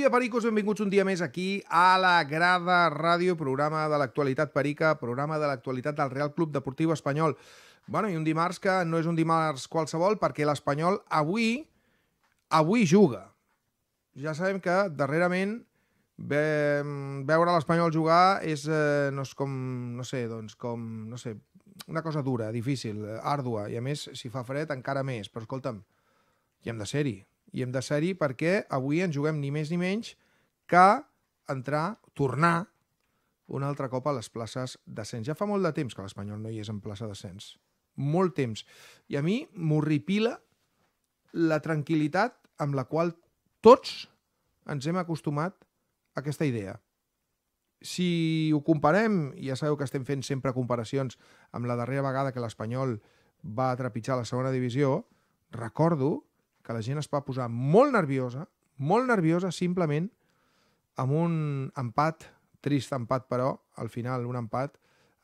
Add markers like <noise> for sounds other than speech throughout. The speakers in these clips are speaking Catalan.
dia, pericos. Benvinguts un dia més aquí a la Grada Ràdio, programa de l'actualitat perica, programa de l'actualitat del Real Club Deportiu Espanyol. Bueno, i un dimarts que no és un dimarts qualsevol perquè l'Espanyol avui avui juga. Ja sabem que darrerament ve, veure l'Espanyol jugar és, eh, no és com, no sé, doncs com, no sé, una cosa dura, difícil, eh, àrdua, i a més, si fa fred, encara més. Però escolta'm, hi hem de ser-hi. I hem de ser-hi perquè avui ens juguem ni més ni menys que entrar, tornar un altre cop a les places d'ascens. Ja fa molt de temps que l'Espanyol no hi és en plaça d'ascens. Molt temps. I a mi m'horripila la tranquil·litat amb la qual tots ens hem acostumat a aquesta idea. Si ho comparem, ja sabeu que estem fent sempre comparacions amb la darrera vegada que l'Espanyol va trepitjar la segona divisió, recordo que la gent es va posar molt nerviosa, molt nerviosa simplement amb un empat, trist empat però, al final un empat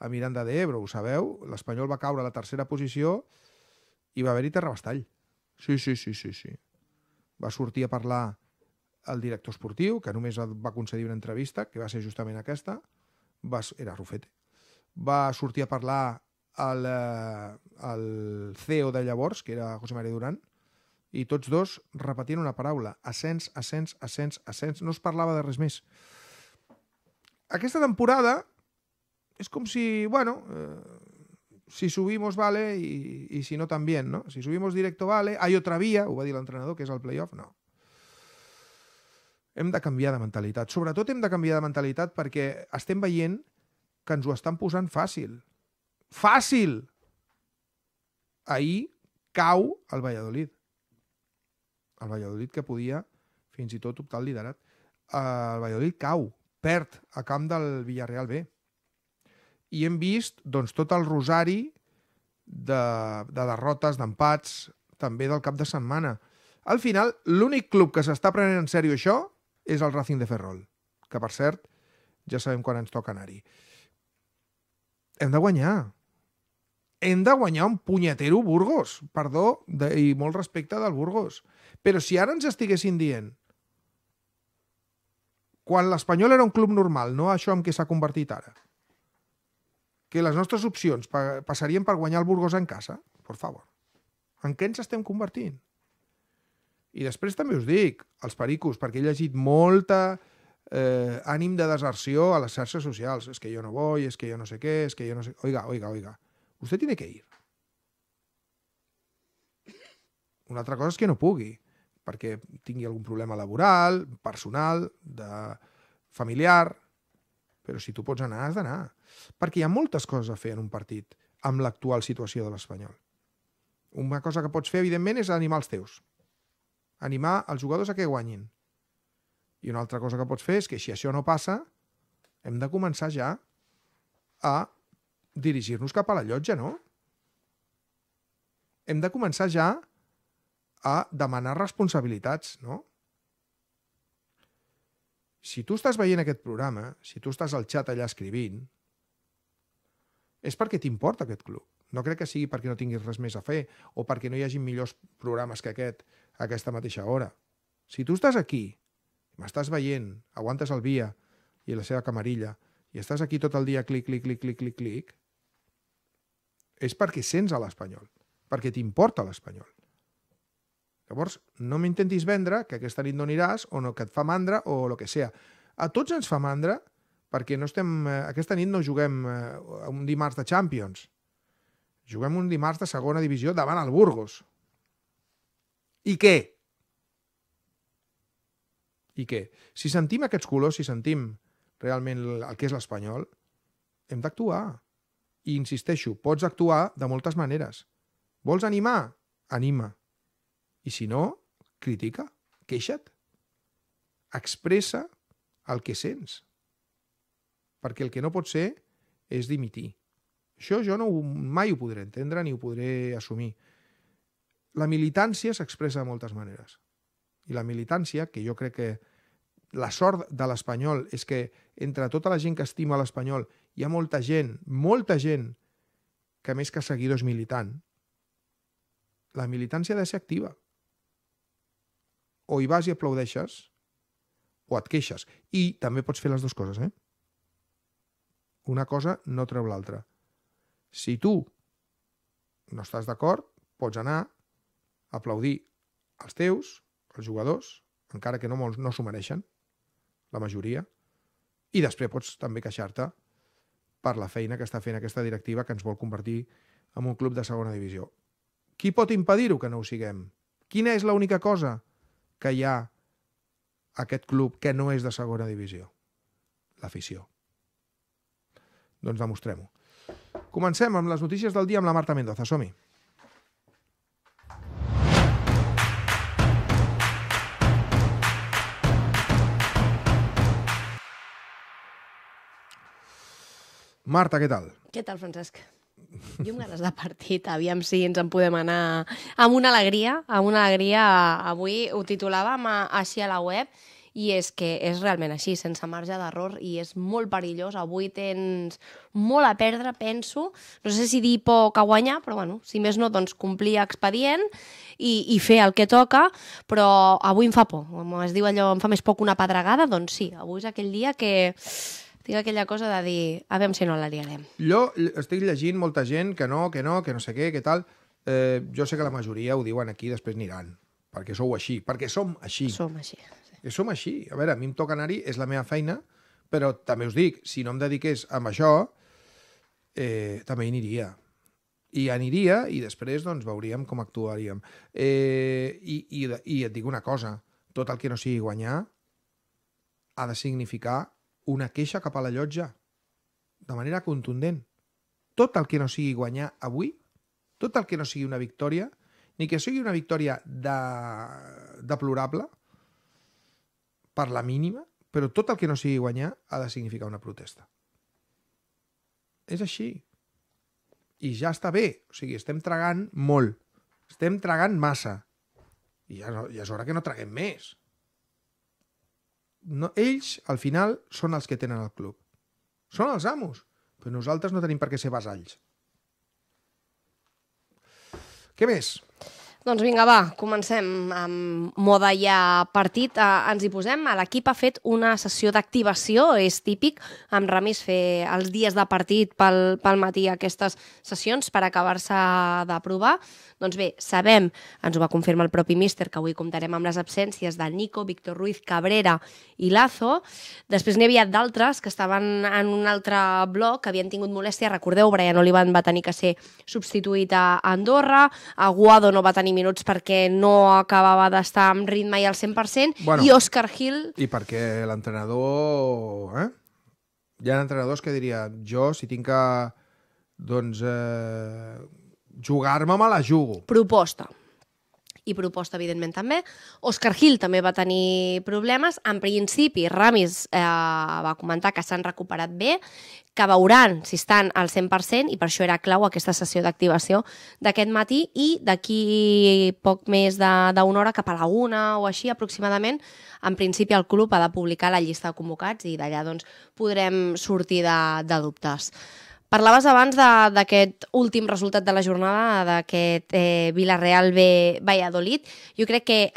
a Miranda de Ebro, ho sabeu? L'Espanyol va caure a la tercera posició i va haver-hi terrabastall. Sí, sí, sí, sí, sí. Va sortir a parlar el director esportiu, que només va concedir una entrevista, que va ser justament aquesta, va, era Rufete. Va sortir a parlar el, eh, el CEO de llavors, que era José María Duran, i tots dos repetien una paraula, ascens, ascens, ascens, ascens, no es parlava de res més. Aquesta temporada és com si, bueno, eh, si subimos vale i, i si no també, ¿no? Si subimos directo vale, hay otra vía, ho va dir l'entrenador, que és el playoff, no. Hem de canviar de mentalitat. Sobretot hem de canviar de mentalitat perquè estem veient que ens ho estan posant fàcil. Fàcil! Ahir cau el Valladolid el Valladolid que podia fins i tot optar al liderat. El Valladolid cau, perd a camp del Villarreal B. I hem vist doncs, tot el rosari de, de derrotes, d'empats, també del cap de setmana. Al final, l'únic club que s'està prenent en sèrio això és el Racing de Ferrol, que per cert, ja sabem quan ens toca anar-hi. Hem de guanyar. Hem de guanyar un punyetero Burgos. Perdó, de, i molt respecte del Burgos. Burgos però si ara ens estiguessin dient quan l'Espanyol era un club normal, no això en què s'ha convertit ara, que les nostres opcions passarien per guanyar el Burgos en casa, per favor, en què ens estem convertint? I després també us dic, els pericos, perquè he llegit molta eh, ànim de deserció a les xarxes socials. És que jo no vull, és que jo no sé què, és que jo no sé... Oiga, oiga, oiga. vostè tiene que ir. Una altra cosa és que no pugui perquè tingui algun problema laboral, personal, de familiar, però si tu pots anar, has d'anar. Perquè hi ha moltes coses a fer en un partit amb l'actual situació de l'Espanyol. Una cosa que pots fer, evidentment, és animar els teus. Animar els jugadors a que guanyin. I una altra cosa que pots fer és que si això no passa, hem de començar ja a dirigir-nos cap a la llotja, no? Hem de començar ja a demanar responsabilitats, no? Si tu estàs veient aquest programa, si tu estàs al xat allà escrivint, és perquè t'importa aquest club. No crec que sigui perquè no tinguis res més a fer o perquè no hi hagi millors programes que aquest a aquesta mateixa hora. Si tu estàs aquí, m'estàs veient, aguantes el via i la seva camarilla i estàs aquí tot el dia clic, clic, clic, clic, clic, clic, és perquè sents a l'espanyol, perquè t'importa l'espanyol. Llavors, no m'intentis vendre que aquesta nit no aniràs o no, que et fa mandra o el que sea. A tots ens fa mandra perquè no estem, eh, aquesta nit no juguem eh, un dimarts de Champions. Juguem un dimarts de segona divisió davant el Burgos. I què? I què? Si sentim aquests colors, si sentim realment el que és l'espanyol, hem d'actuar. I insisteixo, pots actuar de moltes maneres. Vols animar? Anima. I si no, critica, queixa't, expressa el que sents. Perquè el que no pot ser és dimitir. Això jo no ho, mai ho podré entendre ni ho podré assumir. La militància s'expressa de moltes maneres. I la militància, que jo crec que la sort de l'espanyol és que entre tota la gent que estima l'espanyol hi ha molta gent, molta gent, que més que seguidors militant, la militància ha de ser activa o hi vas i aplaudeixes, o et queixes. I també pots fer les dues coses, eh? Una cosa no treu l'altra. Si tu no estàs d'acord, pots anar a aplaudir els teus, els jugadors, encara que no, no s'ho mereixen, la majoria, i després pots també queixar-te per la feina que està fent aquesta directiva que ens vol convertir en un club de segona divisió. Qui pot impedir-ho que no ho siguem? Quina és l'única cosa que hi ha aquest club que no és de segona divisió? L'afició. Doncs demostrem-ho. Comencem amb les notícies del dia amb la Marta Mendoza. Som-hi. Marta, què tal? Què tal, Francesc? I amb ganes de partit, aviam si ens en podem anar amb una alegria, amb una alegria. Eh, avui ho titulàvem eh, així a la web i és que és realment així, sense marge d'error i és molt perillós. Avui tens molt a perdre, penso. No sé si dir poc a guanyar, però bueno, si més no, doncs complir expedient i, i fer el que toca, però avui em fa por. Com es diu allò, em fa més poc una pedregada, doncs sí, avui és aquell dia que tinc aquella cosa de dir, a veure si no la liarem. Jo estic llegint molta gent que no, que no, que no sé què, que tal. Eh, jo sé que la majoria ho diuen aquí després aniran, perquè sou així, perquè som així. Som així. Sí. Eh, som així. A veure, a mi em toca anar-hi, és la meva feina, però també us dic, si no em dediqués a això, eh, també hi aniria i aniria i després doncs veuríem com actuaríem. Eh, i, i, I et dic una cosa, tot el que no sigui guanyar ha de significar una queixa cap a la llotja de manera contundent. Tot el que no sigui guanyar avui, tot el que no sigui una victòria, ni que sigui una victòria de... deplorable, per la mínima, però tot el que no sigui guanyar ha de significar una protesta. És així. I ja està bé. O sigui, estem tragant molt. Estem tragant massa. I ja, no, ja és hora que no traguem més no, ells, al final, són els que tenen el club. Són els amos, però nosaltres no tenim per què ser vasalls. Què més? Doncs vinga, va, comencem amb moda ja partit. Eh, ens hi posem. L'equip ha fet una sessió d'activació, és típic, amb remis fer els dies de partit pel, pel matí aquestes sessions per acabar-se d'aprovar. Doncs bé, sabem, ens ho va confirmar el propi míster, que avui comptarem amb les absències de Nico, Víctor Ruiz, Cabrera i Lazo. Després n'hi havia d'altres que estaven en un altre bloc, que havien tingut molèstia. Recordeu, Brian Olivan va tenir que ser substituït a Andorra, Aguado no va tenir minuts perquè no acabava d'estar amb ritme i al 100%, bueno, i Oscar Hill... I perquè l'entrenador... Eh? Hi ha entrenadors que diria, jo si tinc que, doncs, eh, jugar-me, me la jugo. Proposta i proposta, evidentment, també. Oscar Hill també va tenir problemes. En principi, Ramis eh, va comentar que s'han recuperat bé, que veuran si estan al 100% i per això era clau aquesta sessió d'activació d'aquest matí i d'aquí poc més d'una hora cap a la una o així aproximadament, en principi el club ha de publicar la llista de convocats i d'allà doncs podrem sortir de, de dubtes. Parlaves abans d'aquest últim resultat de la jornada, d'aquest eh, Villarreal B Valladolid. Jo crec que eh,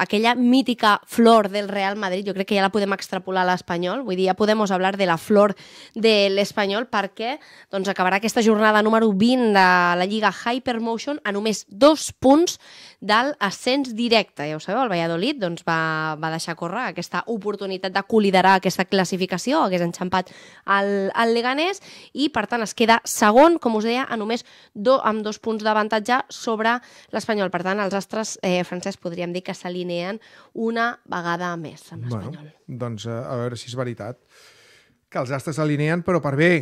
aquella mítica flor del Real Madrid, jo crec que ja la podem extrapolar a l'Espanyol, vull dir, ja podem hablar de la flor de l'Espanyol perquè doncs, acabarà aquesta jornada número 20 de la Lliga Hypermotion a només dos punts del ascens directe. Ja ho sabeu, el Valladolid doncs, va, va deixar córrer aquesta oportunitat de col·liderar aquesta classificació, hagués enxampat el, el Leganés i, per tant, es queda segon, com us deia, a només do, amb dos punts d'avantatge sobre l'Espanyol. Per tant, els astres eh, francès podríem dir que s'alineen una vegada més amb l'Espanyol. Bueno, doncs eh, a veure si és veritat que els astres s'alineen, però per bé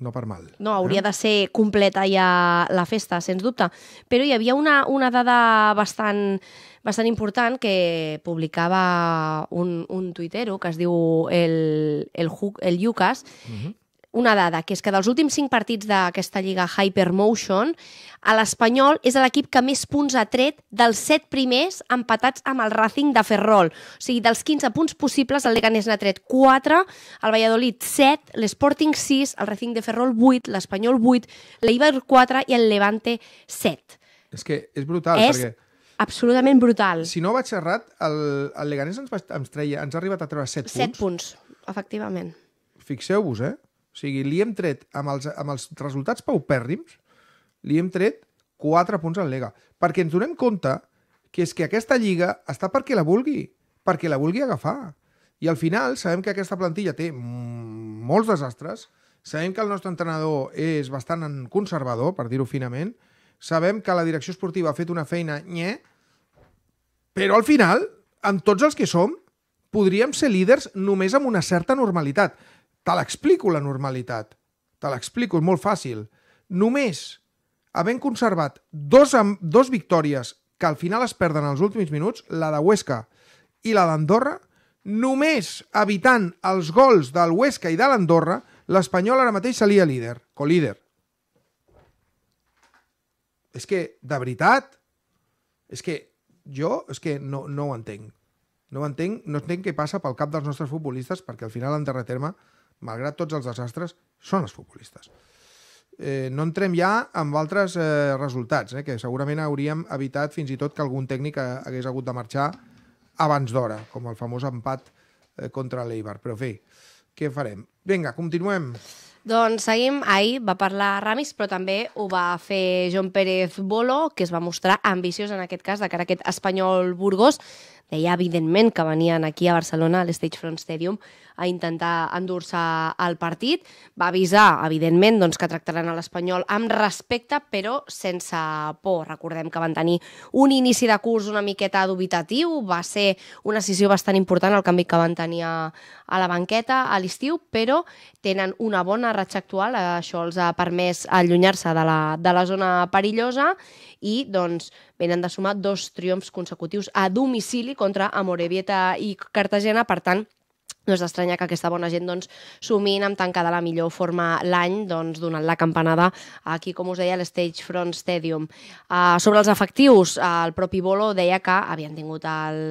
no per mal. No, eh? hauria eh? de ser completa ja la festa, sens dubte. Però hi havia una, una dada bastant, bastant important que publicava un, un tuitero que es diu el, el, el Lucas, uh mhm. -huh una dada, que és que dels últims 5 partits d'aquesta lliga Hypermotion, l'Espanyol és l'equip que més punts ha tret dels 7 primers empatats amb el Racing de Ferrol. O sigui, dels 15 punts possibles, el Leganés n'ha tret 4, el Valladolid 7, l'Sporting 6, el Racing de Ferrol 8, l'Espanyol 8, l'Iber 4 i el Levante 7. És que és brutal, és perquè absolutament brutal. Si no vaig errat, el, el Leganés ens, va, ens, treia, ens ha arribat a treure 7 punts. 7 punts, efectivament. Fixeu-vos, eh? O sigui, li hem tret, amb els, amb els resultats paupèrrims, li hem tret 4 punts al Lega. Perquè ens donem compte que és que aquesta lliga està perquè la vulgui, perquè la vulgui agafar. I al final sabem que aquesta plantilla té molts desastres, sabem que el nostre entrenador és bastant conservador, per dir-ho finament, sabem que la direcció esportiva ha fet una feina nyè, però al final, amb tots els que som, podríem ser líders només amb una certa normalitat. Te l'explico, la normalitat. Te l'explico, és molt fàcil. Només havent conservat dos, dos victòries que al final es perden als últims minuts, la de Huesca i la d'Andorra, només evitant els gols del Huesca i de l'Andorra, l'Espanyol ara mateix seria líder, co-líder. És que, de veritat, és que jo és que no, no ho entenc. No ho entenc, no entenc què passa pel cap dels nostres futbolistes perquè al final, en darrer terme, malgrat tots els desastres, són els futbolistes. Eh, no entrem ja amb altres eh, resultats, eh, que segurament hauríem evitat fins i tot que algun tècnic hagués hagut de marxar abans d'hora, com el famós empat eh, contra l'Eibar. Però fi, què farem? Vinga, continuem. Doncs seguim, ahir va parlar Ramis, però també ho va fer Joan Pérez Bolo, que es va mostrar ambiciós en aquest cas de cara a aquest espanyol Burgos, deia evidentment que venien aquí a Barcelona, a l'Stage Front Stadium, a intentar endur-se el partit. Va avisar, evidentment, doncs, que tractaran a l'Espanyol amb respecte, però sense por. Recordem que van tenir un inici de curs una miqueta dubitatiu, va ser una sessió bastant important el canvi que van tenir a, a la banqueta a l'estiu, però tenen una bona ratxa actual, això els ha permès allunyar-se de la, de la zona perillosa i, doncs, venen de sumar dos triomfs consecutius a domicili contra Amorebieta i Cartagena, per tant, no és d'estranyar que aquesta bona gent doncs, sumin amb tancar de la millor forma l'any doncs, donant la campanada aquí, com us deia, a l'Stage Front Stadium. Uh, sobre els efectius, uh, el propi Bolo deia que havien tingut el,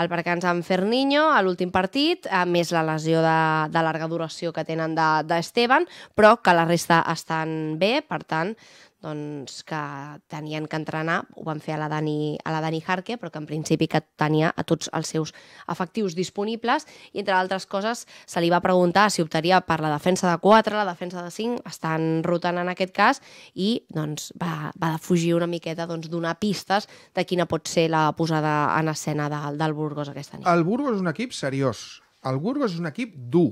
el percans amb Ferniño a l'últim partit, uh, més la lesió de, de larga duració que tenen d'Esteban, de, de Esteban, però que la resta estan bé, per tant, doncs, que tenien que entrenar, ho van fer a la Dani, a la Dani Harke, però que en principi que tenia a tots els seus efectius disponibles, i entre altres coses se li va preguntar si optaria per la defensa de 4, la defensa de 5, estan rotant en aquest cas, i doncs, va, va fugir una miqueta doncs, donar pistes de quina pot ser la posada en escena de, del Burgos aquesta nit. El Burgos és un equip seriós, el Burgos és un equip dur,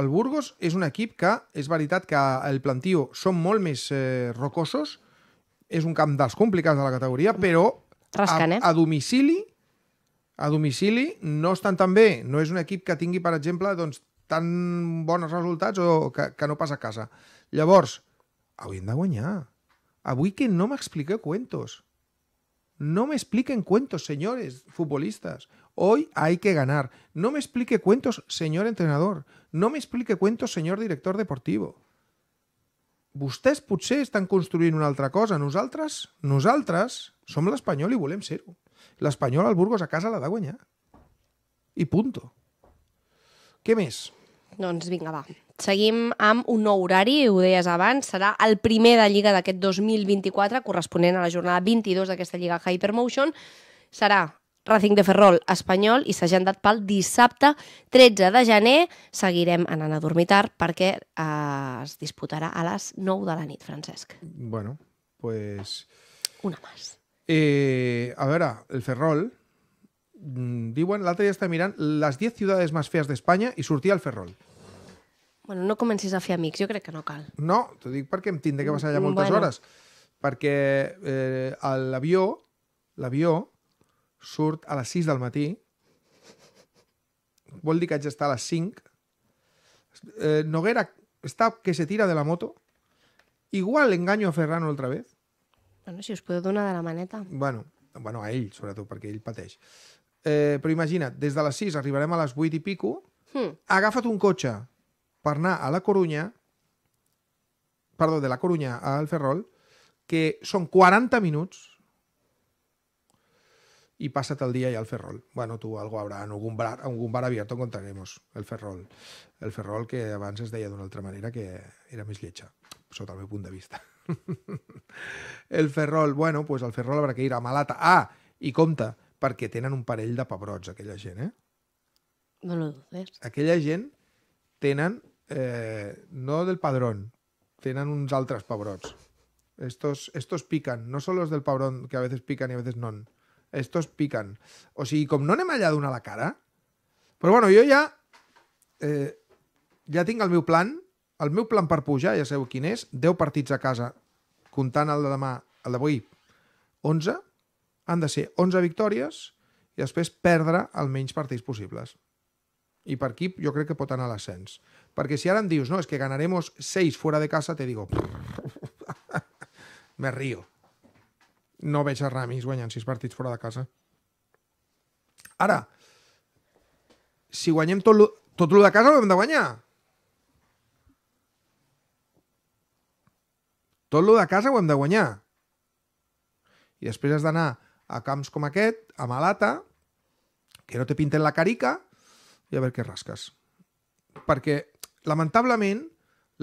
el Burgos és un equip que és veritat que el plantiu són molt més eh, rocosos, és un camp dels complicats de la categoria, mm. però Rascan, eh? a, a domicili a domicili no estan tan bé. No és un equip que tingui, per exemple, doncs, tan bons resultats o que, que no passa a casa. Llavors, avui hem de guanyar. Avui que no m'expliqueu cuentos. No m'expliquen cuentos, senyores futbolistes. Hoy hay que ganar. No me explique cuentos, señor entrenador. No me explique cuentos, señor director deportivo. Vostès potser estan construint una altra cosa. Nosaltres, nosaltres, som l'Espanyol i volem ser-ho. L'Espanyol al Burgos a casa l'ha de guanyar. I punto. Què més? Doncs vinga, va. Seguim amb un nou horari, ho deies abans, serà el primer de Lliga d'aquest 2024, corresponent a la jornada 22 d'aquesta Lliga Hypermotion. Serà Racing de Ferrol, Espanyol, i s'ha agendat pel dissabte 13 de gener. Seguirem anant a dormir tard perquè eh, es disputarà a les 9 de la nit, Francesc. Bueno, pues... Una més. Eh, a veure, el Ferrol, mm, diuen, l'altre dia està mirant les 10 ciutats més fees d'Espanya i sortia el Ferrol. Bueno, no comencis a fer amics, jo crec que no cal. No, t'ho dic perquè em tindré que passar allà moltes bueno. hores. Perquè eh, l'avió, l'avió, surt a les 6 del matí, vol dir que haig d'estar a les 5, eh, Noguera està que se tira de la moto, igual engaño a Ferrano otra vez. Bueno, si us podeu donar de la maneta. Bueno, bueno a ell, sobretot, perquè ell pateix. Eh, però imagina't, des de les 6 arribarem a les 8 i pico, hmm. agafa't un cotxe per anar a la Corunya, perdó, de la Corunya al Ferrol, que són 40 minuts, y pásate el día y al Ferrol. Bueno, tú algo habrá en algun bar, en algun bar abierto encontraremos el Ferrol. El Ferrol que abans es deia d'una altra manera que era més lletja, sota el meu punt de vista. <laughs> el Ferrol, bueno, pues al Ferrol habrá que ir a Malata. Ah, i conta, perquè tenen un parell de pebrots, aquella gent, eh? No lo dudes. Aquella gent tenen, eh, no del padrón, tenen uns altres pebrots. Estos, estos pican, no solo los del padrón que a veces pican y a veces no estos piquen. O sigui, com no anem allà a la cara... Però bueno, jo ja... Eh, ja tinc el meu plan. El meu plan per pujar, ja sabeu quin és, 10 partits a casa, comptant el de demà, el d'avui, 11, han de ser 11 victòries i després perdre el menys partits possibles. I per aquí jo crec que pot anar l'ascens. Perquè si ara em dius, no, és que ganaremos 6 fora de casa, te digo... <laughs> Me río no veig a Ramis guanyant sis partits fora de casa. Ara, si guanyem tot, lo, tot lo de casa, ho hem de guanyar. Tot lo de casa ho hem de guanyar. I després has d'anar a camps com aquest, a Malata, que no te pinten la carica, i a veure què rasques. Perquè, lamentablement,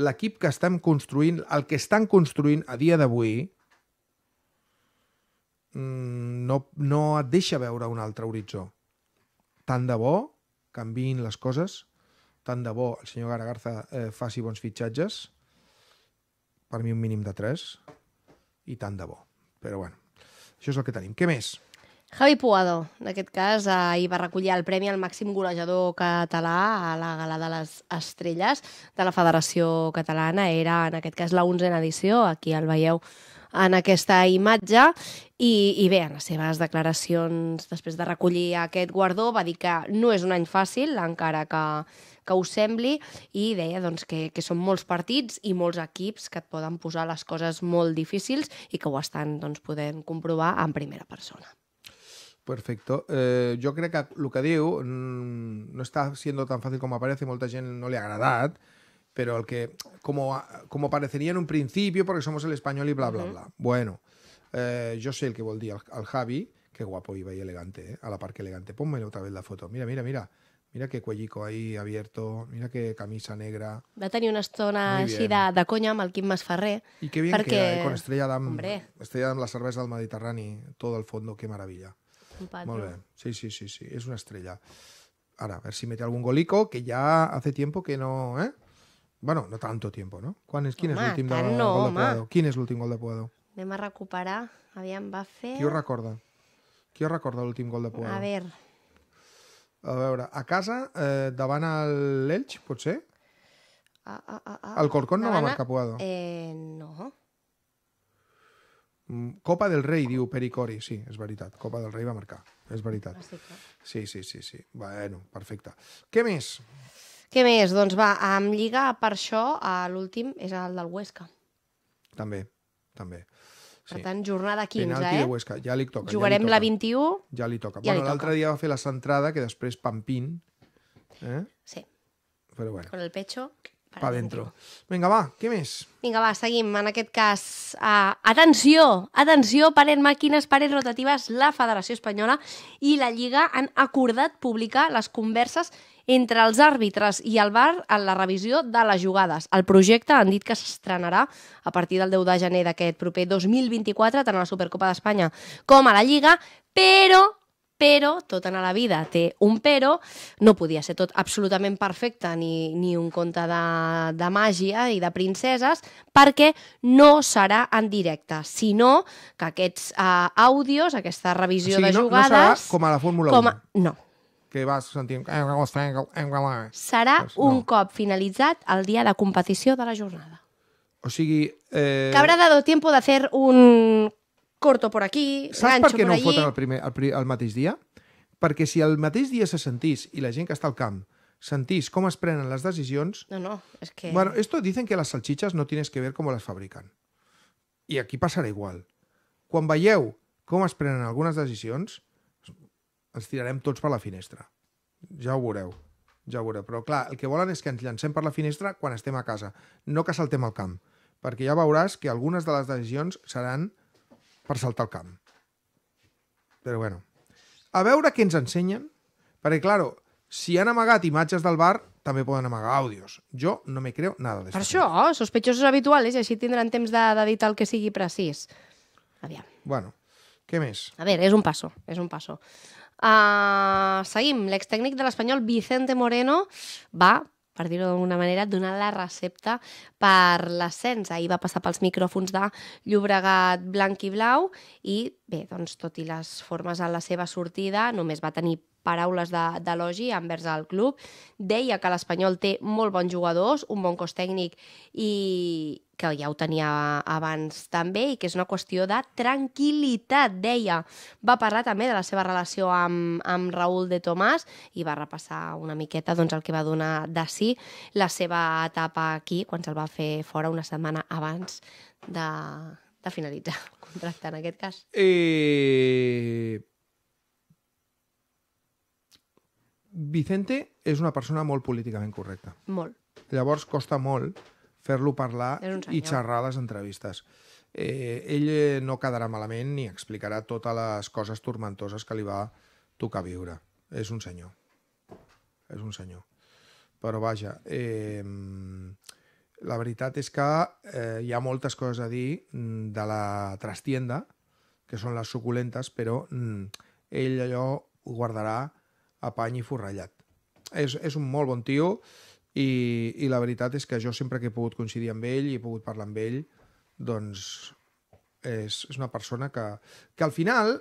l'equip que estem construint, el que estan construint a dia d'avui, Mm, no, no et deixa veure un altre horitzó. Tant de bo canviïn les coses, tant de bo el senyor Garagarza eh, faci bons fitxatges, per mi un mínim de 3, i tant de bo. Però bueno, això és el que tenim. Què més? Javi Puado, en aquest cas, ahir va recollir el premi al màxim golejador català a la Gala de les Estrelles de la Federació Catalana. Era, en aquest cas, la 11a edició. Aquí el veieu en aquesta imatge i, i bé, en les seves declaracions després de recollir aquest guardó va dir que no és un any fàcil, encara que, que us sembli, i deia doncs, que, que són molts partits i molts equips que et poden posar les coses molt difícils i que ho estan doncs, podent comprovar en primera persona. Perfecto. Eh, jo crec que el que diu mm, no està sent tan fàcil com i molta gent no li ha agradat, pero el que, como, como parecería en un principio, porque somos el español y bla, bla, uh -huh. bla. Bueno, eh, yo sé el que volví al, al, Javi, qué guapo iba y elegante, eh, a la par que elegante. ponme otra vez la foto. Mira, mira, mira. Mira qué cuellico ahí abierto, mira qué camisa negra. Va tenir una estona així de, de conya amb el Quim Masferrer. I que bien perquè... que eh, con Estrella d'Am, Estrella d'Am, la cerveza del Mediterrani, todo el fondo, qué maravilla. Molt bé. Sí, sí, sí, sí, és una estrella. Ara, a ver si mete algún golico, que ya hace tiempo que no... Eh? Bueno, no tanto tiempo, ¿no? ¿Quién es, ¿Quién home, és l'últim no, gol de Puado? Quin és l'últim gol de Puedo? Anem a recuperar. Aviam, va fer... Qui ho recorda? Qui ho recorda l'últim gol de Puado? A veure... A veure, a casa, eh, davant l'Elx, potser? Ah, ah, ah, ah. El Corcón no va marcar Puado. Eh, no. Mm, Copa del Rei, diu Pericori. Sí, és veritat. Copa del Rei va marcar. És veritat. Ah, sí, sí, sí. sí. Bueno, perfecte. Què més? Què més? Doncs va, amb Lliga, per això, l'últim és el del Huesca. També, també. Sí. Per tant, jornada 15, Penalti eh? de Huesca, ja li toca. Jugarem ja toca. la 21. Ja li toca. Ja bueno, l'altre dia va fer la centrada, que després Pampín... Eh? Sí. Però bueno. Con el pecho pa dentro. dentro. Vinga, va, què més? Vinga, va, seguim. En aquest cas, uh, atenció, atenció, paren màquines, paren rotatives, la Federació Espanyola i la Lliga han acordat publicar les converses entre els àrbitres i el VAR en la revisió de les jugades. El projecte han dit que s'estrenarà a partir del 10 de gener d'aquest proper 2024 tant a la Supercopa d'Espanya com a la Lliga, però però, tot en la vida té un però, no podia ser tot absolutament perfecte ni, ni un conte de, de màgia i de princeses, perquè no serà en directe, sinó que aquests uh, aquesta revisió o sigui, de no, jugades... No serà com a la Fórmula 1. Com a, no, que vas sentir... Serà doncs no. un cop finalitzat el dia de competició de la jornada. O sigui... Eh... Que habrá dado tiempo de hacer un corto por aquí, Saps gancho per què no allí... ho foten el, primer, el, el mateix dia? Perquè si el mateix dia se sentís i la gent que està al camp sentís com es prenen les decisions... No, no, es que... Bueno, esto dicen que las salchichas no tienes que ver cómo las fabrican. I aquí passarà igual. Quan veieu com es prenen algunes decisions, ens tirarem tots per la finestra. Ja ho veureu, ja ho veureu. Però clar, el que volen és que ens llancem per la finestra quan estem a casa, no que saltem al camp, perquè ja veuràs que algunes de les decisions seran per saltar al camp. Però bueno, a veure què ens ensenyen, perquè claro, si han amagat imatges del bar, també poden amagar àudios. Jo no me creo nada d'això. Per això, oh, sospechosos habituals, i així tindran temps d'editar de el que sigui precís. Aviam. Bueno, què més? A veure, és un passo, és un passo. Uh, seguim. L'extècnic de l'Espanyol, Vicente Moreno, va per dir-ho d'alguna manera, donar la recepta per l'ascens. Ahir va passar pels micròfons de Llobregat blanc i blau i, bé, doncs, tot i les formes a la seva sortida, només va tenir paraules d'elogi de, envers el club. Deia que l'Espanyol té molt bons jugadors, un bon cos tècnic i, que ja ho tenia abans també, i que és una qüestió de tranquil·litat, deia. Va parlar també de la seva relació amb, amb Raül de Tomàs i va repassar una miqueta doncs, el que va donar de si la seva etapa aquí, quan se'l va fer fora una setmana abans de, de finalitzar el contracte, en aquest cas. I... Eh, Vicente és una persona molt políticament correcta. Molt. Llavors costa molt fer-lo parlar i xerrar les entrevistes. Eh, ell eh, no quedarà malament ni explicarà totes les coses tormentoses que li va tocar viure. És un senyor. És un senyor. Però vaja, eh, la veritat és que eh, hi ha moltes coses a dir mm, de la trastienda, que són les suculentes, però mm, ell allò ho guardarà a pany i forrellat. És, és un molt bon tio, i, I la veritat és que jo sempre que he pogut coincidir amb ell i he pogut parlar amb ell, doncs és, és una persona que, que al final,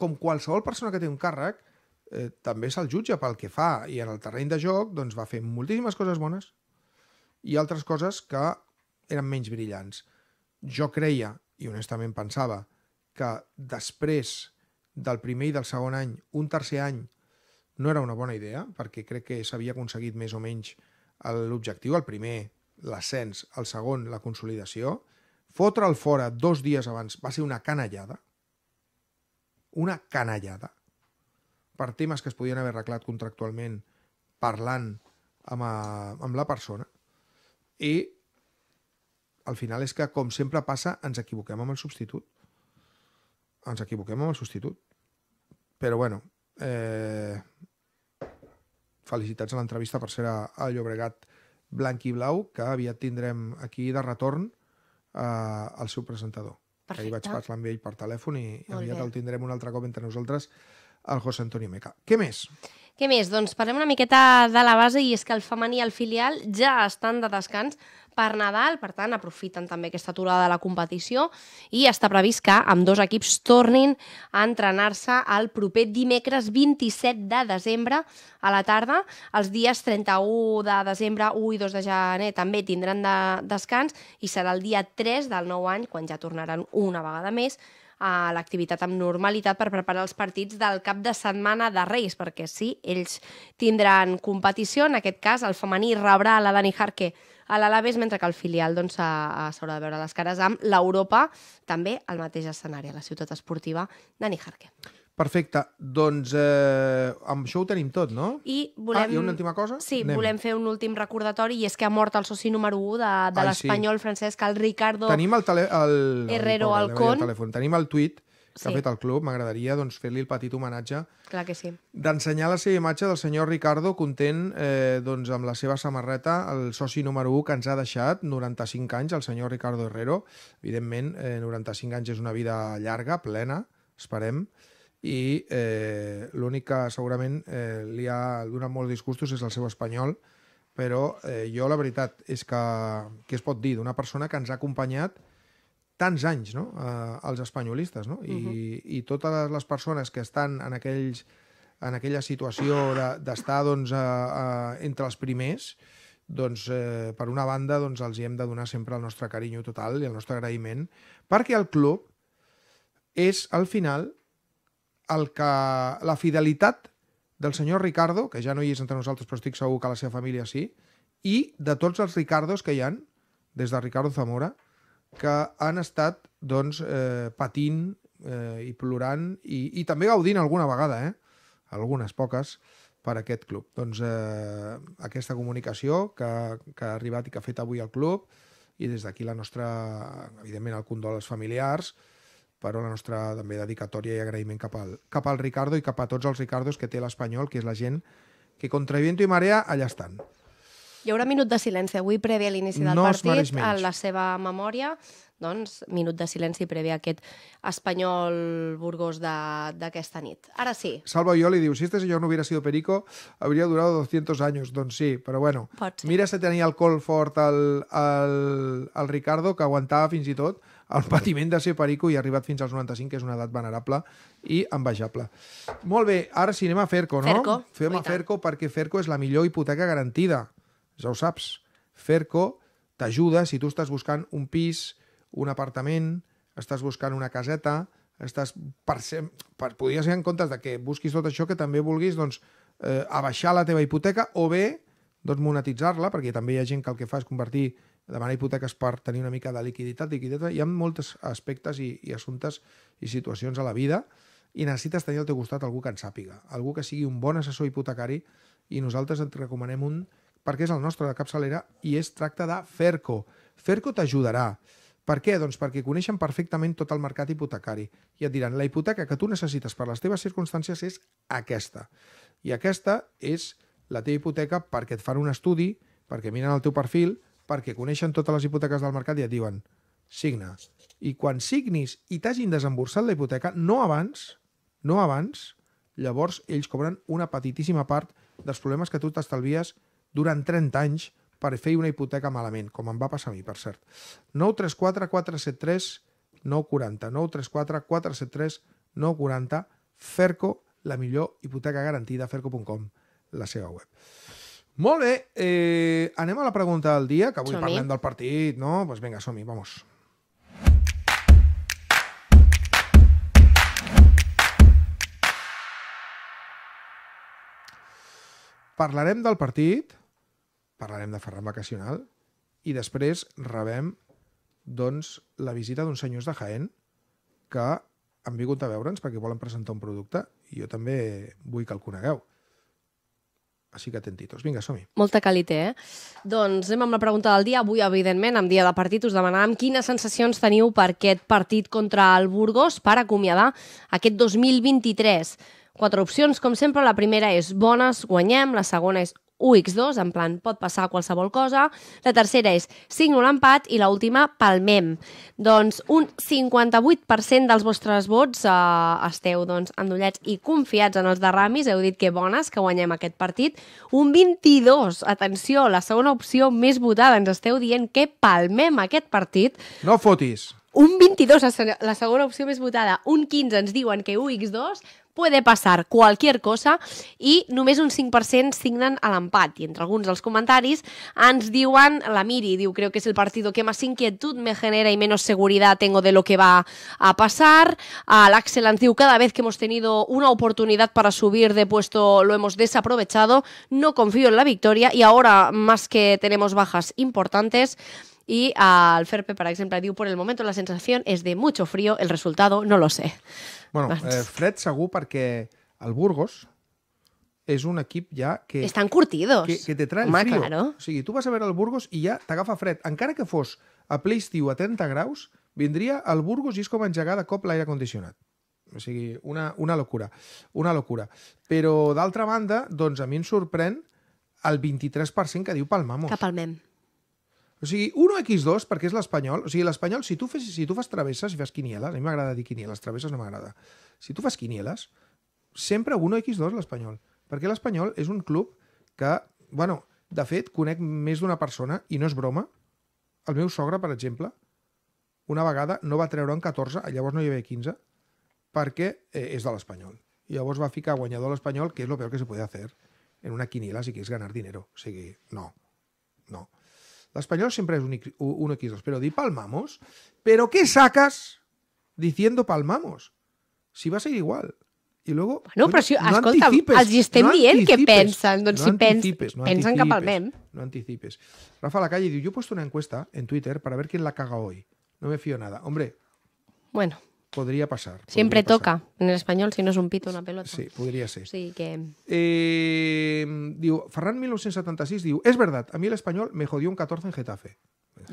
com qualsevol persona que té un càrrec, eh, també se'l jutja pel que fa i en el terreny de joc doncs, va fer moltíssimes coses bones i altres coses que eren menys brillants. Jo creia, i honestament pensava, que després del primer i del segon any, un tercer any, no era una bona idea, perquè crec que s'havia aconseguit més o menys l'objectiu, el primer, l'ascens, el segon, la consolidació. Fotre'l fora dos dies abans va ser una canallada, una canallada, per temes que es podien haver arreglat contractualment parlant amb, a, eh, amb la persona, i al final és que, com sempre passa, ens equivoquem amb el substitut. Ens equivoquem amb el substitut. Però, bueno, Eh, felicitats a l'entrevista per ser a, a Llobregat blanc i blau, que aviat tindrem aquí de retorn eh, el seu presentador. Perfecte. ahir vaig parlar amb ell per telèfon i Molt aviat bé. el tindrem un altre cop entre nosaltres, el José Antonio Meca. Què més? Què més? Doncs parlem una miqueta de la base i és que el femení i el filial ja estan de descans per Nadal, per tant, aprofiten també aquesta aturada de la competició i està previst que amb dos equips tornin a entrenar-se el proper dimecres 27 de desembre a la tarda. Els dies 31 de desembre, 1 i 2 de gener també tindran de descans i serà el dia 3 del nou any quan ja tornaran una vegada més a l'activitat amb normalitat per preparar els partits del cap de setmana de Reis, perquè sí, ells tindran competició, en aquest cas el femení rebrà la Dani Harque a l'Alaves, mentre que el filial doncs, de veure les cares amb l'Europa, també al mateix escenari, a la ciutat esportiva de Nijarque. Perfecte, doncs eh, amb això ho tenim tot, no? I volem... Ah, i una última cosa? Sí, Anem. volem fer un últim recordatori i és que ha mort el soci número 1 de, de l'Espanyol, sí. Francesc, el Ricardo Tenim el, tele, el... Herrero Alcón. Tenim el tuit que sí. ha fet el club, m'agradaria doncs, fer-li el petit homenatge Clar que sí. d'ensenyar la seva imatge del senyor Ricardo content eh, doncs, amb la seva samarreta, el soci número 1 que ens ha deixat, 95 anys, el senyor Ricardo Herrero. Evidentment, eh, 95 anys és una vida llarga, plena, esperem, i eh, l'únic que segurament eh, li ha donat molts disgustos és el seu espanyol, però eh, jo la veritat és que què es pot dir d'una persona que ens ha acompanyat tants anys no? eh, als espanyolistes no? I, uh -huh. i totes les persones que estan en, aquells, en aquella situació d'estar de, doncs, eh, eh, entre els primers doncs, eh, per una banda doncs, els hi hem de donar sempre el nostre carinyo total i el nostre agraïment perquè el club és al final el que, la fidelitat del senyor Ricardo, que ja no hi és entre nosaltres però estic segur que la seva família sí, i de tots els Ricardos que hi han des de Ricardo Zamora que han estat doncs, eh, patint eh, i plorant i, i també gaudint alguna vegada, eh? algunes poques, per aquest club. Doncs eh, aquesta comunicació que, que ha arribat i que ha fet avui el club i des d'aquí la nostra, evidentment, el condol als familiars, però la nostra també dedicatòria i agraïment cap al, cap al Ricardo i cap a tots els Ricardos que té l'Espanyol, que és la gent que contra viento i marea allà estan. Hi haurà minut de silenci avui previ a l'inici del no partit, a la seva memòria. Doncs, minut de silenci previ a aquest espanyol Burgos d'aquesta nit. Ara sí. Salva Ioli diu, si este senyor no hubiera sido perico, habría durado 200 años. Doncs sí, però bueno. Mira si tenia alcohol fort al, al, al Ricardo, que aguantava fins i tot el patiment de ser perico i ha arribat fins als 95, que és una edat venerable i envejable. Molt bé, ara sí, anem a Ferco, no? Ferco. Fem a Ferco perquè Ferco és la millor hipoteca garantida ja ho saps. Ferco t'ajuda si tu estàs buscant un pis, un apartament, estàs buscant una caseta, estàs per ser, per, podria ser en comptes de que busquis tot això que també vulguis doncs, eh, abaixar la teva hipoteca o bé doncs, monetitzar-la, perquè també hi ha gent que el que fa és convertir demanar hipoteques per tenir una mica de liquiditat, liquiditat, hi ha molts aspectes i, i assumptes i situacions a la vida i necessites tenir al teu costat algú que en sàpiga, algú que sigui un bon assessor hipotecari i nosaltres et recomanem un perquè és el nostre de capçalera i es tracta de Ferco. Ferco t'ajudarà. Per què? Doncs perquè coneixen perfectament tot el mercat hipotecari i et diran la hipoteca que tu necessites per les teves circumstàncies és aquesta. I aquesta és la teva hipoteca perquè et fan un estudi, perquè miren el teu perfil, perquè coneixen totes les hipoteques del mercat i et diuen signa. I quan signis i t'hagin desemborsat la hipoteca, no abans, no abans, llavors ells cobren una petitíssima part dels problemes que tu t'estalvies durant 30 anys per fer una hipoteca malament, com em va passar a mi, per cert. 934 473 940 934 473 940 Ferco, la millor hipoteca garantida, ferco.com, la seva web. Molt bé, eh, anem a la pregunta del dia, que avui parlem del partit, no? Doncs pues vinga, som-hi, vamos. Parlarem del partit, parlarem de Ferran Vacacional, i després rebem doncs, la visita d'uns senyors de Jaén que han vingut a veure'ns perquè volen presentar un producte i jo també vull que el conegueu. Així que atentitos. Vinga, som -hi. Molta qualité, eh? Doncs anem amb la pregunta del dia. Avui, evidentment, en dia de partit, us demanàvem quines sensacions teniu per aquest partit contra el Burgos per acomiadar aquest 2023. Quatre opcions, com sempre. La primera és bones, guanyem. La segona és 1x2, en plan, pot passar qualsevol cosa. La tercera és signo l'empat i l'última, palmem. Doncs un 58% dels vostres vots eh, esteu doncs, endollats i confiats en els de Ramis. Heu dit que bones, que guanyem aquest partit. Un 22, atenció, la segona opció més votada. Ens esteu dient que palmem aquest partit. No fotis. Un 22, la segona opció més votada. Un 15 ens diuen que 1x2, puede pasar cualquier cosa y només un 5% signan al empate Y entre algunos los comentarios ens diuen, la Miri diu, creo que es el partido que más inquietud me genera y menos seguridad tengo de lo que va a pasar. Al Axel cada vez que hemos tenido una oportunidad para subir de puesto lo hemos desaprovechado, no confío en la victoria y ahora más que tenemos bajas importantes, y al eh, Ferpe, por ejemplo, por el momento la sensación es de mucho frío, el resultado no lo sé. Bueno, eh, fred segur perquè el Burgos és un equip ja que... Estan curtidos. Que, que te trae Home, el frío. Claro. O sigui, tu vas a veure el Burgos i ja t'agafa fred. Encara que fos a ple estiu a 30 graus, vindria al Burgos i és com engegar de cop l'aire condicionat. O sigui, una, una locura. Una locura. Però, d'altra banda, doncs a mi em sorprèn el 23% que diu palmamos. Que palmem. O sigui, 1x2 perquè és l'Espanyol. O sigui, l'Espanyol, si, tu fes, si tu fas travesses, si fas quinieles, a mi m'agrada dir quinieles, travesses no m'agrada. Si tu fas quinieles, sempre 1x2 l'Espanyol. Perquè l'Espanyol és un club que, bueno, de fet, conec més d'una persona, i no és broma, el meu sogre, per exemple, una vegada no va treure en 14, llavors no hi havia 15, perquè eh, és de l'Espanyol. Llavors va ficar guanyador l'Espanyol, que és el peor que se puede hacer en una quiniela si quieres ganar dinero. O sigui, no. No. L'Espanyol siempre es un, un X2, pero di palmamos. ¿Pero qué sacas diciendo palmamos? Si va a ser igual. I luego, bueno, però si, no escolta, anticipes, els hi estem no dient què pensen. Doncs no si anticipes, pens, no pensen que palmem. No anticipes. Rafa la calle diu, yo he puesto una encuesta en Twitter para ver quién la caga hoy. No me fío nada. Hombre, bueno, podría pasar. Siempre Sempre passar. toca en el español, si no es un pito, una pelota. Sí, podria ser. Sí, que... Eh, diu, Ferran 1976 diu, és verdad, a mi l'espanyol me jodió un 14 en Getafe.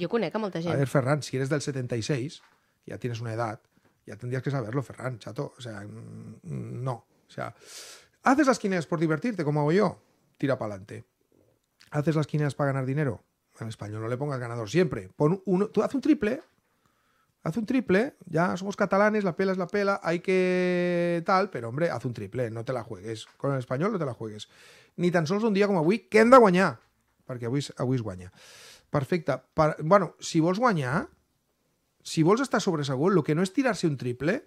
Jo conec a molta gent. A ver, Ferran, si eres del 76, ya tienes una edad, ya tendrías que saberlo, Ferran, chato. O sea, mm, no. O sea, haces las quineas por divertirte, como hago yo, tira para adelante. Haces las quineas para ganar dinero, en español no le pongas ganador siempre. Pon uno, tú haz un triple haz un triple, ya somos catalanes, la pela es la pela, hay que tal, pero hombre, haz un triple, no te la juegues. Con el español no te la juegues. Ni tan sols un dia com avui, que hem de guanyar, perquè avui, avui es guanya. Perfecte. Per, bueno, si vols guanyar, si vols estar sobresegut, el que no és tirar-se un triple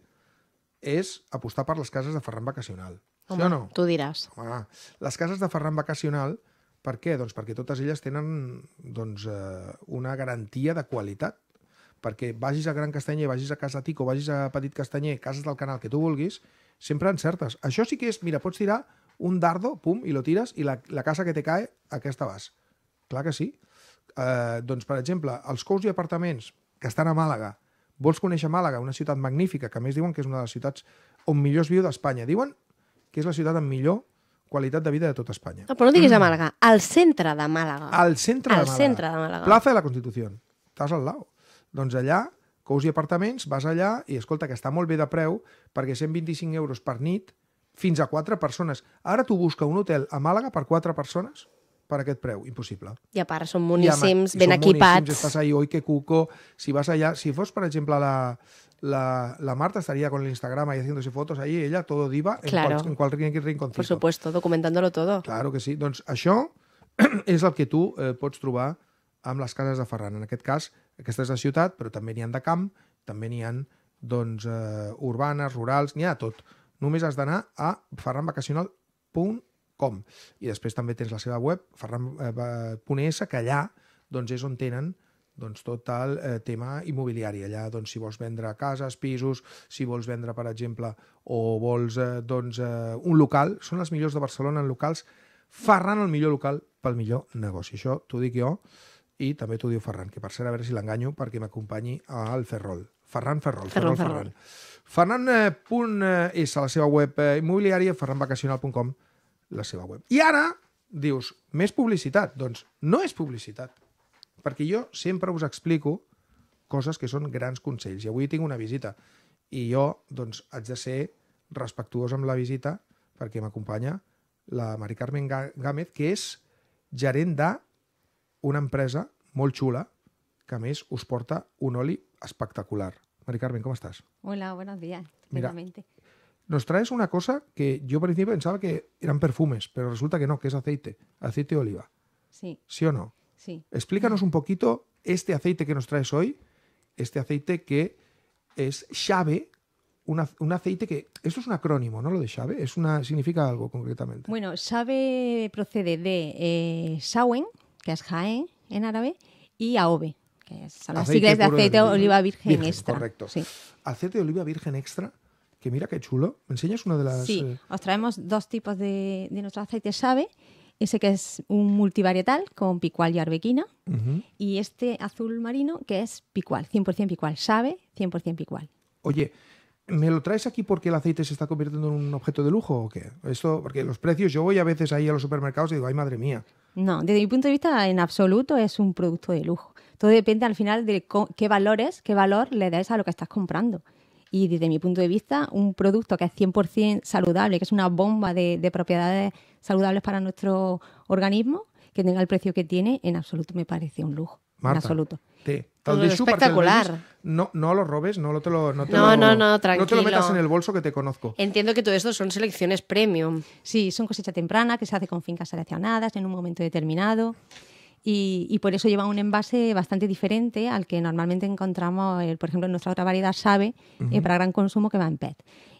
és apostar per les cases de Ferran Vacacional. Home, sí o no? tu diràs. Home, les cases de Ferran Vacacional, per què? Doncs perquè totes elles tenen doncs, eh, una garantia de qualitat perquè vagis a Gran Castanyer, vagis a Casa Tico, vagis a Petit Castanyer, cases del canal que tu vulguis, sempre encertes. Això sí que és, mira, pots tirar un dardo, pum, i lo tires, i la, la casa que te cae, aquesta vas. Clar que sí. Eh, doncs, per exemple, els cous i apartaments que estan a Màlaga, vols conèixer Màlaga, una ciutat magnífica, que més diuen que és una de les ciutats on millor es viu d'Espanya. Diuen que és la ciutat amb millor qualitat de vida de tota Espanya. No, però no diguis a Màlaga, al centre de Màlaga. Al centre de Màlaga. Centre de Màlaga. Plaza de la Constitució. Estàs al lado. Doncs allà, i Apartaments, vas allà i escolta, que està molt bé de preu, perquè 125 euros per nit, fins a 4 persones. Ara tu busca un hotel a Màlaga per 4 persones per aquest preu, impossible. I a part són muníssims, ben són equipats. Moníssims, estàs ahí, oi que cuco. Si vas allà, si fos, per exemple, la, la, la Marta estaria con l'Instagram Instagram ahí haciéndose fotos ahí, ella todo diva claro. en, cual, en cualquier rinconcito. Por supuesto, documentándolo todo. Claro que sí. Doncs això <clears throat> és el que tu eh, pots trobar amb les cases de Ferran. En aquest cas, aquesta és la ciutat, però també n'hi han de camp, també n'hi han doncs, eh, urbanes, rurals, n'hi ha de tot. Només has d'anar a ferranvacacional.com i després també tens la seva web ferran.es eh, que allà doncs, és on tenen doncs, tot el eh, tema immobiliari. Allà, doncs, si vols vendre cases, pisos, si vols vendre, per exemple, o vols eh, doncs, eh, un local, són els millors de Barcelona en locals. Ferran, el millor local pel millor negoci. Això t'ho dic jo, i també t'ho diu Ferran, que per cert, a veure si l'enganyo perquè m'acompanyi al Ferrol. Ferran Ferrol. Ferran Ferrol. Ferran. Eh, eh, és a la seva web eh, immobiliària, ferranvacacional.com, la seva web. I ara dius, més publicitat. Doncs no és publicitat, perquè jo sempre us explico coses que són grans consells. I avui tinc una visita i jo doncs, haig de ser respectuós amb la visita perquè m'acompanya la Mari Carmen Gàmez, que és gerent de una empresa molt chula que, a porta un oli espectacular. Mari Carmen, ¿cómo estás? Hola, buenos días. nos traes una cosa que yo al principio pensaba que eran perfumes, pero resulta que no, que es aceite, aceite de oliva. Sí. ¿Sí o no? Sí. Explícanos un poquito este aceite que nos traes hoy, este aceite que es Xave, un aceite que... Esto es un acrónimo, ¿no? Lo de Xave, es una, significa algo concretamente. Bueno, Xave procede de eh, Sauen, que es jaén en árabe, y aove, que son las siglas de aceite de oliva virgen, extra. Correcto. Sí. Aceite de oliva virgen extra, que mira qué chulo. ¿Me enseñas una de las...? Sí, eh? os traemos dos tipos de, nuestro aceite sabe. Ese que es un multivarietal con picual y arbequina. Y este azul marino que es picual, 100% picual. Sabe, 100% picual. Oye, ¿Me lo traes aquí porque el aceite se está convirtiendo en un objeto de lujo o qué? Esto, porque los precios, yo voy a veces ahí a los supermercados y digo, ay madre mía. No, desde mi punto de vista, en absoluto es un producto de lujo. Todo depende al final de qué valores, qué valor le das a lo que estás comprando. Y desde mi punto de vista, un producto que es 100% saludable, que es una bomba de, propiedades saludables para nuestro organismo, que tenga el precio que tiene, en absoluto me parece un lujo. en absoluto. Es espectacular. no, lo robes, no, te lo, metas en el bolso que te conozco. Entiendo que todo esto son selecciones premium. Sí, son cosecha temprana que se hace con fincas seleccionadas en un momento determinado. Y, por eso lleva un envase bastante diferente al que normalmente encontramos, eh, por ejemplo, en nuestra otra variedad Sabe, eh, para gran consumo que va en PET.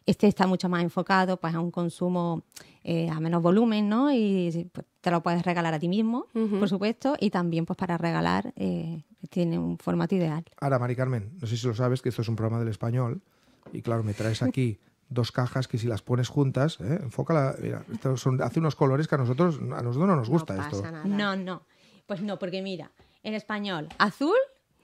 Este está mucho más enfocado pues, a un consumo eh, a menos volumen, ¿no? Y pues, te lo puedes regalar a ti mismo, por supuesto, y también pues para regalar eh, tiene un formato ideal. Ahora, Mari Carmen, no sé si lo sabes, que esto es un programa del español, y claro, me traes <laughs> aquí dos cajas que si las pones juntas, ¿eh? enfócala, mira, son, hace unos colores que a nosotros, a no nos gusta esto. No, no, pues no, porque mira, en español, azul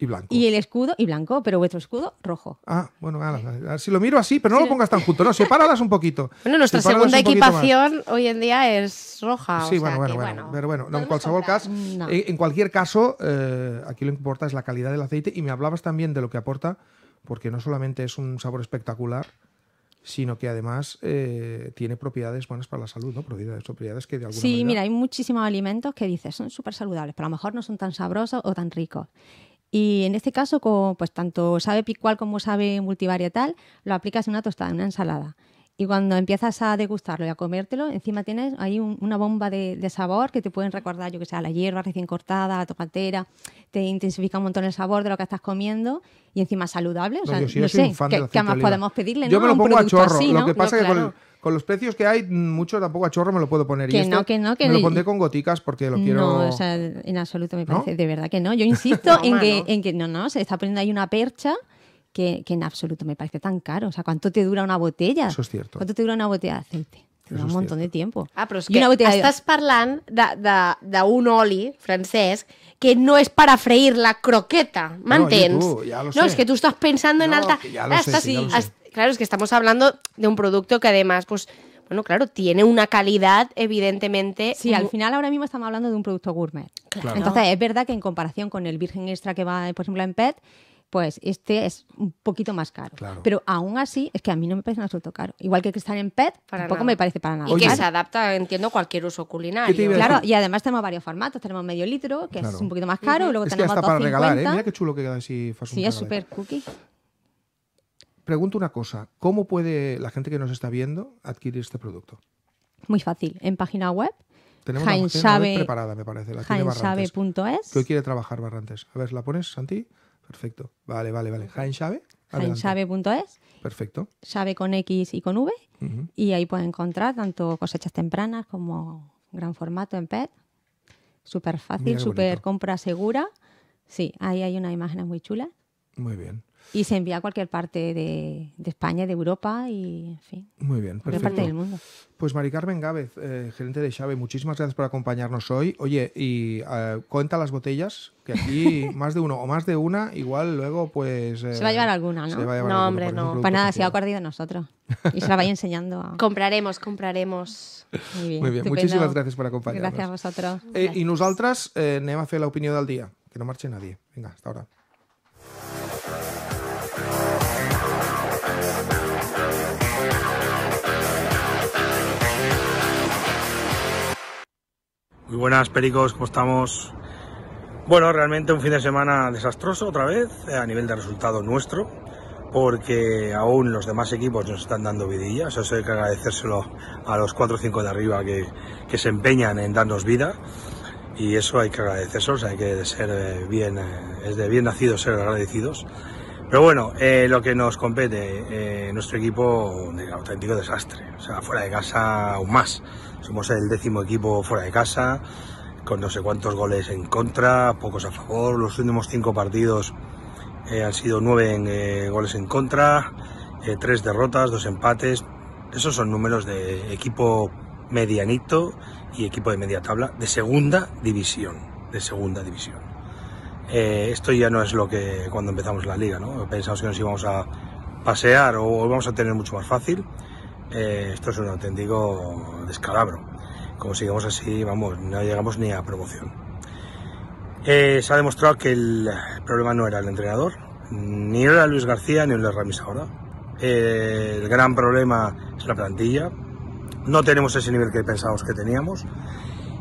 y blanco. Y el escudo, y blanco, pero vuestro escudo rojo. Ah, bueno, a, si lo miro así, pero no lo pongas tan junto, no, sepáralas un poquito. <laughs> Bueno, nuestra segunda equipación hoy en día es roja. Sí, bueno, bueno, bueno, Pero bueno, en, caso, eh, en, cualquier caso, eh, aquí lo que importa es la calidad del aceite y me hablabas también de lo que aporta, porque no solamente es un sabor espectacular, sino que además eh, tiene propiedades buenas para la salud, ¿no? Propiedades, propiedades que de alguna Sí, mira, hay muchísimos alimentos que dices son súper saludables, pero a lo mejor no son tan sabrosos o tan ricos. Y en este caso, pues tanto sabe picual como sabe multivarietal, lo aplicas en una tostada, en una ensalada. Y cuando empiezas a degustarlo y a comértelo, encima tienes ahí una bomba de, sabor que te pueden recordar, yo que sé, la hierba recién cortada, la tocatera, te intensifica un montón el sabor de lo que estás comiendo y encima saludable. O sea, no, sé, ¿qué, más podemos pedirle? ¿no? me ¿no? Lo que pasa con los precios que hay, mucho tampoco a chorro me lo puedo poner. Que y no, que no, que Me lo pondré con goticas porque lo quiero. No, o sea, en absoluto me parece, de verdad que no. Yo <laughs> insisto en, que, no. en que no, no, se está poniendo ahí una percha. Que, que en absoluto me parece tan caro. O sea, ¿cuánto te dura una botella? Eso es cierto. ¿Cuánto te dura una botella de aceite? Dura un montón de tiempo. Ah, pero es que estás hablando de un oli francés que no es para freír la croqueta, m'entens? No, es que tú estás pensando en alta... Ja lo lo sé claro, es que estamos hablando de un producto que además, pues, bueno, claro, tiene una calidad, evidentemente. Sí, al final ahora mismo estamos hablando de un producto gourmet. Entonces, es verdad que en comparación con el virgen extra que va, por ejemplo, en PET, pues este es un poquito más caro. Claro. Pero aún así, es que a mí no me parece un absoluto caro. Igual que están en PET, tampoco me parece para nada. Y que se adapta, entiendo, a cualquier uso culinario. Claro, y además tenemos varios formatos. Tenemos medio litro, que es un poquito más caro, y luego tenemos que hasta para regalar, ¿eh? Mira qué chulo que queda así. Sí, es súper cookie pregunto una cosa, ¿cómo puede la gente que nos está viendo adquirir este producto? Muy fácil, en página web. Tenemos una página web preparada, me parece. La tiene Barrantes. quiere trabajar Barrantes. A ver, ¿la pones, Santi? Perfecto. Vale, vale, vale. Jainshave. Jainshave.es. Perfecto. sabe con X y con V. Y ahí pueden encontrar tanto cosechas tempranas como gran formato en PET. Súper fácil, súper compra segura. Sí, ahí hay una imagen muy chula. Muy bien. Y se envía a cualquier parte de, España, de Europa y, en fin. Muy bien, parte del mundo. Pues Mari Carmen Gávez, eh, gerente de Xave, muchísimas gracias por acompañarnos hoy. Oye, y eh, cuenta las botellas, que aquí <laughs> más de uno o más de una, igual luego pues... Eh, se va a llevar alguna, ¿no? no, hombre, no. Para pues nada, se ha de nosotros. Y se la vaya enseñando. <laughs> Compraremos, compraremos. Muy bien, muchísimas gracias por acompañarnos. Gracias a vosotros. y nosotras, anem a la opinión del día que no marche nadie. venga, hasta ahora. Muy buenas, Pericos, ¿cómo estamos? Bueno, realmente un fin de semana desastroso otra vez eh, a nivel de resultado nuestro, porque aún los demás equipos nos están dando vidillas Eso hay que agradecérselo a los 4 o 5 de arriba que, se empeñan en darnos vida. Y eso hay que agradecerlos o hay que ser eh, bien, eh, es de bien nacidos ser agradecidos. Pero bueno, lo que nos compete, nuestro equipo, un auténtico desastre. O sea, fuera de casa aún más. Somos el décimo equipo fuera de casa, con no sé cuántos goles en contra, pocos a favor. Los últimos cinco partidos eh, han sido nueve eh, goles en contra, eh, tres derrotas, dos empates. Esos son números de equipo medianito y equipo de media tabla de segunda división. De segunda división. esto ya no es lo que cuando empezamos la liga, ¿no? Pensamos que nos íbamos a pasear o vamos a tener mucho más fácil. Eh, esto es un auténtico descalabro. Como sigamos así, vamos, no llegamos ni a promoción. Eh, se ha demostrado que el problema no era el entrenador, ni era Luis García ni el Ramis ahora. Eh, el gran problema es la plantilla. No tenemos ese nivel que pensábamos que teníamos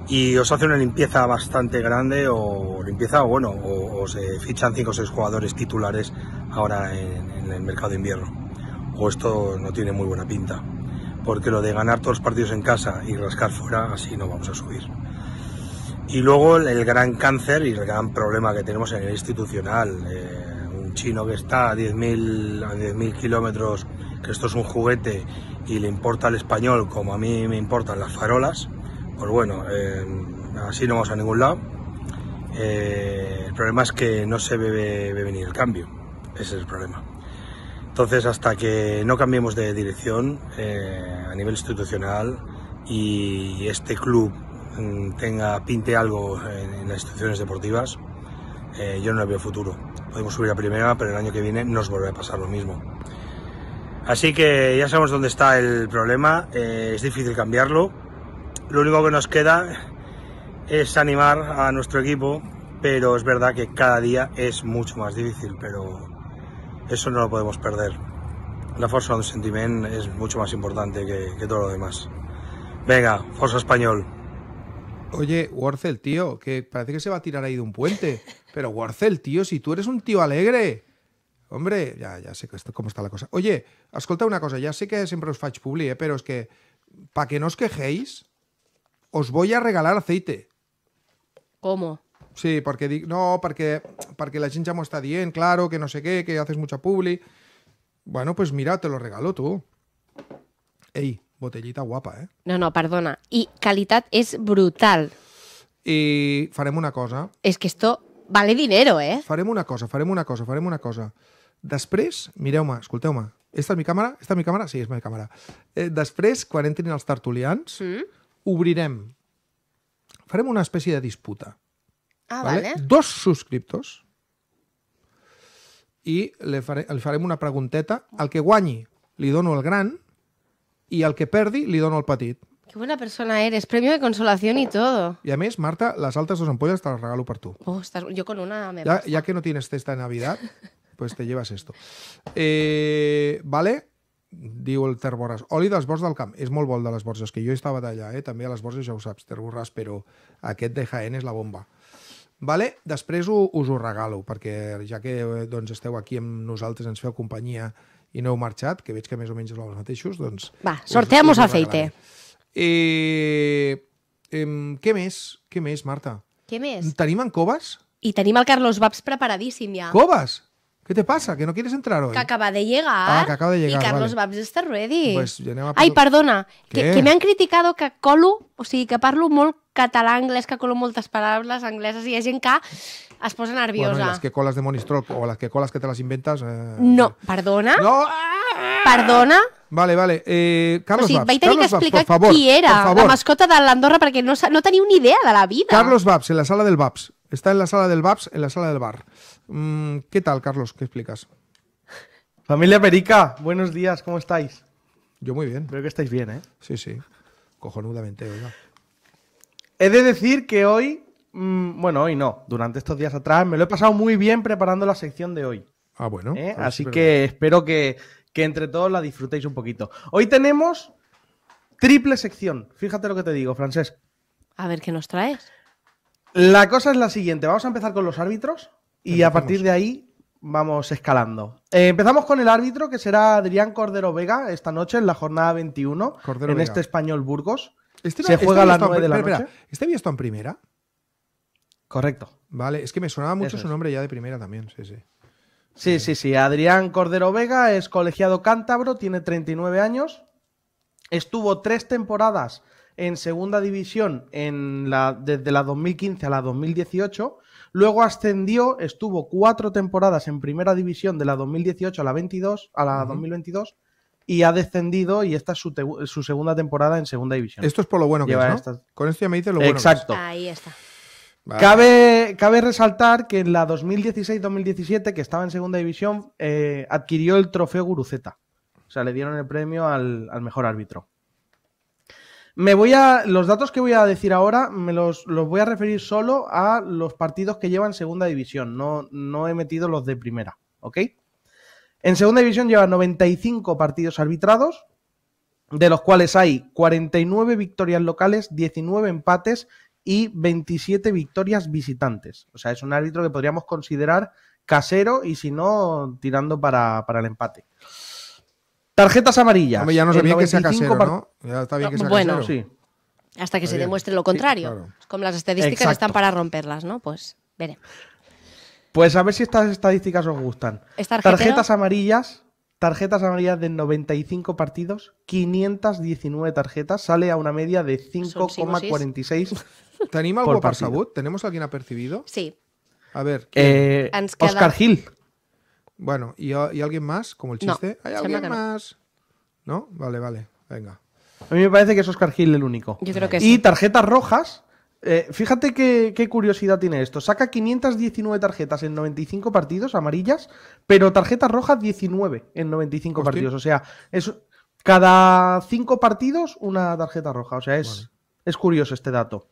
y os hace una limpieza bastante grande o limpieza o bueno, o, se fichan 5 o 6 jugadores titulares ahora en, en el mercado de invierno. O esto no tiene muy buena pinta porque lo de ganar todos los partidos en casa y rascar fuera, así no vamos a subir. Y luego el, gran cáncer y el gran problema que tenemos en el institucional. Eh, un chino que está a 10.000 a kilómetros, que esto es un juguete y le importa al español como a mí me importan las farolas, pues bueno, eh, así no vamos a ningún lado. Eh, el problema es que no se ve venir el cambio. Ese es el problema. Entonces, hasta que no cambiemos de dirección eh, a nivel institucional y este club mm, tenga pinte algo en, las instituciones deportivas, eh, yo no veo futuro. Podemos subir a primera, pero el año que viene nos vuelve a pasar lo mismo. Así que ya sabemos dónde está el problema, eh, es difícil cambiarlo. Lo único que nos queda es animar a nuestro equipo, pero es verdad que cada día es mucho más difícil, pero eso no lo podemos perder. La de un sentimiento es mucho más importante que, todo lo demás. Venga, Fuerza español. Oye, Warcel, tío, que parece que se va a tirar ahí de un puente. Pero Warcel, tío, si tú eres un tío alegre... Hombre, ya ya sé cómo está la cosa. Oye, ascolta una cosa, ya sé que siempre os faig publi, eh, pero es que, para que no os quejéis, os voy a regalar aceite. ¿Cómo? Sí, perquè dic, no, perquè, perquè la gent ja m'ho està dient, claro, que no sé què, que haces mucha publi... Bueno, pues mira, te lo regalo, tú. Ei, botellita guapa, eh? No, no, perdona. I qualitat és brutal. I farem una cosa. És es que esto vale dinero, eh? Farem una cosa, farem una cosa, farem una cosa. Després, mireu-me, escolteu-me. Esta és mi càmera? Esta és mi càmera? Sí, és mi càmera. Eh, després, quan entrin els tertulians, mm. obrirem. Farem una espècie de disputa Ah, vale. vale. Dos subscriptors i li fare, li farem una pregunteta. El que guanyi li dono el gran i el que perdi li dono el petit. Qué bona persona eres. Premio de consolación y todo. Y a més, Marta, les altres dos ampolles te les regalo per tu. Oh, estàs... Yo con una me ya, ya que no tienes cesta de Navidad, <laughs> pues te llevas esto. Eh, vale? diu el Borràs, Oli dels bords del camp. És molt bo de les borges, que jo estava d'allà, eh? també a les borges ja ho saps, Borràs, però aquest de Jaén és la bomba. Vale? Després ho, us ho regalo, perquè ja que eh, doncs, esteu aquí amb nosaltres, ens feu companyia i no heu marxat, que veig que més o menys sou els mateixos, doncs... Va, sortem a feite. Eh, eh, què més? Què més, Marta? Què més? Tenim en Coves? I tenim el Carlos Babs preparadíssim ja. Coves? Què te passa? ¿Que no quieres entrar hoy? Que acaba de llegar. Ah, que acaba de llegar. I Carlos vale. Babs està ready. Pues, anem a... Ai, perdona. Que, que, me han que colo, o sigui, que parlo molt catalán, anglès, que colo moltes paraules angleses, i hi ha gent que es posa nerviosa. Bueno, les que colas de Monistrol o las que colas que te las inventas... Eh, no, perdona. No! Perdona. Vale, vale. Eh, Carlos o sigui, que explicar quién favor, era la mascota de l'Andorra perquè no, no teniu ni idea de la vida. Carlos Vaps, en la sala del Vaps. Está en la sala del Vaps, en la sala del bar. Mm, ¿Qué tal, Carlos? ¿Qué explicas? Familia Perica, buenos días, ¿cómo estáis? Yo muy bien. Creo que estáis bien, ¿eh? Sí, sí. Cojonudamente, oiga. He de decir que hoy, mm, bueno, hoy no, durante estos días atrás me lo he pasado muy bien preparando la sección de hoy. Ah, bueno. ¿Eh? Así que espero que, entre todos la disfrutéis un poquito. Hoy tenemos triple sección. Fíjate lo que te digo, Francés. A ver qué nos traes. La cosa es la siguiente. Vamos a empezar con los árbitros y a partir de ahí vamos escalando. Eh, empezamos con el árbitro que será Adrián Cordero Vega esta noche en la jornada 21 en este español Burgos. ¿Este se este juega este a de la ¿Este había estado en primera? Correcto. Vale, es que me sonaba mucho su nombre ya de primera también, sí, sí. Sí, Adrián Cordero Vega es colegiado cántabro, tiene 39 años. Estuvo tres temporadas en segunda división en la, desde la 2015 a la 2018. Luego ascendió, estuvo cuatro temporadas en primera división de la 2018 a la 22, a la 2022 y ha descendido y esta es su, segunda temporada en segunda división. Esto es por lo bueno que es, Con esto ya me dices lo Exacto. bueno. Exacto. Ahí está. Cabe, cabe, resaltar que en la 2016-2017, que estaba en segunda división, eh, adquirió el trofeo Guruceta. O sea, le dieron el premio al, mejor árbitro. Me voy a. Los datos que voy a decir ahora me los, los, voy a referir solo a los partidos que llevan segunda división. No, no he metido los de primera. ¿Ok? En segunda división lleva 95 partidos arbitrados, de los cuales hay 49 victorias locales, 19 empates y 27 victorias visitantes. O sea, es un árbitro que podríamos considerar casero y si no, tirando para, el empate. Tarjetas amarillas. ya no sé que sea casero, ¿no? Ya está bien que bueno, Sí. Hasta que se demuestre lo contrario. Como las estadísticas están para romperlas, ¿no? Pues veremos. Pues a ver si estas estadísticas os gustan. Tarjetas amarillas, tarjetas amarillas de 95 partidos, 519 tarjetas, sale a una media de 5,46. algo algo, Sabud? ¿Tenemos alguien apercibido? Sí. A ver, Oscar eh, Gil. Bueno, ¿y, alguien más? Como el chiste. No, ¿Hay alguien más? ¿No? Vale, vale. Venga. A mí me parece que es Oscar Gil el único. Yo creo que sí. Y tarjetas rojas, eh, fíjate qué, curiosidad tiene esto. Saca 519 tarjetas en 95 partidos amarillas, pero tarjetas rojas 19 en 95 partidos. O sea, es cada 5 partidos una tarjeta roja. O sea, es, es curioso este dato.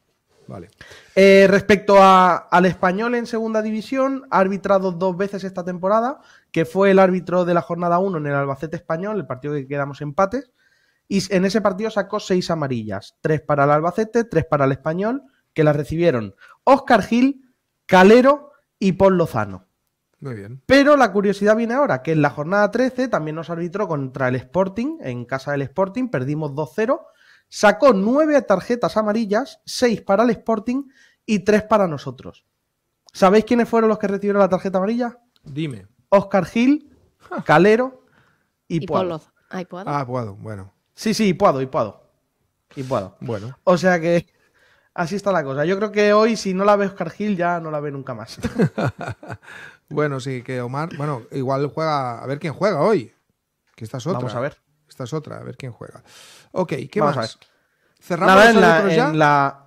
Vale. Eh, respecto al español en segunda división, ha arbitrado dos veces esta temporada, que fue el árbitro de la jornada 1 en el Albacete español, el partido que quedamos empates, y en ese partido sacó seis amarillas, tres para el Albacete, tres para el español que la recibieron Oscar Gil, Calero y Paul Lozano. Muy bien. Pero la curiosidad viene ahora, que en la jornada 13 también nos arbitró contra el Sporting, en casa del Sporting, perdimos 2-0, sacó nueve tarjetas amarillas, seis para el Sporting y tres para nosotros. ¿Sabéis quiénes fueron los que recibieron la tarjeta amarilla? Dime. Oscar Gil, Calero y, y Puado. Ah, Puado, bueno. Sí, sí, y Puado, y Puado. Y Puado. Bueno. O sea que así está la cosa. Yo creo que hoy, si no la ve Oscar Gil, ya no la ve nunca más. <laughs> bueno, sí, que Omar. Bueno, igual juega. A ver quién juega hoy. Que esta otra. Vamos a ver. Esta es otra, a ver quién juega. Ok, ¿qué más? Cerramos en la,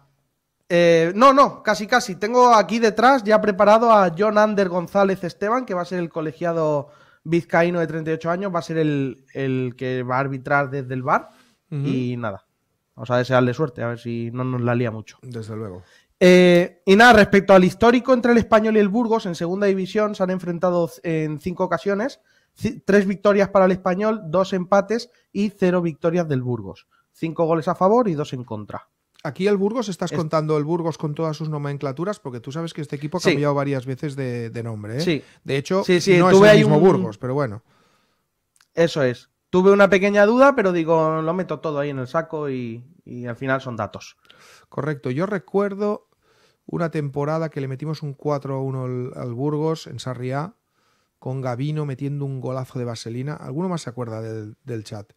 eh, no, no, casi, casi. Tengo aquí detrás ya preparado a John Ander González Esteban, que va a ser el colegiado vizcaíno de 38 años, va a ser el, que va a arbitrar desde el bar. Y nada, Vamos a desearle suerte, a ver si no nos la lía mucho. Desde luego. Eh, y nada, respecto al histórico entre el español y el Burgos, en segunda división se han enfrentado en cinco ocasiones, tres victorias para el español, dos empates y cero victorias del Burgos. Cinco goles a favor y dos en contra. Aquí el Burgos, estás contando el Burgos con todas sus nomenclaturas, porque tú sabes que este equipo ha cambiado varias veces de, nombre. ¿eh? De hecho, no es el mismo Burgos, pero bueno. Eso es tuve una pequeña duda, pero digo, lo meto todo ahí en el saco y, al final son datos. Correcto. Yo recuerdo una temporada que le metimos un 4-1 al, Burgos en Sarriá, con Gabino metiendo un golazo de vaselina. ¿Alguno más se acuerda del, chat?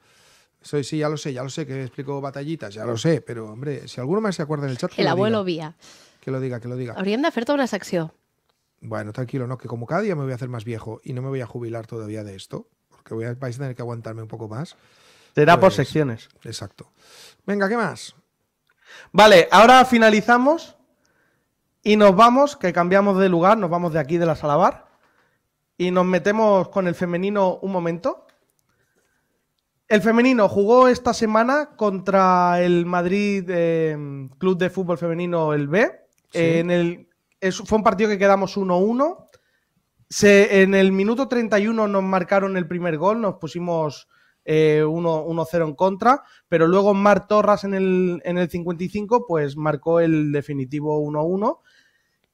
Soy, sí, ya lo sé, ya lo sé, que explico batallitas, ya lo sé, pero hombre, si alguno más se acuerda del chat. Que el abuelo vía. Que lo diga, que lo diga. orienda de hecho una sección. Bueno, tranquilo, no, que como cada día me voy a hacer más viejo y no me voy a jubilar todavía de esto que voy a, vais a tener que aguantarme un poco más. Será da por pues, secciones. Exacto. Venga, ¿qué más? Vale, ahora finalizamos y nos vamos, que cambiamos de lugar, nos vamos de aquí de la Salabar y nos metemos con el femenino un momento. El femenino jugó esta semana contra el Madrid eh, Club de Fútbol Femenino, el B. en el, fue un partido que quedamos 1-1 en el minuto 31 nos marcaron el primer gol, nos pusimos 1-0 eh, en contra, pero luego Mar Torras en el, en el 55 pues marcó el definitivo 1-1.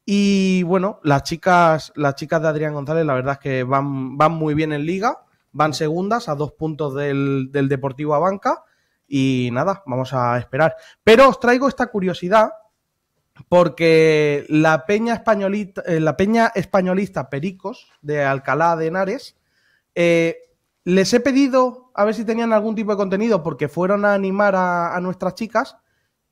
Y bueno, las chicas, las chicas de Adrián González, la verdad es que van, van muy bien en liga, van segundas a dos puntos del, del Deportivo Abanca. Y nada, vamos a esperar. Pero os traigo esta curiosidad porque la peña españolita, eh, la peña españolista Pericos de Alcalá de Henares, eh, les he pedido a ver si tenían algún tipo de contenido porque fueron a animar a, nuestras chicas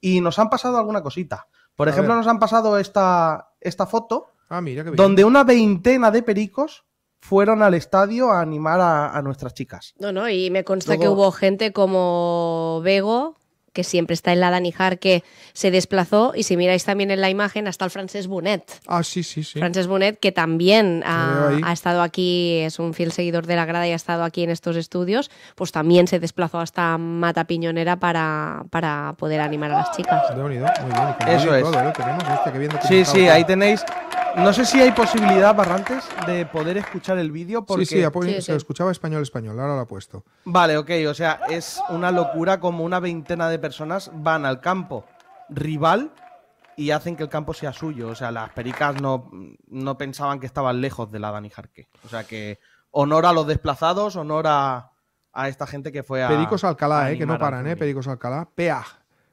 y nos han pasado alguna cosita. Por ejemplo, nos han pasado esta, esta foto ah, donde una veintena de pericos fueron al estadio a animar a, nuestras chicas. No, no, y me consta que hubo gente como Vego que siempre está en la Danijar, que se desplazó y si miráis también en la imagen hasta el francés Bunet. Ah, sí, sí, sí. Francesc Bunet, que también ha, estado aquí, es un fiel seguidor de la grada y ha estado aquí en estos estudios, pues también se desplazó hasta Mata Piñonera para, para poder animar a las chicas. Eso es. ¿eh? sí, sí, ahí tenéis no sé si hay posibilidad, Barrantes, de poder escuchar el vídeo porque... Sí, sí, se escuchaba español-español, ahora lo ha puesto. Vale, ok, o sea, es una locura como una veintena de personas van al campo rival y hacen que el campo sea suyo. O sea, las pericas no, no pensaban que estaban lejos de la Dani Jarque. O sea que honor a los desplazados, honor a, esta gente que fue a... Pericos Alcalá, eh, que no paran, eh, Pericos Alcalá. Pea.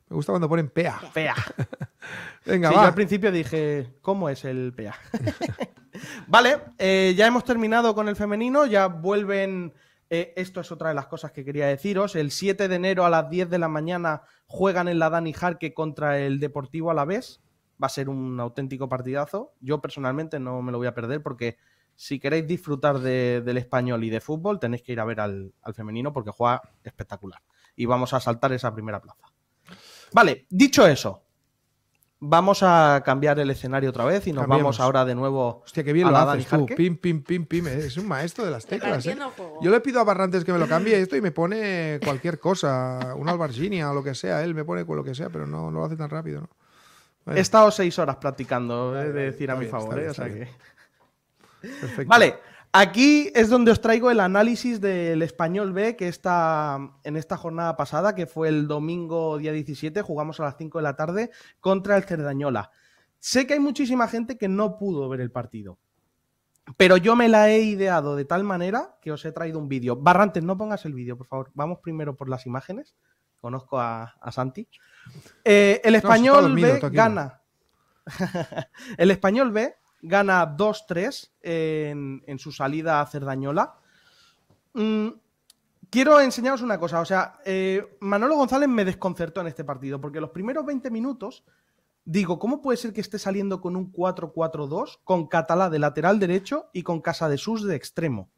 Me gusta cuando ponen PEA. PEA. <laughs> Venga, Yo al principio dije, ¿cómo es el PEA? <laughs> vale, eh, ya hemos terminado con el femenino, ya vuelven. Eh, esto es otra de las cosas que quería deciros. El 7 de enero a las 10 de la mañana juegan en la Dani Jarque contra el Deportivo a la vez, Va a ser un auténtico partidazo. Yo personalmente no me lo voy a perder porque si queréis disfrutar del español y de fútbol tenéis que ir a ver al femenino porque juega espectacular. Y vamos a saltar esa primera plaza. Vale, dicho eso, vamos a cambiar el escenario otra vez y nos vamos ahora de nuevo. Hostia, qué bien lo haces tú. Pim, pim, pim, pim. Es un maestro de las teclas. ¿eh? Yo le pido a Barrantes que me lo cambie esto y me pone cualquier cosa, una albarginia o lo que sea. Él me pone con lo que sea, pero no, lo hace tan rápido. ¿no? He estado seis horas practicando, de decir a mi favor. eh, o sea que... Perfecto. Vale. Aquí es donde os traigo el análisis del español B que está mm, en esta jornada pasada, que fue el domingo día 17, jugamos a las 5 de la tarde contra el Cerdañola. Sé que hay muchísima gente que no pudo ver el partido, pero yo me la he ideado de tal manera que os he traído un vídeo. Barrantes, no pongas el vídeo, por favor. Vamos primero por las imágenes. Conozco a, Santi. Eh, <laughs> el español B gana. el español B gana 2-3 en, su salida a Cerdañola. Mm, quiero enseñaros una cosa, o sea, eh, Manolo González me desconcertó en este partido, porque los primeros 20 minutos digo, ¿cómo puede ser que esté saliendo con un 4-4-2, con Catalá de lateral derecho y con Casa de Sus de extremo?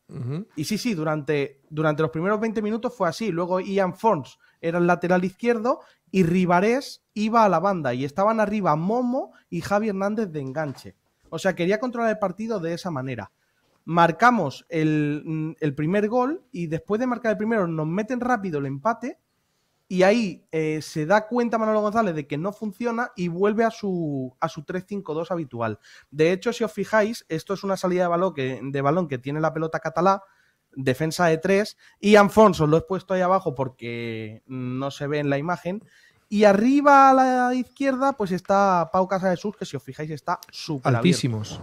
Y sí, sí, durante, durante, los primeros 20 minutos fue así. Luego Ian Fons era el lateral izquierdo y Rivarés iba a la banda y estaban arriba Momo y Javi Hernández de enganche. O sea, quería controlar el partido de esa manera. Marcamos mm, el, primer gol y después de marcar el primero nos meten rápido el empate y ahí eh, se da cuenta Manolo González de que no funciona y vuelve a su, a 3-5-2 habitual. De hecho, si os fijáis, esto es una salida de balón que, de balón que tiene la pelota catalá, defensa de 3, y Anfonso lo he puesto ahí abajo porque no se ve en la imagen, y arriba a la izquierda, pues está Pau Casa de Sur, que si os fijáis está súper Altísimos.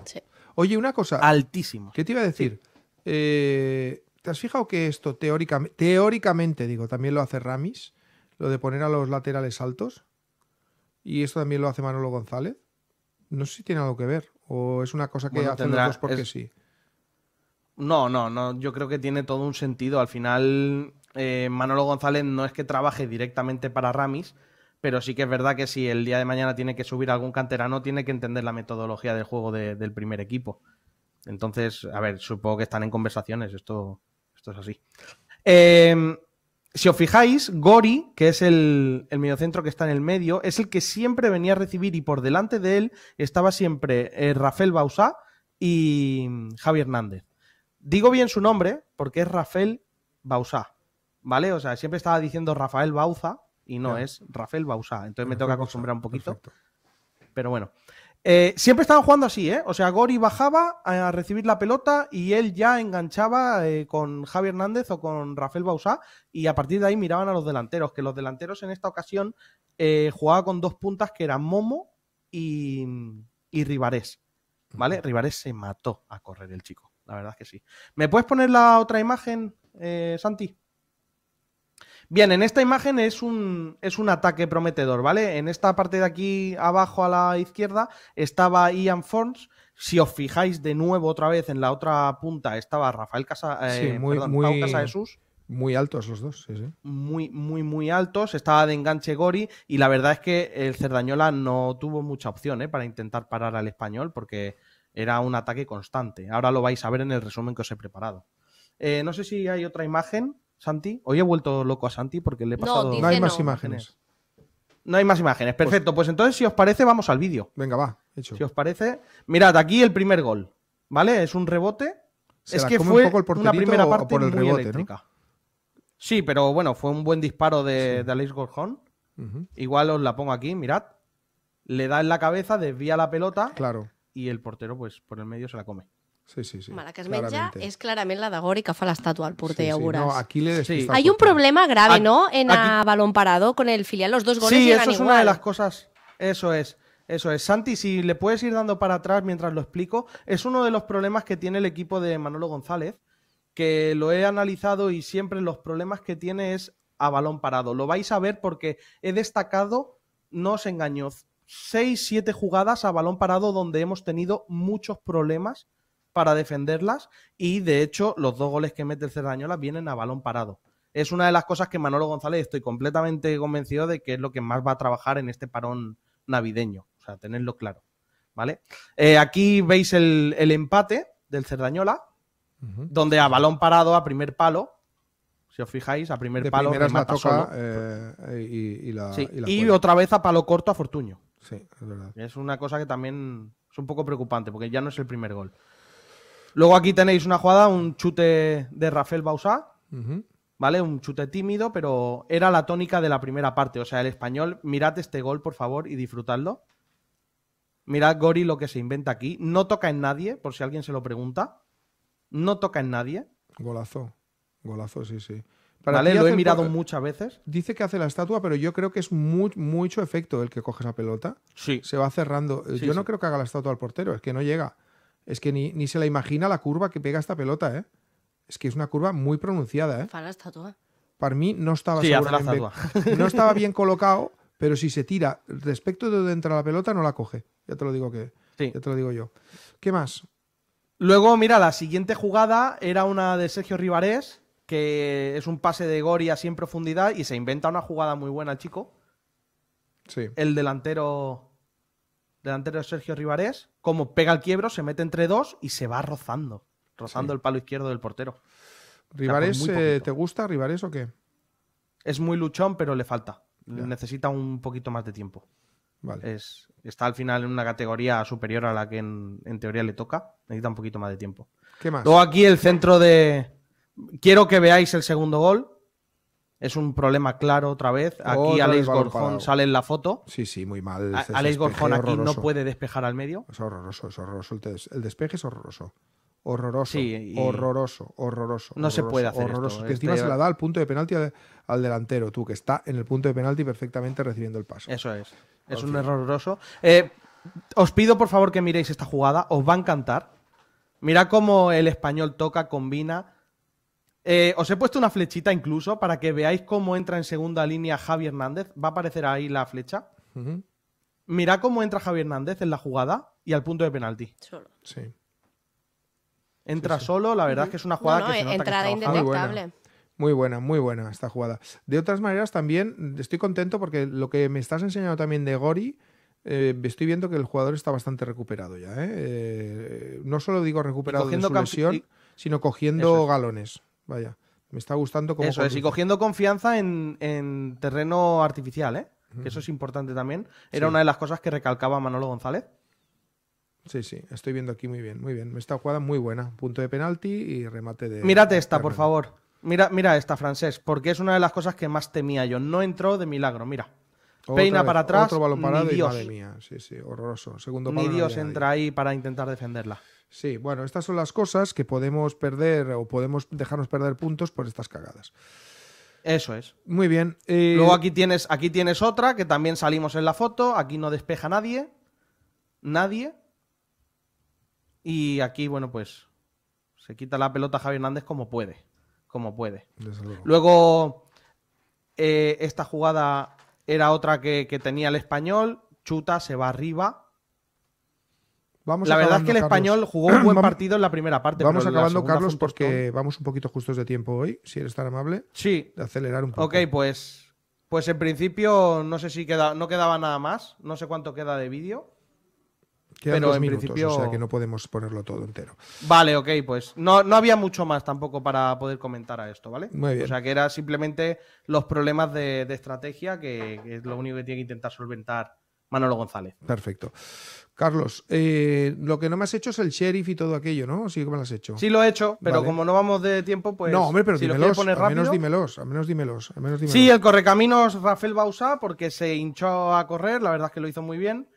Oye, una cosa. altísimo. ¿Qué te iba a decir? Eh, ¿Te has fijado que esto teóricamente, teóricamente, digo, también lo hace Ramis? Lo de poner a los laterales altos. Y esto también lo hace Manolo González. No sé si tiene algo que ver. O es una cosa que hacen los dos porque sí. No, no, no. Yo creo que tiene todo un sentido. Al final, eh, Manolo González no es que trabaje directamente para Ramis, pero sí que es verdad que si el día de mañana tiene que subir algún canterano, tiene que entender la metodología del juego del primer equipo. Entonces, a ver, supongo que están en conversaciones, esto, esto es así. Em, si os fijáis, Gori, que es el, mediocentro que está en el medio, es el que siempre venía a recibir y por delante de él estaba siempre eh, Rafael Bausá y Javier Hernández. Digo bien su nombre porque es Rafael Bausá, ¿vale? O sea, siempre estaba diciendo Rafael Bauza y no, es Rafael Bausá. Entonces me tengo que acostumbrar un poquito. Pero bueno. Eh, siempre estaban jugando así, ¿eh? O sea, Gori bajaba a recibir la pelota y él ya enganchaba eh, con Javi Hernández o con Rafael Bausá y a partir de ahí miraban a los delanteros, que los delanteros en esta ocasión eh, jugaba con dos puntas que eran Momo y, y Rivarés, ¿vale? Rivares se mató a correr el chico, la verdad es que sí. ¿Me puedes poner la otra imagen, eh, Santi? Bien, en esta imagen es un, es un ataque prometedor, ¿vale? En esta parte de aquí abajo a la izquierda estaba Ian Forns. Si os fijáis de nuevo otra vez en la otra punta estaba Rafael Casa, eh, sí, muy, perdón, Jesús. Muy altos los dos, sí, sí. Muy, muy, muy altos. Estaba de enganche Gori y la verdad es que el Cerdañola no tuvo mucha opción eh, para intentar parar al español porque era un ataque constante. Ahora lo vais a ver en el resumen que os he preparado. Eh, no sé si hay otra imagen. Santi. Hoy he vuelto loco a Santi porque le he pasado. No, no hay más imágenes. No hay más imágenes. Pues perfecto. Pues, entonces, si os parece, vamos al vídeo. Venga, va. Hecho. Si os parece. Mirad, aquí el primer gol. ¿Vale? Es un rebote. es que fue una primera parte por el muy eléctrica. Sí, pero bueno, fue un buen disparo de, Alex Gorjón. Igual os la pongo aquí, mirad. Le da en la cabeza, desvía la pelota. Claro. Y el portero, pues, por el medio se la come. Sí, sí, sí. es claramente la de Gori que fa estatua al porter, aquí Hay un problema grave, ¿no? En a balón parado con el filial. Los dos goles sí, igual. Sí, eso es una de las cosas... Eso es. Eso es. Santi, si le puedes ir dando para atrás mientras lo explico, es uno de los problemas que tiene el equipo de Manolo González, que lo he analizado y siempre los problemas que tiene es a balón parado. Lo vais a ver porque he destacado, no os engaño, 6-7 jugadas a balón parado donde hemos tenido muchos problemas para defenderlas y de hecho los dos goles que mete el Cerdañola vienen a balón parado. Es una de las cosas que Manolo González estoy completamente convencido de que es lo que más va a trabajar en este parón navideño, o sea, tenerlo claro. ¿Vale? Eh, aquí veis el, empate del Cerdañola, donde a balón parado, a primer palo, si os fijáis, a primer palo y, otra vez a palo corto a Fortuño. Sí, Es una cosa que también es un poco preocupante, porque ya no es el primer gol. Luego aquí tenéis una jugada, un chute de Rafael Bausá, ¿vale? Un chute tímido, pero era la tónica de la primera parte. O sea, el español, mirad este gol, por favor, y disfrutadlo. Mirad Gori lo que se inventa aquí. No toca en nadie, por si alguien se lo pregunta. No toca en nadie. Golazo. Golazo, sí, sí. Para lo he mirado muchas veces. Dice que hace la estatua, pero yo creo que es mucho efecto el que coge esa pelota. Sí. Se va cerrando. yo no creo que haga la estatua al portero, es que no llega. Es que ni, se la imagina la curva que pega esta pelota, ¿eh? Es que es una curva muy pronunciada, ¿eh? mí no estaba. <laughs> No estaba bien <laughs> colocado, pero si se tira respecto de donde entra la pelota, no la coge. Ya te lo digo que, te lo digo yo. ¿Qué más? Luego, mira, la siguiente jugada era una de Sergio Rivarés, que es un pase de Gori así en profundidad y se inventa una jugada muy buena, chico. Sí. El delantero delantero de Sergio Rivarés, como pega el quiebro, se mete entre dos y se va rozando, rozando el palo izquierdo del portero. Pues ¿Rivares eh, te gusta Rivares o qué? Es muy luchón, pero le falta. Necesita un poquito más de tiempo. Vale. está al final en una categoría superior a la que en, teoría le toca. Necesita un poquito más de tiempo. ¿Qué más? aquí el centro de. Quiero que veáis el segundo gol. Es un problema claro otra vez. Aquí Alex Gorjón sale en la foto. Sí, sí, muy mal. Alex Gorjón aquí no puede despejar al medio. Es horroroso, es horroroso. El, despeje es horroroso. Horroroso, horroroso, horroroso. No se puede hacer. Horroroso. que encima se la da al punto de penalti al, delantero, tú, que está en el punto de penalti perfectamente recibiendo el paso. Eso es. Es un error horroroso. Eh, os pido por favor que miréis esta jugada, os va a encantar. Mira cómo el español toca, combina, eh, os he puesto una flechita incluso para que veáis cómo entra en segunda línea Javier Hernández. Va a aparecer ahí la flecha. Mira cómo entra Javier Hernández en la jugada y al punto de penalti. Solo. Sí. Entra solo, la verdad es que es una jugada no, que se eh, nota entrada ah, indetectable. Muy buena, muy buena esta jugada. De otras maneras, también estoy contento porque lo que me estás enseñando también de Gori, eh, estoy viendo que el jugador está bastante recuperado ya. no solo digo recuperado de su sino cogiendo galones. Vaya, me está gustando cómo Eso es, y cogiendo confianza en, terreno artificial, ¿eh? Que eso es importante también. Era una de las cosas que recalcaba Manolo González. Sí, sí, estoy viendo aquí muy bien, muy bien. Esta jugada muy buena. Punto de penalti y remate de... Mírate esta, por favor. Mira, mira esta, Francés, porque es una de las cosas que más temía yo. No entró de milagro, mira. Peina para atrás. Otro balón Dios. sí, sí, horroroso. Segundo ni Dios entra ahí para intentar defenderla. Sí, bueno, estas son las cosas que podemos perder o podemos dejarnos perder puntos por estas cagadas. Eso es. Muy bien. Eh, luego aquí tienes, aquí tienes otra que también salimos en la foto. Aquí no despeja nadie. Nadie. Y aquí, bueno, pues se quita la pelota Javier Hernández como puede. Como puede. Luego, Luego eh, esta jugada era otra que tenía el español. Chuta, se va arriba la verdad es que el español jugó un <clears throat> buen partido en la primera parte. Vamos acabando, Carlos, porque vamos un poquito justos de tiempo hoy, si eres tan amable. Sí. De acelerar un poco. Ok, pues, pues en principio no sé si queda, no quedaba nada más. No sé cuánto queda de vídeo. Quedan pero minutos, principio... o sea que no podemos ponerlo todo entero. Vale, ok, pues no, había mucho más tampoco para poder comentar a esto, ¿vale? Muy bien. O sea que era simplemente los problemas de, estrategia, que es lo único que tiene que intentar solventar Manolo González. Perfecto. Carlos, eh, lo que no me has hecho es el sheriff y todo aquello, ¿no? Sí cómo lo has hecho. Sí lo he hecho, pero como no vamos de tiempo, pues... No, hombre, pero si menos dímelos, menos dímelos, Sí, el correcaminos Rafael Bausa, porque se hinchó a correr, la verdad es que lo hizo muy bien.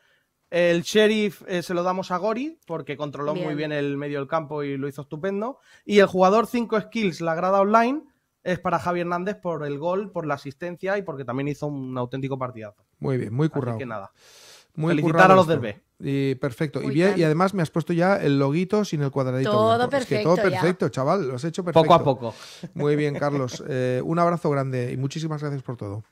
El sheriff eh, se lo damos a Gori, porque controló muy bien el medio del campo y lo hizo estupendo. Y el jugador 5 skills, la grada online, es para Javi Hernández por el gol, por la asistencia y porque también hizo un auténtico partidazo. Muy bien, muy currado. que nada. Muy Felicitar a los del B. Y perfecto. y, bien, y además me has puesto ya el loguito sin el cuadradito. Todo perfecto. todo perfecto, chaval. Lo has hecho perfecto. Poco a poco. Muy bien, Carlos. <laughs> Eh, un abrazo grande y muchísimas gracias por todo.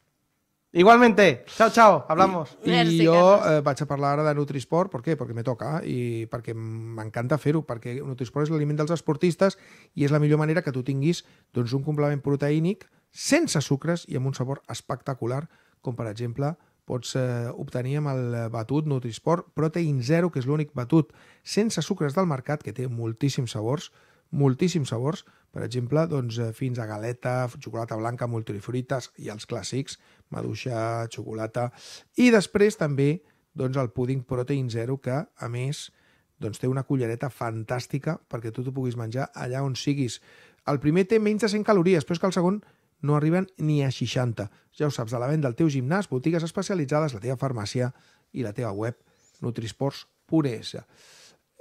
Igualmente. Chao, chao. Hablamos. I, i jo eh, vaig a parlar ara de Nutrisport. Per què? Perquè me toca i perquè m'encanta fer-ho, perquè Nutrisport és l'aliment dels esportistes i és la millor manera que tu tinguis doncs, un complement proteínic sense sucres i amb un sabor espectacular, com per exemple pots eh, obtenir amb el batut Nutrisport Protein Zero, que és l'únic batut sense sucres del mercat, que té moltíssims sabors, moltíssims sabors, per exemple, doncs, eh, fins a galeta, xocolata blanca, multifruites i els clàssics, maduixa, xocolata... I després també doncs, el púding protein zero, que, a més, doncs, té una cullereta fantàstica perquè tu t'ho puguis menjar allà on siguis. El primer té menys de 100 calories, però és que el segon no arriben ni a 60. Ja ho saps, a la venda del teu gimnàs, botigues especialitzades, la teva farmàcia i la teva web nutrisports.es.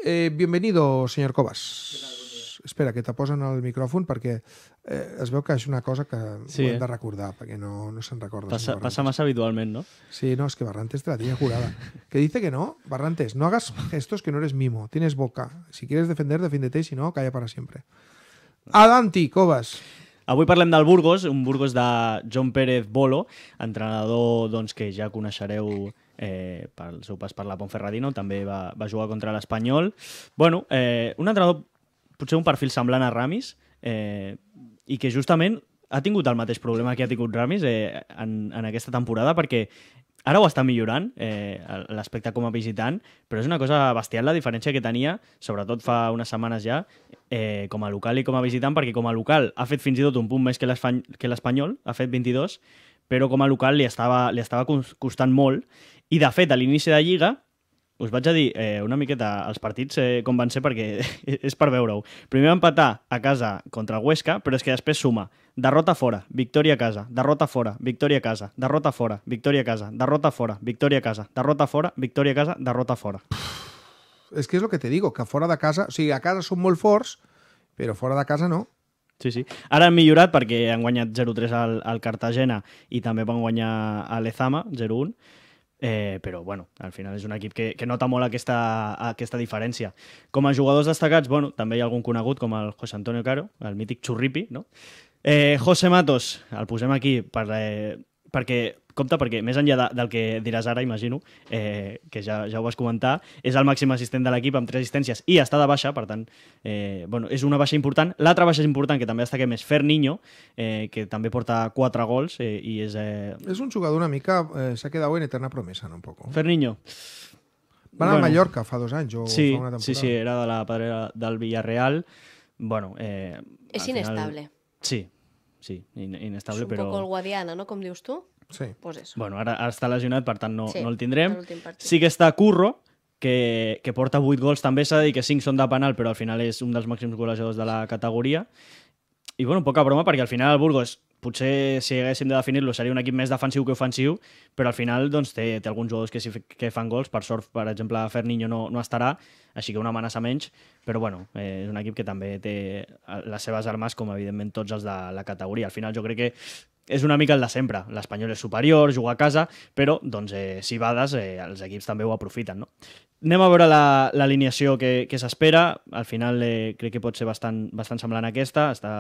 Eh, bienvenido, señor Cobas. Gracias. Espera, que te posen el micròfon perquè eh, es veu que és una cosa que sí, ho hem eh? de recordar, perquè no, no se'n recorda. Passa, passa massa habitualment, ¿no? Sí, no, és que Barrantes te la tenía curada. <laughs> que dice que no, Barrantes, no hagas gestos que no eres mimo, tienes boca. Si quieres defender, defiéndete, si no, calla para siempre. Adanti, Cobas. Avui parlem del Burgos, un Burgos de John Pérez Bolo, entrenador doncs, que ja coneixereu eh, pel seu pas per la Ponferradino, també va, va jugar contra l'Espanyol. Bueno, eh, un entrenador potser un perfil semblant a Ramis eh, i que justament ha tingut el mateix problema que ha tingut Ramis eh, en, en aquesta temporada perquè ara ho està millorant, eh, l'aspecte com a visitant, però és una cosa bestial la diferència que tenia, sobretot fa unes setmanes ja, eh, com a local i com a visitant, perquè com a local ha fet fins i tot un punt més que l'Espanyol, ha fet 22, però com a local li estava, li estava costant molt, i de fet a l'inici de Lliga us vaig a dir eh, una miqueta els partits eh, com van ser perquè <laughs> és per veure-ho. Primer va empatar a casa contra el Huesca, però és que després suma derrota fora, victòria a casa, derrota fora, victòria a casa, derrota fora, victòria a casa, derrota fora, victòria a casa, derrota fora, victòria a casa, derrota fora. És que és el que te digo, que fora de casa... O sigui, a casa són molt forts, però fora de casa no. Sí, sí. Ara han millorat perquè han guanyat 0-3 al, al Cartagena i també van guanyar a l'Ezama, 0-1 eh, però bueno, al final és un equip que, que nota molt aquesta, aquesta diferència. Com a jugadors destacats, bueno, també hi ha algun conegut com el José Antonio Caro, el mític xurripi, no? Eh, José Matos, el posem aquí per, eh, perquè compte perquè, més enllà de, del que diràs ara, imagino, eh, que ja, ja ho vas comentar, és el màxim assistent de l'equip amb tres assistències i està de baixa, per tant, eh, bueno, és una baixa important. L'altra baixa important, que també destaquem, és Ferniño, eh, que també porta quatre gols eh, i és... Eh... És un jugador una mica... Eh, S'ha quedat en eterna promesa, no? Un poco. Ferniño. Van bueno, a Mallorca fa dos anys o sí, fa una temporada. Sí, sí, era de la padrera del Villarreal. Bueno, eh, és inestable. Final... Sí, sí, inestable, però... És un però... poc el Guadiana, no?, com dius tu. Sí. Pues eso. Bueno, ara, ara està lesionat, per tant no, sí, no el tindrem. Sí que està Curro, que, que porta 8 gols també, s'ha de dir que 5 són de penal, però al final és un dels màxims golejadors de la categoria. I bueno, poca broma, perquè al final el Burgos potser si haguéssim de definir-lo seria un equip més defensiu que ofensiu, però al final doncs, té, té alguns jugadors que, si, que fan gols, per sort, per exemple, Ferniño no, no estarà, així que una amenaça menys, però bueno, eh, és un equip que també té eh, les seves armes, com evidentment tots els de la categoria. Al final jo crec que és una mica el de sempre. L'Espanyol és superior, juga a casa, però doncs, eh, si bades, eh, els equips també ho aprofiten. No? Anem a veure l'alineació la, que, que s'espera. Al final eh, crec que pot ser bastant, bastant semblant a aquesta. Està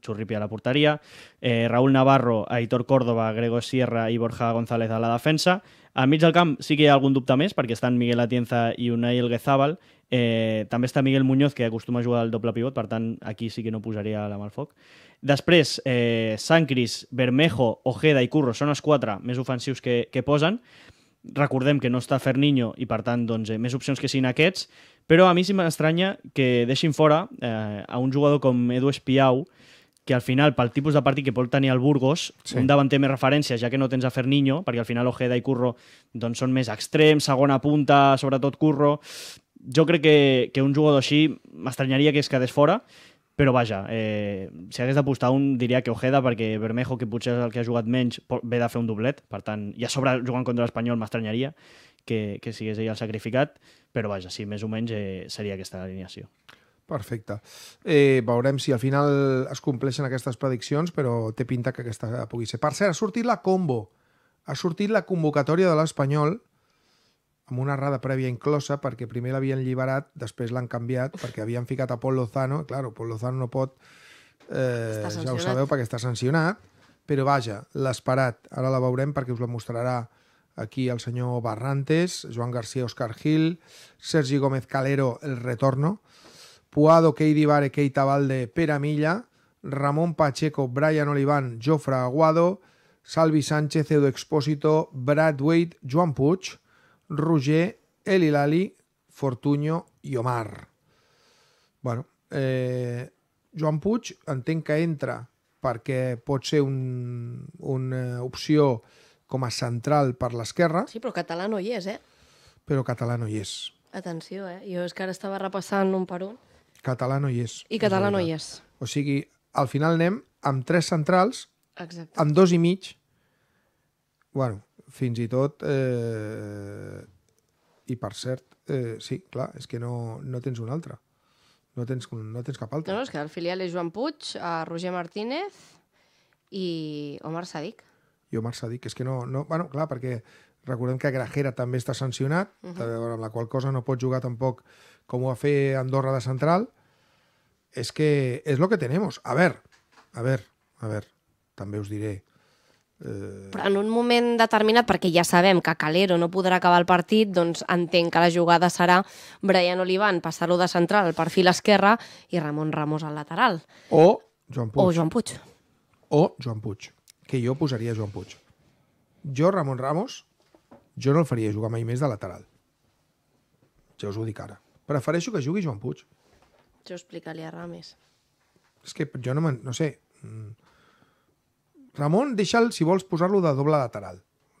Churripi a la porteria. Eh, Raúl Navarro, Aitor Córdoba, Grego Sierra i Borja González a la defensa. Al mig del camp sí que hi ha algun dubte més, perquè estan Miguel Atienza i Unai Elguezábal. Eh, també està Miguel Muñoz, que acostuma a jugar al doble pivot, per tant, aquí sí que no posaria la mà al foc. Després, eh, Sancris, Bermejo, Ojeda i Curro són els quatre més ofensius que, que posen. Recordem que no està Ferniño i, per tant, doncs, eh, més opcions que siguin aquests. Però a mi sí m'estranya que deixin fora eh, a un jugador com Edu Espiau, que al final, pel tipus de partit que pot tenir el Burgos, sí. un davanter més referència, ja que no tens a Niño, perquè al final Ojeda i Curro doncs, són més extrems, segona punta, sobretot Curro... Jo crec que, que un jugador així m'estranyaria que es quedés fora, però vaja, eh, si hagués d'apostar un diria que Ojeda, perquè Bermejo, que potser és el que ha jugat menys, ve de fer un doblet, per tant, i a sobre jugant contra l'Espanyol m'estranyaria que, que sigués ell el sacrificat, però vaja, sí, més o menys eh, seria aquesta alineació. Perfecte. Eh, veurem si al final es compleixen aquestes prediccions, però té pinta que aquesta pugui ser. Per cert, ha sortit la combo. Ha sortit la convocatòria de l'Espanyol amb una errada prèvia inclosa perquè primer l'havien alliberat, després l'han canviat perquè havien ficat a Pol Lozano. Claro, Pol Lozano no pot... Eh, ja ho sabeu perquè està sancionat. Però vaja, l'esperat. Ara la veurem perquè us la mostrarà aquí el senyor Barrantes, Joan García, Oscar Gil, Sergi Gómez Calero, El Retorno... Puado, Keidi Bare, Keita Valde, Pera Milla, Ramón Pacheco, Brian Oliván, Jofra Aguado, Salvi Sánchez, Edu Expósito, Brad Wade, Joan Puig, Roger, Eli Lali, Fortuño i Omar. Bueno, eh, Joan Puig entenc que entra perquè pot ser un, una eh, opció com a central per l'esquerra. Sí, però català no hi és, eh? Però català no hi és. Atenció, eh? Jo és que ara estava repassant un per un. Català no hi és. I català no hi és. O sigui, al final anem amb tres centrals, Exacte. amb dos i mig, bueno, fins i tot... Eh, I per cert, eh, sí, clar, és que no, no tens un altre. No tens, no tens cap altre. No, no, és que el filial és Joan Puig, a eh, Roger Martínez i Omar Sadik. I Omar Sadik, és que no... no bueno, clar, perquè recordem que Grajera també està sancionat, mhm. uh -huh. amb la qual cosa no pot jugar tampoc com ho va fer Andorra de central, es que és lo que tenemos. A ver, a ver, a ver, també us diré... Eh... Però en un moment determinat, perquè ja sabem que Calero no podrà acabar el partit, doncs entenc que la jugada serà Brian Olivan passar-lo de central al perfil esquerre i Ramon Ramos al lateral. O Joan Puig. O Joan Puig. O Joan Puig, que jo posaria Joan Puig. Jo, Ramon Ramos, jo no el faria jugar mai més de lateral. Ja us ho dic ara. Prefereixo que jugui Joan Puig. Jo explicaria a Rames. És que jo no, no sé... Mm. Ramon, deixa'l, si vols, posar-lo de doble lateral,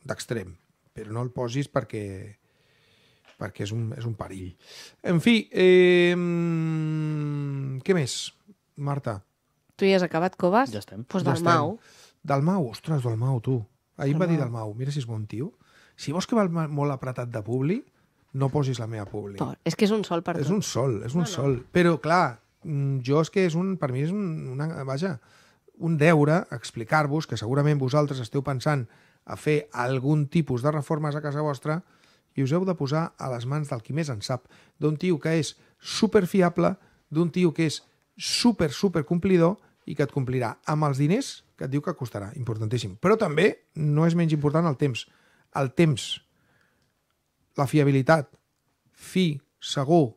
d'extrem, però no el posis perquè perquè és un, és un perill. En fi, eh, què més, Marta? Tu ja has acabat, Covas? Ja estem. Pues del ja Mau. Del Mau, ostres, del Mau, tu. Ahir va dir del Mau, mira si és bon tio. Si vols que va molt apretat de públic, no posis la meva publi. Por. És que és un sol per és tot. És un sol, és un no, no. sol. Però, clar, mm, jo és que és un, per mi és un, una, vaja, un deure explicar-vos que segurament vosaltres esteu pensant a fer algun tipus de reformes a casa vostra i us heu de posar a les mans del qui més en sap, d'un tio que és superfiable, d'un tio que és super, super complidor i que et complirà amb els diners que et diu que costarà, importantíssim. Però també no és menys important el temps. El temps la fiabilitat. Fi, segur,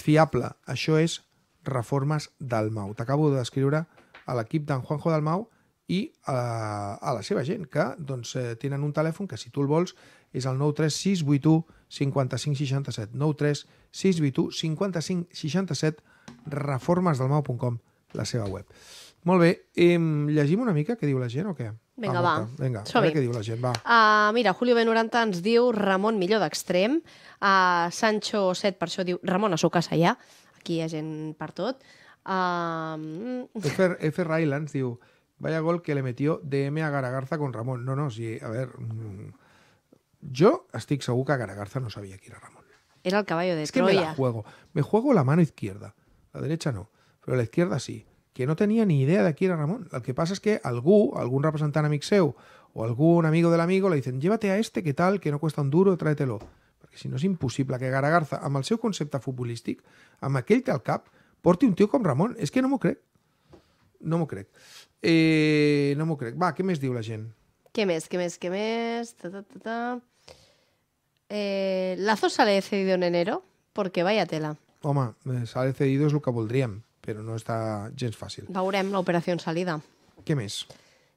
fiable. Això és reformes Dalmau. T'acabo de descriure a l'equip d'en Juanjo Dalmau i a, eh, a la seva gent, que doncs, eh, tenen un telèfon que si tu el vols és el 93681 5567 93681 5567 reformesdelmau.com la seva web. Molt bé, eh, llegim una mica què diu la gent o què? Vinga, va. Vinga, a veure què diu la gent, va. Uh, mira, Julio B90 ens diu Ramon Millor d'Extrem, uh, Sancho 7 per això diu Ramon a su casa ja, aquí hi ha gent per tot. Uh... F, F. Rylands diu Vaya gol que le metió DM a Garagarza con Ramón. No, no, sí, a ver... Mm, jo estic segur que Garagarza no sabia qui era Ramón. Era el caballo de es És que me la juego. Me juego la mano izquierda. La derecha no, pero la izquierda sí que no tenia ni idea de qui era Ramon. El que passa és que algú, algun representant amic seu o algun amigo del l'amigo, li dicen llévate a este que tal, que no cuesta un duro, tráetelo. Perquè si no és impossible que Gara Garza, amb el seu concepte futbolístic, amb aquell que al cap, porti un tio com Ramon. És que no m'ho crec. No m'ho crec. Eh, no m'ho crec. Va, què més diu la gent? Què més, què més, què més? Ta, ta, ta, ta. Eh, Lazo sale cedido en enero, porque vaya tela. Home, eh, sale cedido és el que voldríem però no està gens fàcil. Veurem l'operació en salida. Què més?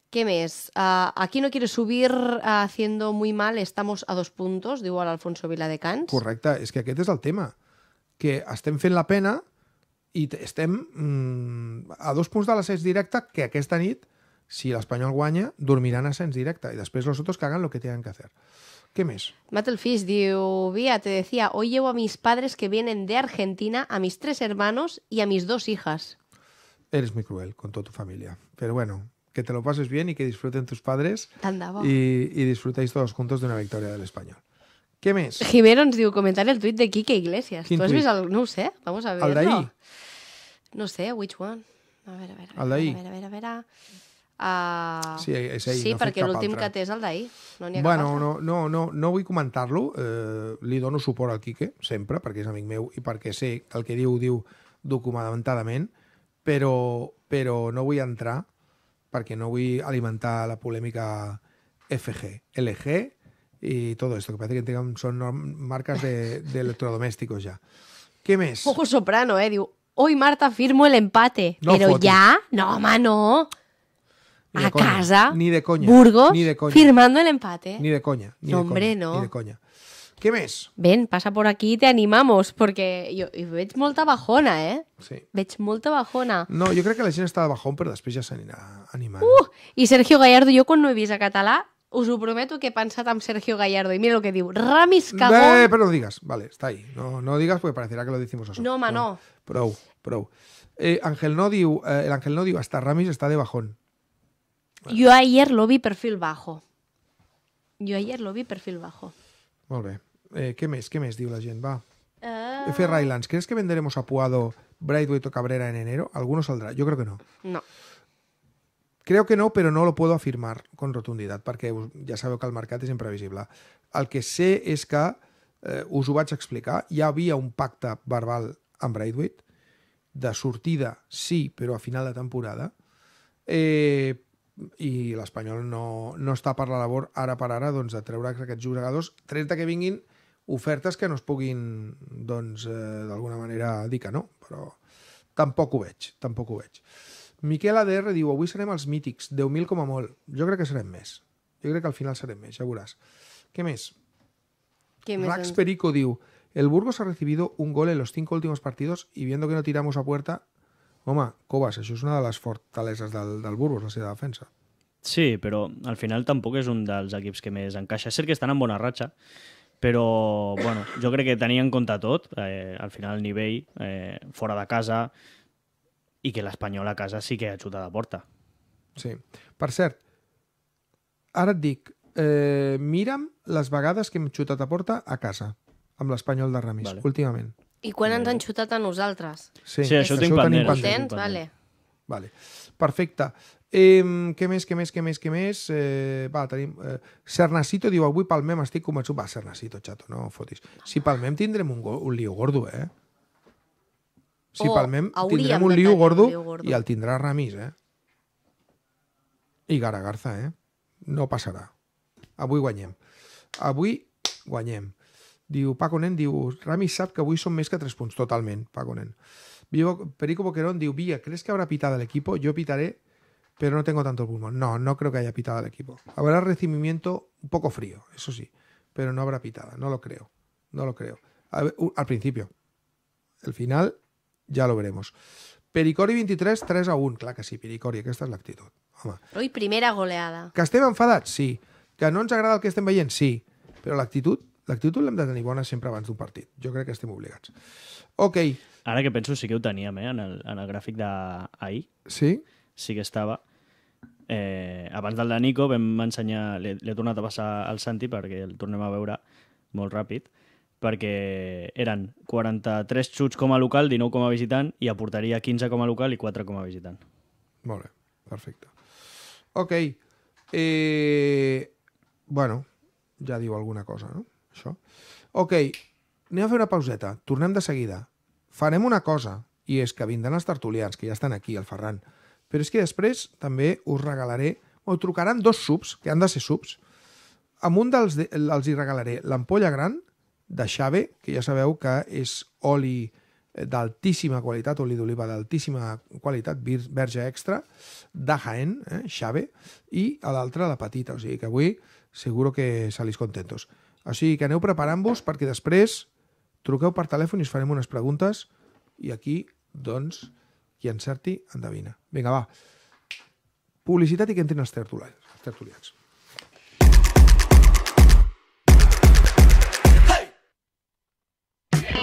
¿Qué més? Uh, aquí no quiere subir ah, haciendo muy mal, estamos a dos puntos, diu l'Alfonso Viladecans. Correcte, és que aquest és el tema, que estem fent la pena i estem mm, a dos punts de la l'ascens directa que aquesta nit, si l'Espanyol guanya, dormiran sens directe i després los altres que hagan lo que tengan que hacer. ¿Qué mes? Battlefish te decía, hoy llevo a mis padres que vienen de Argentina, a mis tres hermanos y a mis dos hijas. Eres muy cruel con toda tu familia. Pero bueno, que te lo pases bien y que disfruten tus padres. Y, y, disfrutéis todos juntos de una victoria del español. ¿Qué mes? Jiménez, digo, comentar el tuit de Kike Iglesias. ¿Tú has visto? No sé, vamos a ver. ¿Al ahí? No sé, which one. A ver, a ver, a ver, a ver, a ver, a ver. Uh, sí, és ell, sí no perquè l'últim que té és el d'ahir. No n'hi ha bueno, cap altre. no, no, no, no vull comentar-lo. Eh, li dono suport al Quique, sempre, perquè és amic meu i perquè sé el que diu, diu documentadament, però, però no vull entrar perquè no vull alimentar la polèmica FG, LG i tot això, que parece que tengan, són marques de, <laughs> de ja. Què més? Ojo soprano, eh, Diu, hoy Marta firmo el empate, no pero fotis. ya, no, home, no. a casa, ni de coña, Burgos, ni de firmando el empate. Ni de coña, ni de coña, no. Ni Ven, pasa por aquí te animamos, porque yo... Y molta bajona, eh? Sí. bajona. No, yo creo que la lesión está de bajón, pero después ya se animant. Uh! Sergio Gallardo, yo con no he a català, os prometo que he pensat Sergio Gallardo y mira lo que digo, Ramis cagó. pero no digas, vale, está ahí. No, no digas porque parecerá que lo decimos nosotros. No, mano no. pro Prou, prou. Eh, Ángel no eh, el Ángel no hasta Ramis está de bajón. Bueno. Yo ayer lo vi perfil bajo. Yo ayer lo vi perfil bajo. Molt bé. Eh, què més? Què més diu la gent? Va. Uh... F. Rylands. ¿Crees que venderemos a Puado, Braithwaite o Cabrera en enero? Alguno saldrá. Yo creo que no. No. Creo que no, pero no lo puedo afirmar con rotundidad, perquè ja sabeu que el mercat és imprevisible. El que sé és que, eh, us ho vaig explicar, hi havia un pacte verbal amb Braithwaite, de sortida sí, però a final de temporada, eh, i l'Espanyol no, no està per la labor ara per ara doncs, de treure aquests jugadors, tret que vinguin ofertes que no es puguin doncs, eh, d'alguna manera dir que no, però tampoc ho veig, tampoc ho veig. Miquel Ader diu, avui serem els mítics, 10.000 com a molt. Jo crec que serem més. Jo crec que al final serem més, ja veuràs. Què més? Què més Rax doncs? Perico diu, el Burgos ha recibido un gol en los cinco últimos partidos y viendo que no tiramos a puerta, Home, Covas, això és una de les fortaleses del, del Burgos, la seva defensa. Sí, però al final tampoc és un dels equips que més encaixa. És cert que estan en bona ratxa, però bueno, jo crec que tenia en compte tot, eh, al final el nivell, eh, fora de casa, i que l'Espanyol a casa sí que ha xutat a porta. Sí. Per cert, ara et dic, eh, mira'm les vegades que hem xutat a porta a casa, amb l'Espanyol de Ramis, vale. últimament. I quan ens han xutat a nosaltres? Sí, sí això, ho tinc pendent. Tens? Vale. vale. Perfecte. Eh, què més, què més, què més, què més? Eh, va, tenim... Eh, Cernacito diu, avui palmem, estic convençut... Va, Cernacito, xato, no fotis. Si palmem tindrem un, go... un lío gordo, eh? Si o palmem tindrem un lío gordo, gordo i el tindrà Ramís, eh? I Gara Garza, eh? No passarà. Avui guanyem. Avui guanyem. Diu, Nen, diu, Rami sap que avui són més que 3 punts, totalment, Nen. Vivo, Perico Boquerón diu, Villa, ¿crees que habrá pitado el equipo? Yo pitaré, pero no tengo tanto pulmón. No, no creo que haya pitado el equipo. Habrá recibimiento un poco frío, eso sí, pero no habrá pitada, no lo creo, no lo creo. Ver, al principio, el final ja lo veremos. Pericori 23, 3 a 1. Clar que sí, Pericori, aquesta és l'actitud. Home. Ui, primera goleada. Que estem enfadats? Sí. Que no ens agrada el que estem veient? Sí. Però l'actitud L'actitud l'hem de tenir bona sempre abans d'un partit. Jo crec que estem obligats. Ok. Ara que penso, sí que ho teníem, eh, en el, en el gràfic d'ahir. Sí? Sí que estava. Eh, abans del de Nico vam ensenyar... L'he tornat a passar al Santi perquè el tornem a veure molt ràpid perquè eren 43 xuts com a local, 19 com a visitant i aportaria 15 com a local i 4 com a visitant. Molt bé, perfecte. Ok. Eh, bueno, ja diu alguna cosa, no? això. Ok, anem a fer una pauseta, tornem de seguida. Farem una cosa, i és que vindran els tertulians, que ja estan aquí, el Ferran. Però és que després també us regalaré, o trucaran dos subs, que han de ser subs, amb un dels els hi regalaré l'ampolla gran de Xave, que ja sabeu que és oli d'altíssima qualitat, oli d'oliva d'altíssima qualitat, verge extra, de Jaén, eh, Xave, i a l'altra la petita, o sigui que avui seguro que salís contentos. O sigui que aneu preparant-vos perquè després truqueu per telèfon i us farem unes preguntes i aquí, doncs, qui encerti, endevina. Vinga, va. Publicitat i que entrin els tertulians.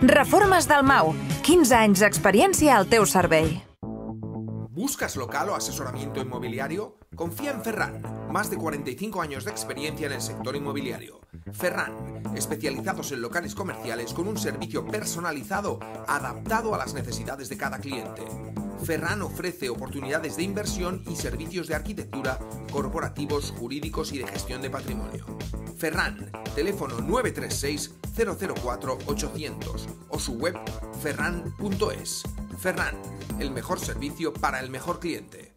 Reformas Dalmau. 15 anys experiencia al teu servei. ¿Buscas local o asesoramiento inmobiliario? Confía en Ferran. Más de 45 años de experiencia en el sector inmobiliario. Ferran, especializados en locales comerciales con un servicio personalizado adaptado a las necesidades de cada cliente. Ferran ofrece oportunidades de inversión y servicios de arquitectura, corporativos, jurídicos y de gestión de patrimonio. Ferran, teléfono 936-004-800 o su web ferran.es. Ferran, el mejor servicio para el mejor cliente.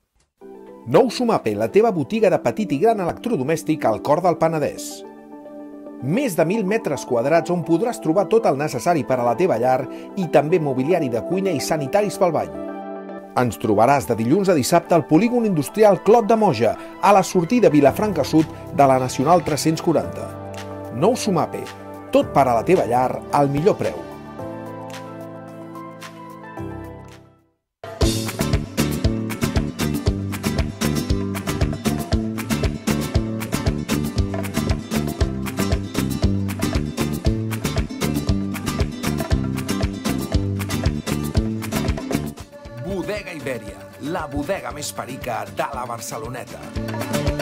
No Sumape, la teva botiga de petit i gran electrodomèstic al cor del Penedès. Més de 1.000 metres quadrats on podràs trobar tot el necessari per la teva llar i també mobiliari de cuina i sanitaris pel baño. Ens trobaràs de dilluns a dissabte al polígon industrial Clot de Moja, a la sortida Vilafranca Sud de la Nacional 340. Nou Sumape, tot per a la teva llar al millor preu. més perica de la Barceloneta.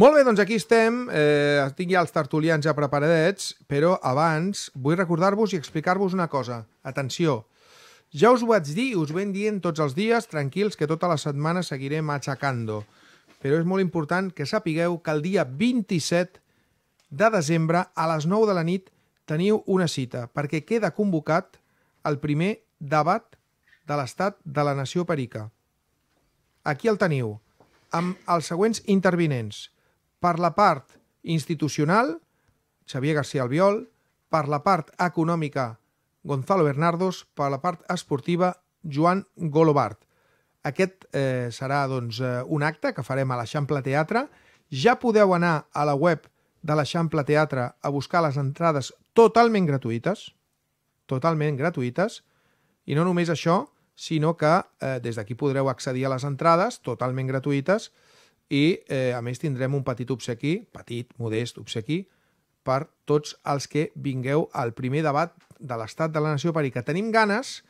Molt bé, doncs aquí estem. Eh, tinc ja els tertulians ja preparadets, però abans vull recordar-vos i explicar-vos una cosa. Atenció. Ja us ho vaig dir, us ben dient tots els dies, tranquils, que tota la setmana seguirem machacando. Però és molt important que sapigueu que el dia 27 de desembre, a les 9 de la nit, teniu una cita, perquè queda convocat el primer debat de l'estat de la nació perica. Aquí el teniu, amb els següents intervinents. Per la part institucional, Xavier García Albiol, per la part econòmica, Gonzalo Bernardos, per la part esportiva, Joan Golobart. Aquest eh, serà doncs, eh, un acte que farem a l'Eixample Teatre. Ja podeu anar a la web de l'Eixample Teatre a buscar les entrades totalment gratuïtes, totalment gratuïtes, i no només això, sinó que eh, des d'aquí podreu accedir a les entrades totalment gratuïtes i eh, a més tindrem un petit obsequi, petit, modest obsequi, per tots els que vingueu al primer debat de l'estat de la nació per i que tenim ganes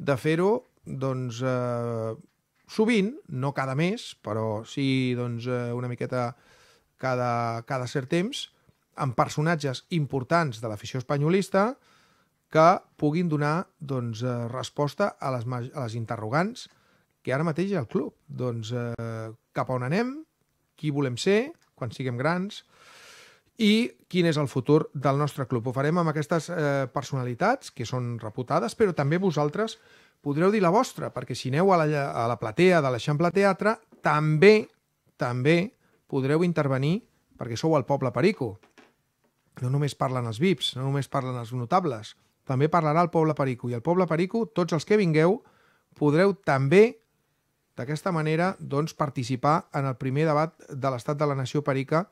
de fer-ho doncs, eh, sovint, no cada mes, però sí doncs, eh, una miqueta cada, cada cert temps, amb personatges importants de l'afició espanyolista que puguin donar doncs, eh, resposta a les, a les interrogants que ara mateix el al club. Doncs eh, cap a on anem, qui volem ser quan siguem grans i quin és el futur del nostre club. Ho farem amb aquestes eh, personalitats, que són reputades, però també vosaltres podreu dir la vostra, perquè si aneu a la, a la platea de l'Eixample Teatre, també, també podreu intervenir perquè sou el poble perico. No només parlen els VIPs, no només parlen els notables, també parlarà el poble perico. I el poble perico, tots els que vingueu, podreu també D'aquesta manera, doncs, participar en el primer debat de l'estat de la nació perica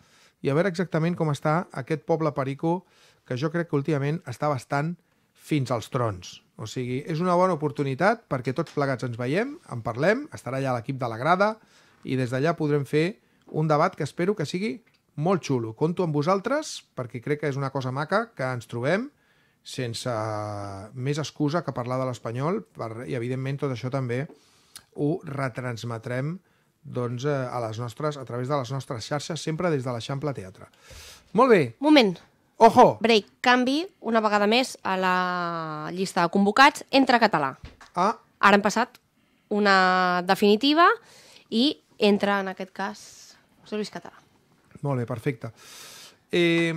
i a veure exactament com està aquest poble perico que jo crec que últimament està bastant fins als trons. O sigui, és una bona oportunitat perquè tots plegats ens veiem, en parlem, estarà allà l'equip de la grada i des d'allà podrem fer un debat que espero que sigui molt xulo. Conto amb vosaltres perquè crec que és una cosa maca que ens trobem sense eh, més excusa que parlar de l'espanyol per, i evidentment tot això també ho retransmetrem doncs, eh, a, les nostres, a través de les nostres xarxes, sempre des de l'Eixample Teatre. Molt bé. Moment. Ojo! Break, canvi, una vegada més, a la llista de convocats, Entra català. Ah. Ara hem passat una definitiva i entra, en aquest cas, José Luis Català. Molt bé, perfecte. Eh,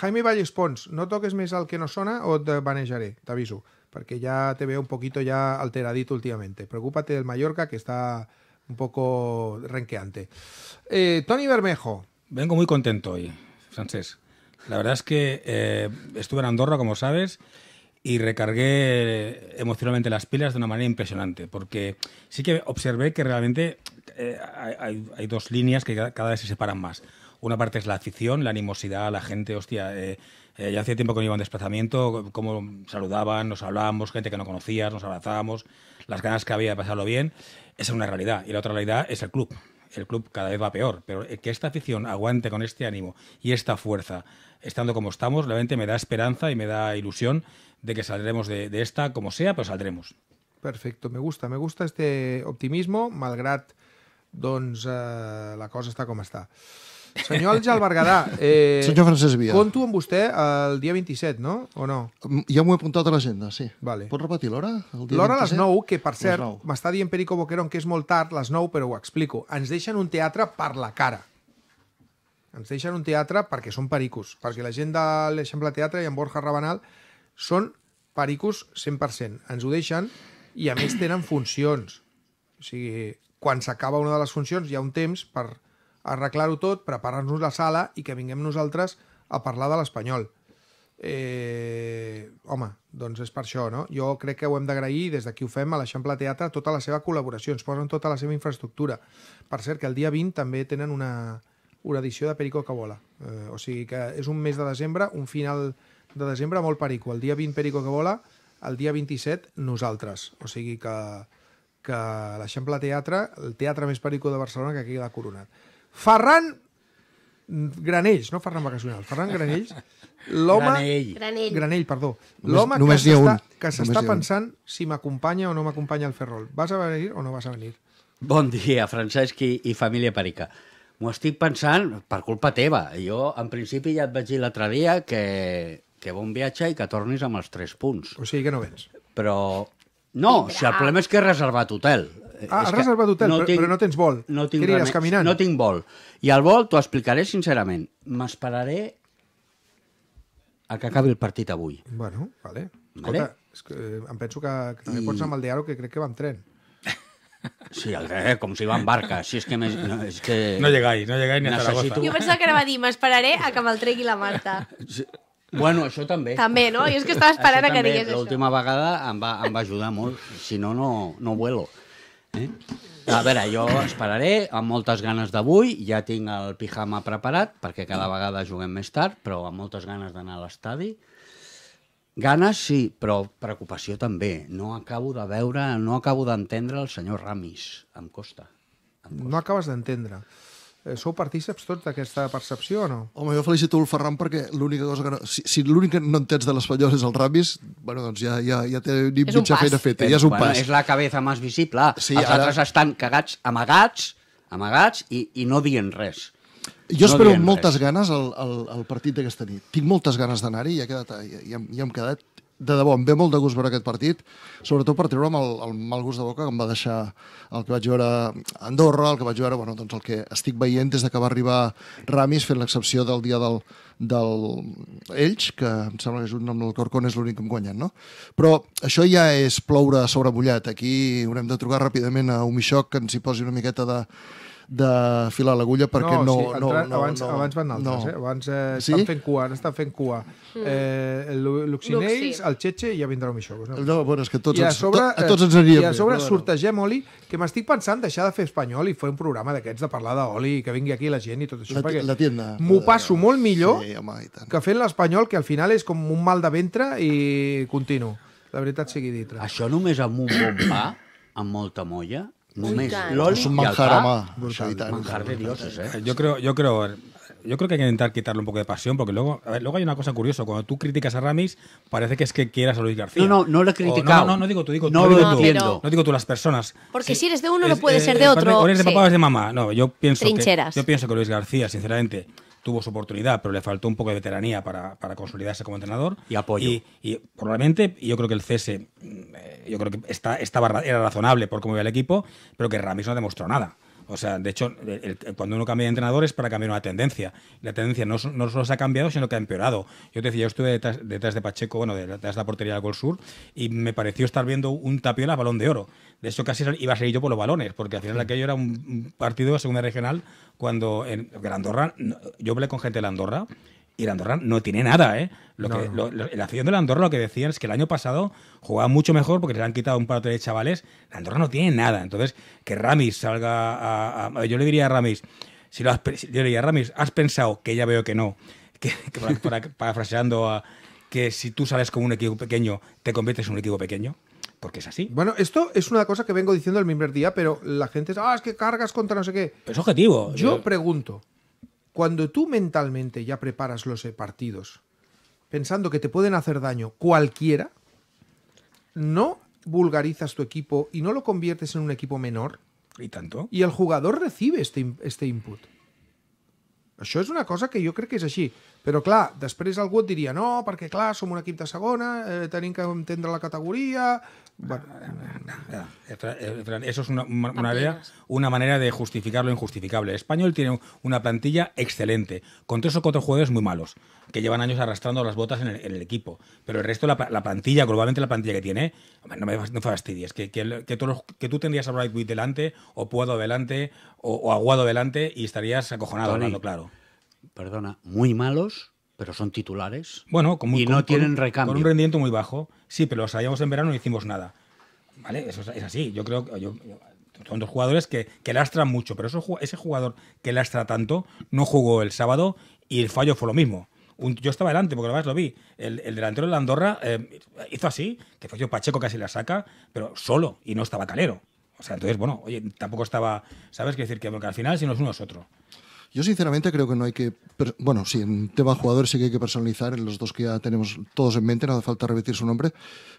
Jaime Vallespons, no toques més el que no sona o et banejaré, t'aviso. porque ya te veo un poquito ya alteradito últimamente. Preocúpate del Mallorca, que está un poco renqueante. Eh, Tony Bermejo. Vengo muy contento hoy, Francés. La verdad es que eh, estuve en Andorra, como sabes, y recargué eh, emocionalmente las pilas de una manera impresionante, porque sí que observé que realmente eh, hay, dos líneas que cada vez se separan más. Una parte es la afición, la animosidad, la gente, hostia, eh, ya hacía tiempo que no iba en desplazamiento, cómo saludaban, nos hablábamos, gente que no conocías, nos abrazábamos, las ganas que había de pasarlo bien. Esa es una realidad. Y la otra realidad es el club. El club cada vez va peor, pero eh, que esta afición aguante con este ánimo y esta fuerza, estando como estamos, realmente me da esperanza y me da ilusión de que saldremos de, esta, como sea, pero saldremos. Perfecto, me gusta, me gusta este optimismo, malgrat eh, la cosa está como está. Senyor Àngel Berguedà, eh, Senyor Francesc Via. conto amb vostè el dia 27, no? O no? Mm, ja m'ho he apuntat a l'agenda, sí. Vale. Pots repetir l'hora? L'hora a les 9, que per cert, m'està dient Perico Boquerón que és molt tard, les 9, però ho explico. Ens deixen un teatre per la cara. Ens deixen un teatre perquè són pericos, perquè la gent de l'Eixample Teatre i en Borja Rabanal són pericos 100%. Ens ho deixen i a més tenen funcions. O sigui, quan s'acaba una de les funcions hi ha un temps per arreglar-ho tot, preparar-nos la sala i que vinguem nosaltres a parlar de l'espanyol. Eh, home, doncs és per això, no? Jo crec que ho hem d'agrair des d'aquí ho fem a l'Eixample Teatre tota la seva col·laboració, ens posen tota la seva infraestructura. Per cert, que el dia 20 també tenen una, una edició de Perico que vola. Eh, o sigui que és un mes de desembre, un final de desembre molt perico. El dia 20 Perico que vola, el dia 27 nosaltres. O sigui que, que l'Eixample Teatre, el teatre més perico de Barcelona que aquí l'ha coronat. Ferran Granells, no Ferran Vacacional, Ferran Granells, l'home... Granell. Granell. Granell, perdó. L'home que s'està que s'està pensant si m'acompanya o no m'acompanya el Ferrol. Vas a venir o no vas a venir? Bon dia, Francesc i, i família Perica. M'ho estic pensant per culpa teva. Jo, en principi, ja et vaig dir l'altre dia que, que bon viatge i que tornis amb els tres punts. O sigui que no vens. Però no, vindrà. si el problema és que he reservat hotel. Ah, has reservat hotel, no però, tinc, però no tens vol. No tinc que caminant. No tinc vol. I el vol t'ho explicaré sincerament. M'esperaré a que acabi el partit avui. Bueno, vale. Escolta, vale? És que, eh, em penso que, que també I... pots el ho que crec que va en tren. Sí, el, eh, com si va en barca. Si és que més, no, és que... no llegáis, no llegáis ni a Saragossa. Jo pensava que ara va dir, m'esperaré a que me'l tregui la Marta. Sí. Bueno, això també. També, no? Jo és que estava esperant a que digués això. L'última vegada em va, em va ajudar molt, si no, no, no vuelo. Eh? A veure, jo esperaré amb moltes ganes d'avui, ja tinc el pijama preparat, perquè cada vegada juguem més tard, però amb moltes ganes d'anar a l'estadi. Ganes sí, però preocupació també. No acabo de veure, no acabo d'entendre el senyor Ramis. Em costa. Em costa. No acabes d'entendre. Eh, sou partíceps tots d'aquesta percepció o no? Home, jo felicito el Ferran perquè l'única cosa que no... Si, si l'únic que no entens de l'espanyol és el ramis, bueno, doncs ja, ja, ja té ni és mitja feina feta, és, ja és un bueno, pas. És la cabeza més visible. Sí, Els ara... altres estan cagats, amagats, amagats i, i no diuen res. Jo no espero moltes res. ganes al, al, al partit d'aquesta nit. Tinc moltes ganes d'anar-hi i ja, quedat, ja, ja, ja hem quedat de debò, em ve molt de gust veure aquest partit, sobretot per treure'm el, el mal gust de boca que em va deixar el que vaig veure a Andorra, el que vaig veure, bueno, doncs el que estic veient des de que va arribar Ramis, fent l'excepció del dia del, del Ells, que em sembla que junt amb el Corcón és l'únic que em guanyen, no? Però això ja és ploure sobre mullat. Aquí haurem de trucar ràpidament a un Mixoc que ens hi posi una miqueta de, de filar l'agulla perquè no... no, sí, no, no, abans, no, abans van altres, no. eh? Abans eh, sí? estan fent cua, estan fent cua. Mm. Eh, L'Uxinells, el Cheche i ja vindrà un Mixogos. No? no, bueno, és que tots, I a sobre, ens, to, a eh, tots ens bé. I a sobre bé, sortegem oli, que m'estic pensant deixar de fer espanyol i fer un programa d'aquests de parlar d'oli i que vingui aquí la gent i tot això. La, perquè la tienda. M'ho passo molt millor sí, home, que fent l'espanyol, que al final és com un mal de ventre i continu. La veritat sigui dit. Això només amb un bon pa, amb molta molla, es un manjar, manjar de ¿eh? Yo creo, que hay que intentar quitarle un poco de pasión, porque luego, hay una cosa curiosa. Cuando tú criticas a Ramis, parece que es que quieras a Luis García. No, no, no lo he criticado. no, no, digo tú, digo, no, no tú, las personas. Porque si eres de uno, no puede eh, ser de otro. O eres de papá o eres de mamá. No, yo pienso. yo pienso que Luis García, sinceramente tuvo su oportunidad, pero le faltó un poco de veteranía para, para consolidarse como entrenador. Y apoyo. Y, probablemente, yo creo que el cese, eh, yo creo que está, estaba, era razonable por cómo iba el equipo, pero que Ramis no demostró nada. O sea, de hecho, cuando uno cambia de entrenador es para cambiar una tendencia. La tendencia no, no solo se ha cambiado, sino que ha empeorado. Yo te decía, yo estuve detrás, de Pacheco, bueno, detrás de la portería del Gol Sur, y me pareció estar viendo un tapiola balón de oro. De hecho, casi iba a seguir yo por los balones, porque al final aquello era un partido de segunda regional cuando en, Andorra, yo hablé con gente de Andorra y Andorra no tiene nada, ¿eh? Lo que, la afición del Andorra lo que decían es que el año pasado jugaba mucho mejor porque se le han quitado un par de chavales. El Andorra no tiene nada. Entonces, que Ramis salga a, yo le diría a Ramis, si has, yo le diría a Ramis, has pensado, que ya veo que no, <laughs> que, parafraseando a que si tú sales con un equipo pequeño, te conviertes en un equipo pequeño porque es así. Bueno, esto es una cosa que vengo diciendo el primer día, pero la gente es, ah, es que cargas contra no sé qué. Es objetivo. yo pregunto, cuando tú mentalmente ya preparas los partidos pensando que te pueden hacer daño cualquiera, no vulgarizas tu equipo y no lo conviertes en un equipo menor. ¿Y tanto? Y el jugador recibe este, este input. Eso es una cosa que yo creo que es así. Pero claro, después algú diría no, porque claro, somos un quinta de segona, eh, que entender la categoría... Eh, eso es una, una, manera, de justificar lo injustificable. español tiene una plantilla excelente, con tres o cuatro jugadores muy malos, que llevan años arrastrando las botas en el, equipo. Pero el resto, la, plantilla, globalmente la plantilla que tiene, no me fastidies, que, que, que, tú tendrías a Brightwood delante, o Puedo delante, o, Aguado delante, y estarías acojonado, hablando claro. Perdona, muy malos pero son titulares. Bueno, y no tienen recambio. Con un rendimiento muy bajo. Sí, pero los hallamos en verano y no hicimos nada. ¿Vale? Eso es así. Yo creo que. son dos jugadores que, que lastran mucho, pero ese jugador que lastra tanto no jugó el sábado y el fallo fue lo mismo. yo estaba delante, porque además lo vi. El, delantero de la Andorra eh, hizo así, que fue yo Pacheco casi la saca, pero solo, y no estaba calero. O sea, entonces, bueno, tampoco estaba, ¿sabes? qué decir que, porque al final, si no es uno, es otro. Yo sinceramente creo que no hay que... Bueno, sí, en tema jugadores sí que hay que personalizar, en los dos que ya tenemos todos en mente, no hace falta repetir su nombre,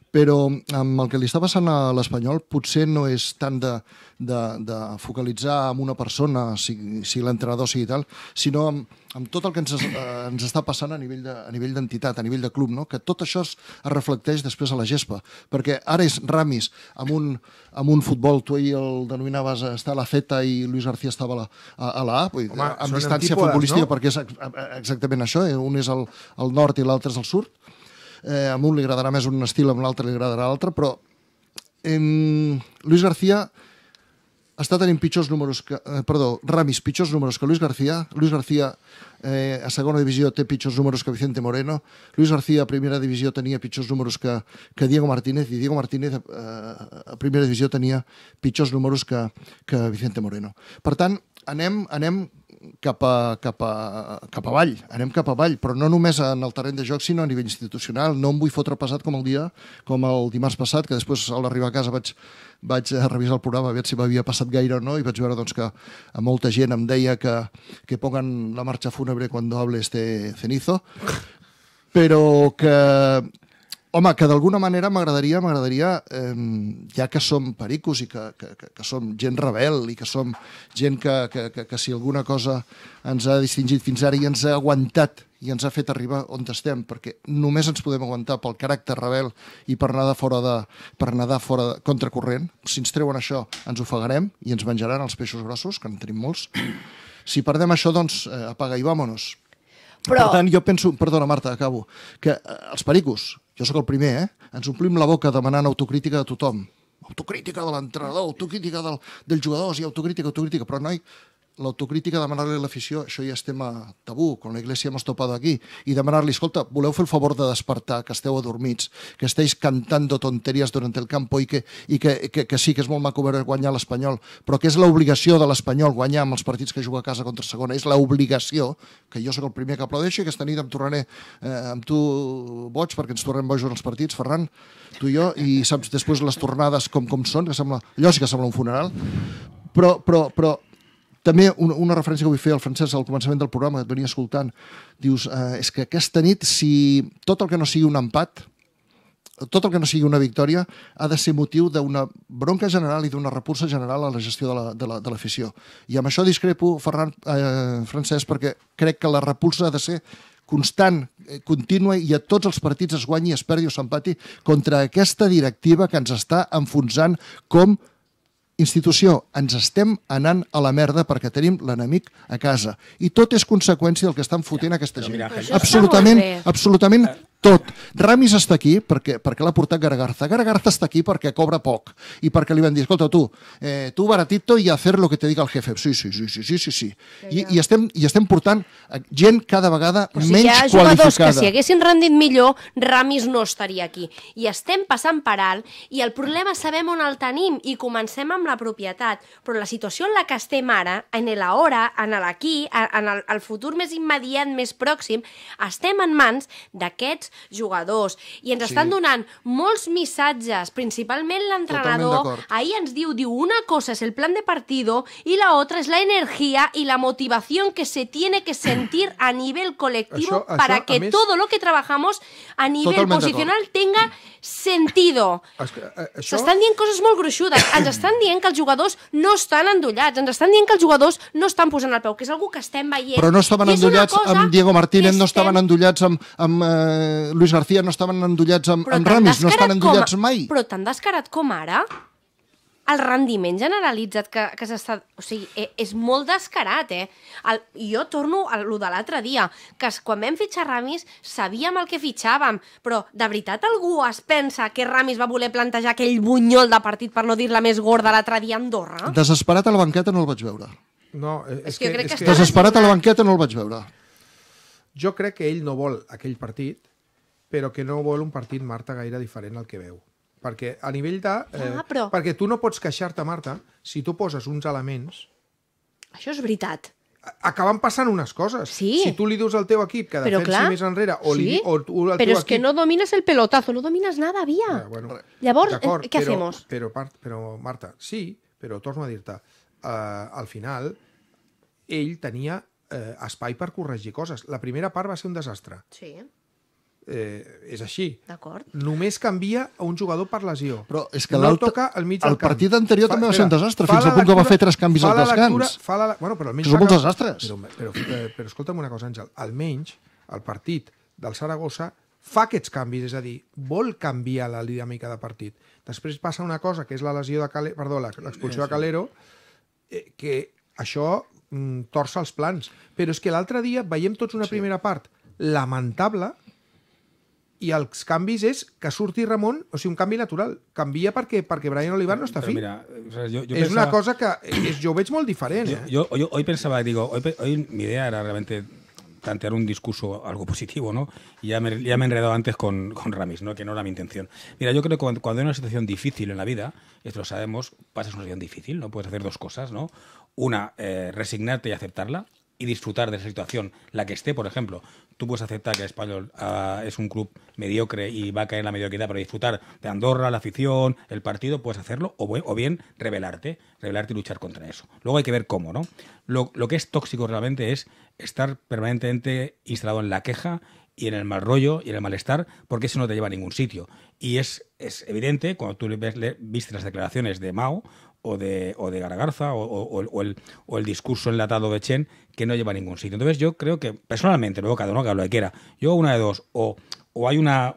però mm, amb el que li està passant a l'Espanyol potser no és tant de, de, de focalitzar en una persona, si, si l'entrenador sigui tal, sinó amb amb tot el que ens, eh, ens està passant a nivell d'entitat, de, a, a nivell de club, no? que tot això es, es reflecteix després a la gespa, perquè ara és Ramis amb un, amb un futbol, tu ahir el denominaves eh, estar a la feta i Luis García estava a a, a la A, Home, amb distància antípodes, futbolística, no? perquè és eh, exactament això, eh? un és el, el nord i l'altre és el sud, eh, a un li agradarà més un estil, a l'altre li agradarà l'altre, però eh, Luis García està tenint pitjors números que, eh, perdó, Ramis pitjors números que Luis García. Luis García eh, a segona divisió té pitjors números que Vicente Moreno. Luis García a primera divisió tenia pitjors números que, que Diego Martínez i Diego Martínez eh, a primera divisió tenia pitjors números que, que Vicente Moreno. Per tant, anem, anem cap, a, cap, a, cap avall, anem cap avall, però no només en el terreny de joc, sinó a nivell institucional. No em vull fotre pesat com el dia, com el dimarts passat, que després al arribar a casa vaig, vaig eh, revisar el programa a veure si m'havia passat gaire o no, i vaig veure doncs, que a molta gent em deia que, que pongan la marxa fúnebre quan hable este cenizo, però que, Home, que d'alguna manera m'agradaria, m'agradaria, eh, ja que som pericos i que, que, que, que som gent rebel i que som gent que, que, que, que si alguna cosa ens ha distingit fins ara i ens ha aguantat i ens ha fet arribar on estem, perquè només ens podem aguantar pel caràcter rebel i per nedar fora de, per nedar fora de, contracorrent. Si ens treuen això, ens ofegarem i ens menjaran els peixos grossos, que en tenim molts. Si perdem això, doncs, eh, apaga i vàmonos. Però... Per tant, jo penso, perdona Marta, acabo, que eh, els pericos jo sóc el primer, eh? Ens omplim la boca demanant autocrítica de tothom. Autocrítica de l'entrenador, autocrítica del, dels jugadors i autocrítica, autocrítica. Però, noi, l'autocrítica, demanar-li a l'afició, això ja és tema tabú, con la iglesia hemos aquí, i demanar-li, escolta, voleu fer el favor de despertar, que esteu adormits, que esteu cantant tonteries durant el campo i que, i que, que, que sí, que és molt maco veure guanyar l'Espanyol, però que és l'obligació de l'Espanyol guanyar amb els partits que juga a casa contra segona, és l'obligació, que jo sóc el primer que aplaudeixo i aquesta nit em tornaré eh, amb tu boig, perquè ens tornem bojos els partits, Ferran, tu i jo, i saps després les tornades com, com són, que sembla, allò sí que sembla un funeral, però, però, però també una, una referència que vull fer al Francesc al començament del programa, que et venia escoltant. Dius, eh, és que aquesta nit, si tot el que no sigui un empat, tot el que no sigui una victòria ha de ser motiu d'una bronca general i d'una repulsa general a la gestió de l'afició. La, de la, de I amb això discrepo, Ferran eh, Francesc, perquè crec que la repulsa ha de ser constant, eh, contínua i a tots els partits es guanyi, es perdi o s'empati contra aquesta directiva que ens està enfonsant com institució, ens estem anant a la merda perquè tenim l'enemic a casa. I tot és conseqüència del que estan fotent aquesta gent. absolutament, absolutament eh, tot. Ramis està aquí perquè, perquè l'ha portat Garagarza. Garagarza està aquí perquè cobra poc i perquè li van dir, escolta, tu, eh, tu baratito i a fer lo que te diga el jefe. Sí, sí, sí, sí, sí, sí. sí. I, i, estem, I estem portant gent cada vegada si menys qualificada. Hi ha jugadors qualificada. que si haguessin rendit millor, Ramis no estaria aquí. I estem passant per alt i el problema sabem on el tenim i comencem amb la propietat. Però la situació en la que estem ara, en l'ahora, en l'aquí, en el, el futur més immediat, més pròxim, estem en mans d'aquests jugados y I ens sí. estan donant molts missatges, principalment l'entrenador. Ahir ens una cosa es el plan de partido y la otra es la energía y la motivación que se tiene que sentir a nivel colectivo para que todo lo que trabajamos a nivel posicional tenga sentido. Eh, això... S'estan dient coses molt gruixudes. Ens estan dient que els jugadors no estan endollats, ens estan dient que els jugadors no estan posant el peu, que és algú que estem veient. Però no estaven endollats amb Diego Martínez, estem... no estaven endollats amb, amb eh, Luis García, no estaven endollats amb, amb Ramis, no estan endollats com... mai. Però tan descarat com ara, el rendiment generalitzat que, que s'està... O sigui, e, és molt descarat, eh? El, jo torno a lo de l'altre dia, que quan vam fitxar Ramis sabíem el que fitxàvem, però de veritat algú es pensa que Ramis va voler plantejar aquell bunyol de partit, per no dir la més gorda, l'altre dia a Andorra? Desesperat a la banqueta no el vaig veure. No, eh, és, és que, que, crec és que, que... Desesperat a la banqueta no el vaig veure. Jo crec que ell no vol aquell partit, però que no vol un partit, Marta, gaire diferent al que veu. Perquè a nivell de... Eh, ah, però... Perquè tu no pots queixar-te, Marta, si tu poses uns elements... Això és veritat acaben passant unes coses. Sí. Si tu li dius al teu equip que defensi clar, més enrere o, li, sí. o, o al Però és equip... que no domines el pelotazo, no domines nada, via. Ah, bueno, Llavors, eh, què però, hacemos? Però, però, Marta, sí, però torno a dir-te, eh, al final ell tenia eh, espai per corregir coses. La primera part va ser un desastre. Sí eh, és així. D'acord. Només canvia a un jugador per lesió. Però és que no toca al mig del el camp. partit anterior fa, també va ser un desastre, fins al punt que va fer tres canvis al descans. Lectura, fa la, bueno, però almenys... Que són molts desastres. Però, però, però, eh, però escolta'm una cosa, Àngel, almenys el partit del Saragossa fa aquests canvis, és a dir, vol canviar la dinàmica de partit. Després passa una cosa, que és la lesió de Calero, perdó, l'expulsió sí, sí. de Calero, eh, que això mm, torça els plans. Però és que l'altre dia veiem tots una sí. primera part lamentable, y al canvis es que surti Ramón, o sea, un cambio natural. Cambia perquè, perquè Brian Olivar no está fi. Mira, es una cosa que es, yo veig muy diferente. Eh? hoy pensaba, digo, hoy, mi idea era realmente plantear un discurso algo positivo, ¿no? Y ya me, ya me he enredado antes con, con Ramis, ¿no? Que no era mi intención. Mira, yo creo que cuando, hay una situación difícil en la vida, esto lo sabemos, pasas una situación difícil, ¿no? Puedes hacer dos cosas, ¿no? Una, eh, resignarte y aceptarla, y disfrutar de esa situación, la que esté, por ejemplo tú puedes aceptar que el español ah, es un club mediocre y va a caer en la mediocridad, para disfrutar de Andorra, la afición, el partido, puedes hacerlo, o, o bien revelarte, revelarte y luchar contra eso. Luego hay que ver cómo, ¿no? Lo, que es tóxico realmente es estar permanentemente instalado en la queja y en el mal rollo y en el malestar, porque eso no te lleva a ningún sitio. Y es, es evidente, cuando tú ves, viste las declaraciones de Mao, o de, o de Garagarza o, el, discurso enlatado de Chen que no lleva a ningún sitio. Entonces yo creo que personalmente, luego cada uno que lo que quiera, yo una de dos, o, hay una...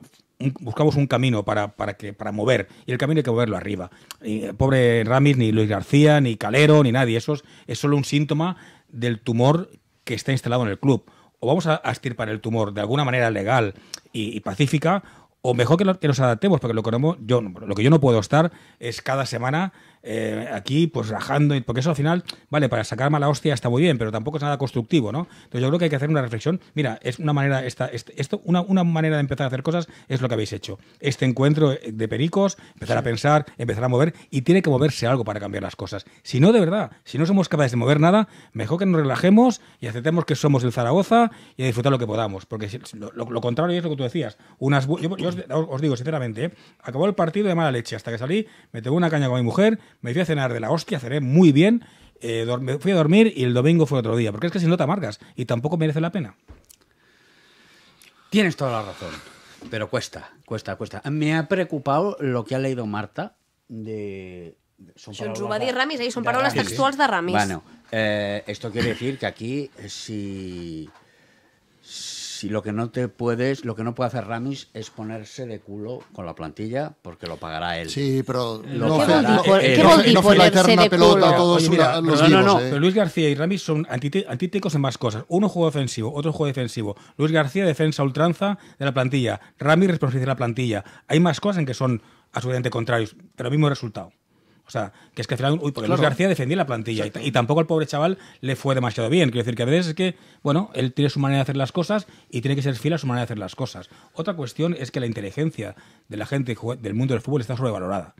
buscamos un camino para, para, que, para mover y el camino hay que moverlo arriba. Y, eh, pobre Ramis, ni Luis García, ni Calero, ni nadie. Eso es, solo un síntoma del tumor que está instalado en el club. O vamos a, estirpar el tumor de alguna manera legal y, pacífica o mejor que, nos adaptemos, porque lo que, yo, lo que yo no puedo estar es cada semana eh, aquí pues rajando, porque eso al final, vale, para sacar mala hostia está muy bien, pero tampoco es nada constructivo, ¿no? Entonces yo creo que hay que hacer una reflexión. Mira, es una manera, esta, este, esto, una, una, manera de empezar a hacer cosas es lo que habéis hecho. Este encuentro de pericos, empezar a pensar, empezar a mover, y tiene que moverse algo para cambiar las cosas. Si no, de verdad, si no somos capaces de mover nada, mejor que nos relajemos y aceptemos que somos el Zaragoza y a disfrutar lo que podamos. Porque lo, contrario es lo que tú decías. Unas, yo, os, digo, sinceramente, ¿eh? acabó el partido de mala leche. Hasta que salí, me tengo una caña con mi mujer, me fui a cenar de la hostia, cené muy bien, eh, fui a dormir y el domingo fue otro día, porque es que si no te amargas y tampoco merece la pena. Tienes toda la razón, pero cuesta, cuesta, cuesta. Me ha preocupado lo que ha leído Marta de... Son, son y Ramis, ahí son palabras textuales de Ramis. Bueno, eh, esto quiere decir que aquí eh, si lo que no te puedes, lo que no puede hacer Ramis es ponerse de culo con la plantilla porque lo pagará él. Sí, pero eh, no, fue, No, la pelota todos No, no, eh? Luis García y Ramis son antíticos en más cosas. Uno juego defensivo, otro juego defensivo. Luis García defensa ultranza de la plantilla. Ramis responsabiliza de la plantilla. Hay más cosas en que son absolutamente contrarios, pero mismo resultado. O sea, que es que al final, uy, porque Luis García defendía la plantilla y, tampoco al pobre chaval le fue demasiado bien. Quiero decir que a veces es que, bueno, él tiene su manera de hacer las cosas y tiene que ser fiel a su manera de hacer las cosas. Otra cuestión es que la inteligencia de la gente del mundo del fútbol está sobrevalorada.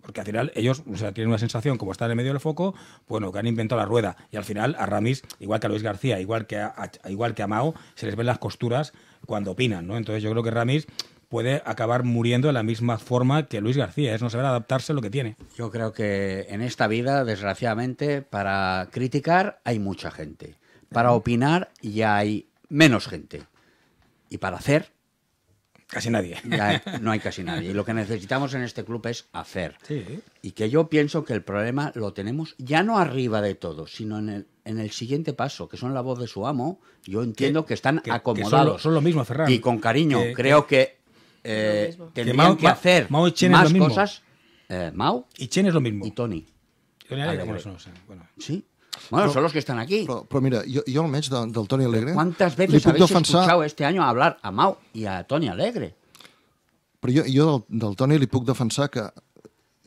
Porque al final ellos o sea, tienen una sensación, como están en medio del foco, bueno, que han inventado la rueda. Y al final a Ramis, igual que a Luis García, igual que a, igual que a Mao, se les ven las costuras cuando opinan, ¿no? Entonces yo creo que Ramis puede acabar muriendo de la misma forma que Luis García. Es no saber adaptarse a lo que tiene. Yo creo que en esta vida, desgraciadamente, para criticar hay mucha gente. Para opinar ya hay menos gente. Y para hacer... Casi nadie. Ya <laughs> no hay casi nadie. Y lo que necesitamos en este club es hacer. Y que yo pienso que el problema lo tenemos ya no arriba de todo, sino en el, en el siguiente paso, que son la voz de su amo. Yo entiendo que, están acomodados. son, lo, mismo, Y con cariño, creo que eh, tendrían que, Mao, que hacer Mau y Chen más es lo mismo. cosas. Eh, Mau y Chen es lo mismo. Y Tony. Tony Alegre, Alegre. Bueno, bueno. Sí. Bueno, però, són els que estan aquí. Però, però mira, jo, jo almenys de, del Toni Alegre... Quantes vegades habéis defensar... escuchado este año hablar a Mao i a Toni Alegre? Però jo, jo del, del Toni li puc defensar que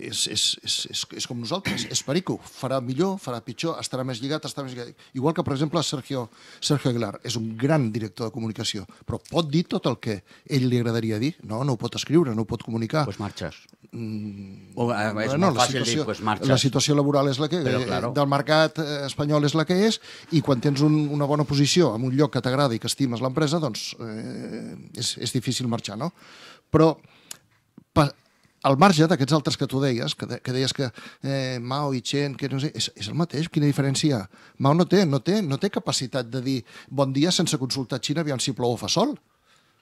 és, és, és, és, és com nosaltres, és perico, farà millor, farà pitjor, estarà més lligat, estarà més lligat. Igual que, per exemple, Sergio, Sergio Aguilar, és un gran director de comunicació, però pot dir tot el que ell li agradaria dir? No, no ho pot escriure, no ho pot comunicar. Doncs pues marxes. Mm, o, és no, la situació, dir, pues marxes. La situació laboral és la que... Però, claro. Del mercat eh, espanyol és la que és, i quan tens un, una bona posició en un lloc que t'agrada i que estimes l'empresa, doncs eh, és, és difícil marxar, no? Però al marge d'aquests altres que tu deies, que, de, que deies que eh, Mao i Chen, que no sé, és, és el mateix, quina diferència? Mao no té, no té, no té capacitat de dir bon dia sense consultar Xina, aviam si plou o fa sol.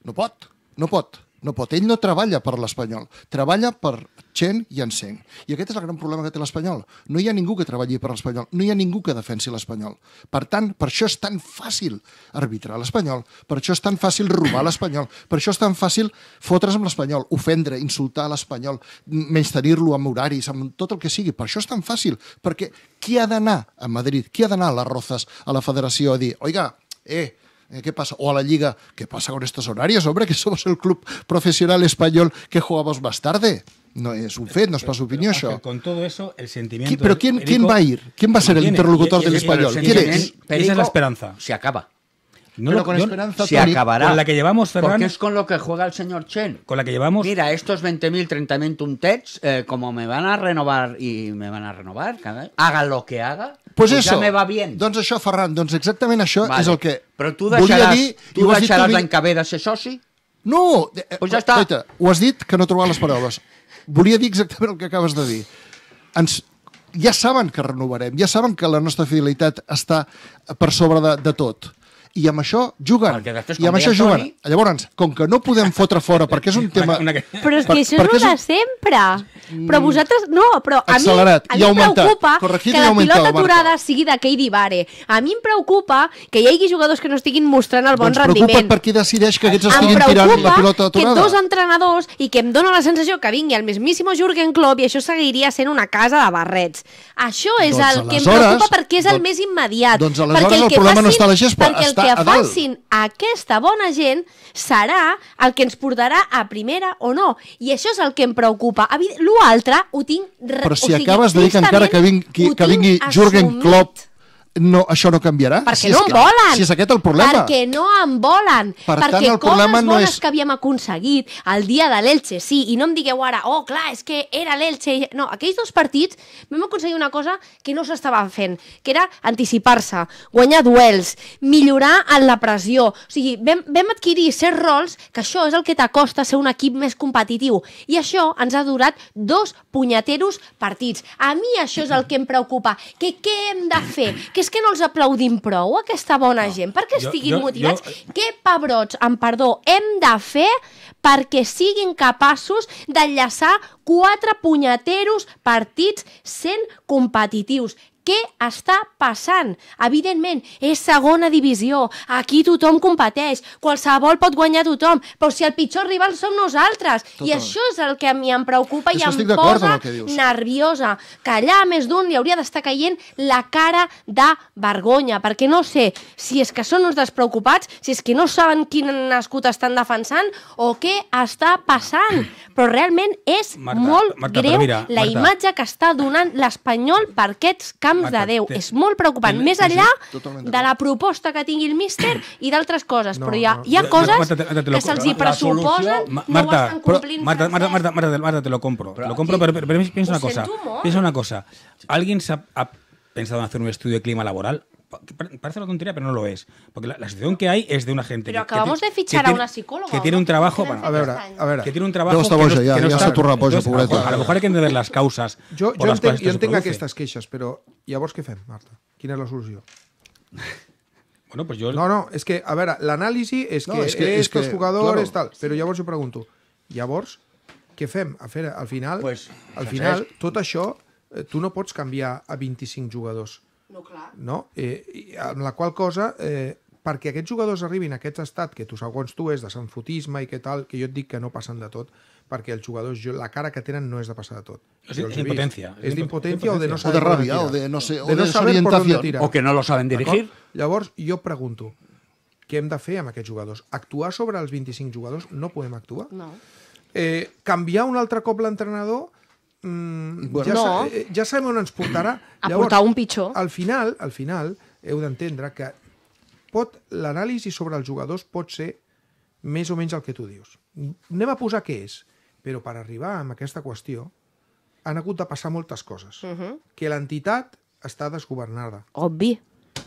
No pot, no pot. No pot. Ell no treballa per l'Espanyol, treballa per Chen i Ensenc. I aquest és el gran problema que té l'Espanyol. No hi ha ningú que treballi per l'Espanyol, no hi ha ningú que defensi l'Espanyol. Per tant, per això és tan fàcil arbitrar l'Espanyol, per això és tan fàcil robar l'Espanyol, per això és tan fàcil fotre's amb l'Espanyol, ofendre, insultar l'Espanyol, menys tenir-lo amb horaris, amb tot el que sigui. Per això és tan fàcil, perquè qui ha d'anar a Madrid, qui ha d'anar a les Rozas, a la federació, a dir, oiga, eh, Eh, ¿Qué pasa? O a la Liga, ¿qué pasa con estos horarios? Hombre, que somos el club profesional español que jugamos más tarde. No es un FED, nos pasa opinión Ángel, Con todo eso, el sentimiento. ¿Pero quién, quién va a ir? ¿Quién va a ser el interlocutor del español? ¿Quién es? Esa es la esperanza. Se acaba. No, pero con yo, Esperanza se Tony, acabará. Con la que llevamos, Ferran, Porque es con lo que juega el señor Chen. Con la que llevamos. Mira, estos 20.000, 30.000 tuntets, eh, como me van a renovar y me van a renovar, cada... haga lo que haga, pues, pues eso, ja me va bien. Doncs això, Ferran, doncs exactament això vale. és el que Però tu deixaràs, dir, tu deixaràs l'any que ve de ser soci? No! Eh, pues ja està. Oita, ho has dit que no trobar les paraules. Volia dir exactament el que acabes de dir. Ens, ja saben que renovarem, ja saben que la nostra fidelitat està per sobre de, de tot i amb això juguen. Després, I amb això juguen. Toni... Llavors, com que no podem fotre fora, perquè és un <laughs> tema... Però és que per, això és el de un... sempre. Però mm. vosaltres... No, però a Accelerat. mi, a mi em preocupa Corregit que la pilota aturada sigui de Keidi Vare. A mi em preocupa que hi hagi jugadors que no estiguin mostrant el bon doncs rendiment. Doncs preocupa per qui decideix que aquests estiguin tirant la pilota aturada. que dos entrenadors i que em dóna la sensació que vingui el mismíssimo Jurgen Klopp i això seguiria sent una casa de barrets. Això és doncs, el que em preocupa perquè és el doncs, més immediat. Doncs aleshores perquè el, el problema passin, no està a la gespa, està que facin a aquesta bona gent serà el que ens portarà a primera o no. I això és el que em preocupa. L'altre ho tinc... Però si o sigui, acabes de dir que encara que vingui, que, que vingui Jürgen Klopp no, això no canviarà. Perquè si no en volen. Si és aquest el problema. Perquè no en volen. Per perquè tant, el problema no és... que havíem aconseguit el dia de l'Elche, sí, i no em digueu ara, oh, clar, és que era l'Elche... No, aquells dos partits vam aconseguir una cosa que no s'estava fent, que era anticipar-se, guanyar duels, millorar en la pressió. O sigui, vam, vam adquirir certs rols que això és el que t'acosta ser un equip més competitiu. I això ens ha durat dos punyeteros partits. A mi això és el que em preocupa, que què hem de fer? Que que és que no els aplaudim prou, aquesta bona no. gent, perquè jo, estiguin jo, motivats. Jo... Eh, què pebrots, amb perdó, hem de fer perquè siguin capaços d'enllaçar quatre punyeteros partits sent competitius? Què està passant? Evidentment, és segona divisió. Aquí tothom competeix. Qualsevol pot guanyar tothom. Però si el pitjor rival som nosaltres. Total. I això és el que a mi em preocupa i em posa nerviosa. Que allà més d'un li hauria d'estar caient la cara de vergonya. Perquè no sé si és que són uns despreocupats, si és que no saben quin nascut estan defensant o què està passant. <clears throat> Però realment és Marta, molt Marta, greu mira, la Marta. imatge que està donant l'Espanyol per aquests camps noms de Déu. És molt preocupant, Tenen, més enllà sí, de la proposta que tingui el míster i d'altres coses, no, però hi ha, hi ha coses Marta, Marta, que se'ls hi pressuposen, Marta, no ho estan complint. Marta, Marta, Marta, Marta, Marta, te lo compro, però, lo compro, sí. però, però, però però, piensa una cosa. Piensa una cosa. ¿Alguien se ha, ha pensado en hacer un estudio de clima laboral? parece una tontería, pero no lo es. Porque la, la situación que hay es de una gente. Pero que, acabamos que, de fichar que a una psicóloga. Que tiene un trabajo. Bueno, a ver, a ver. Que tiene un trabajo. Que no, ya, que no ja està, tornat poix, pobreta. A, a, a lo mejor hay que entender les causes. Jo, jo, entenc, estas quejas, pero... ¿Y a vos qué fem, Marta? ¿Quién és la solució? <laughs> bueno, pues jo... No, no, és que, a veure, l'anàlisi és que, no, és que, és que els jugadors, claro. tal, Pero ya vos yo pregunto, llavors, què fem? A fer, al final, pues, al final tot això eh, tu no pots canviar a 25 jugadors no, clar. No? Eh, i amb la qual cosa, eh, perquè aquests jugadors arribin a aquest estat que tu segons tu és de sanfotisme i què tal, que jo et dic que no passen de tot, perquè els jugadors, jo, la cara que tenen no és de passar de tot. és d'impotència. És d'impotència o de no saber O de ràbia, o de no sé, o de, no saber per on tirar. O que no lo saben dirigir. Llavors, jo pregunto, què hem de fer amb aquests jugadors? Actuar sobre els 25 jugadors? No podem actuar? No. Eh, canviar un altre cop l'entrenador? Mm, bueno, ja, no. sa eh, ja sabem on ens portarà. <clears throat> A Llavors, portar un pitjor. Al final, al final heu d'entendre que pot l'anàlisi sobre els jugadors pot ser més o menys el que tu dius. Anem a posar què és, però per arribar a aquesta qüestió han hagut de passar moltes coses. Uh mhm. -huh. Que l'entitat està desgovernada. Obvi.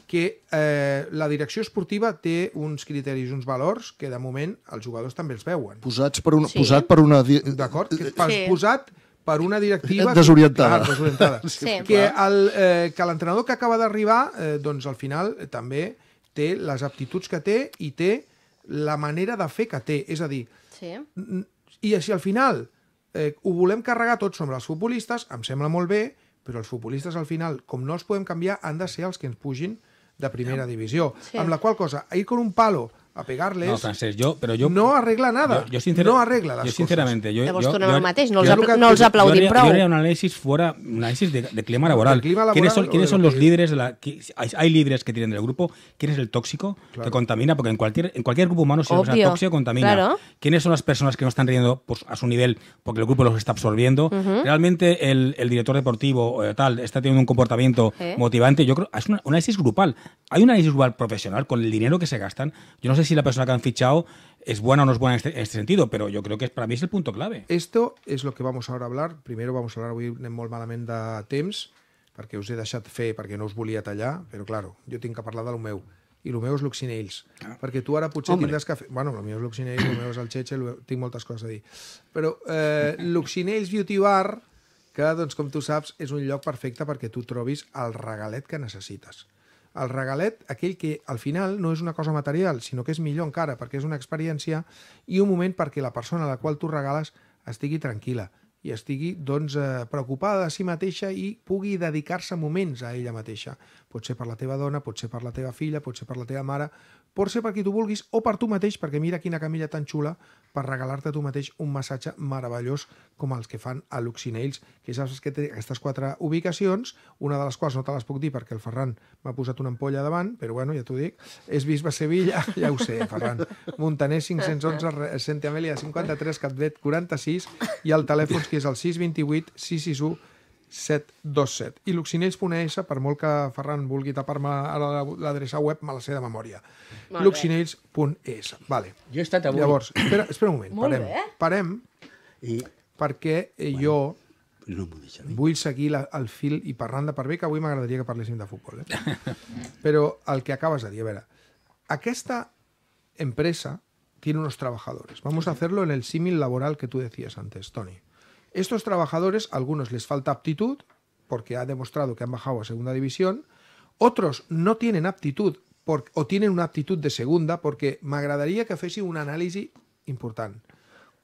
Que eh, la direcció esportiva té uns criteris, uns valors que de moment els jugadors també els veuen. Posats per una, sí. Posat per una... D'acord? Sí. Posat per una directiva... Eh, desorientada. Clar, desorientada. <laughs> sí, que el eh, que, que acaba d'arribar, eh, doncs al final eh, també té les aptituds que té i té la manera de fer que té. És a dir, sí. i si al final eh, ho volem carregar tot sobre els futbolistes, em sembla molt bé, però els futbolistes al final, com no els podem canviar, han de ser els que ens pugin de primera divisió. Sí. Amb la qual cosa, ahir con un palo a pegarles. No, No arregla nada. yo sinceramente No arregla las cosas. no, un análisis fuera, un análisis de, clima laboral. ¿Quiénes son, quiénes los líderes? hay, líderes que tienen del grupo. ¿Quién es el tóxico que contamina? Porque en cualquier, en cualquier grupo humano, si Obvio. es tóxico, contamina. ¿Quiénes son las personas que no están riendo pues, a su nivel porque el grupo los está absorbiendo? Realmente el, director deportivo o eh, tal está teniendo un comportamiento eh. motivante. Yo creo es un, análisis grupal. Hay un análisis grupal profesional con el dinero que se gastan. Yo no sé sé si la persona que han fichado es buena o no es buena en este, en este sentido, pero yo creo que para mí es el punto clave. Esto és lo que vamos ahora a hablar. Primero vamos a hablar, avui anem molt malament de temps, perquè us he deixat fer, perquè no us volia tallar, però claro, jo tinc que parlar del meu. I el meu és l'Oxinells. Ah. Perquè tu ara potser Hombre. tindràs que fer... Bueno, el meu és l'Oxinells, el meu és el Cheche, meu... tinc moltes coses a dir. Però eh, l'Oxinells Beauty Bar, que, doncs, com tu saps, és un lloc perfecte perquè tu trobis el regalet que necessites el regalet, aquell que al final no és una cosa material, sinó que és millor encara perquè és una experiència i un moment perquè la persona a la qual tu regales estigui tranquil·la i estigui doncs, eh, preocupada de si mateixa i pugui dedicar-se moments a ella mateixa. Pot ser per la teva dona, pot ser per la teva filla, pot ser per la teva mare, pot ser per qui tu vulguis o per tu mateix, perquè mira quina camilla tan xula per regalar-te a tu mateix un massatge meravellós com els que fan a Luxinails, que saps que té aquestes quatre ubicacions, una de les quals no te les puc dir perquè el Ferran m'ha posat una ampolla davant, però bueno, ja t'ho dic, és bisbe Sevilla, <laughs> ja ho sé, Ferran, Montaner 511, Santa Amèlia 53, Capdet 46 i el telèfon que és el 628 661 727. I l'Uxinells.es, per molt que Ferran vulgui tapar-me ara l'adreça web, me la sé de memòria. L'Uxinells.es. Vale. Jo he estat avui. Llavors, espera, espera un moment. Molt parem. Bé. Parem I... perquè eh, bueno, jo no vull seguir la, el fil i parlant de per bé, que avui m'agradaria que parléssim de futbol. Eh? <laughs> Però el que acabes de dir, a veure, aquesta empresa tiene unos trabajadores. Vamos a hacerlo en el símil laboral que tú decías antes, Tony. Estos trabajadores, a algunos les falta aptitud, porque ha demostrado que han bajado a segunda división, otros no tienen aptitud por, o tienen una aptitud de segunda, perquè m'agradaria que fessin un anàlisi important.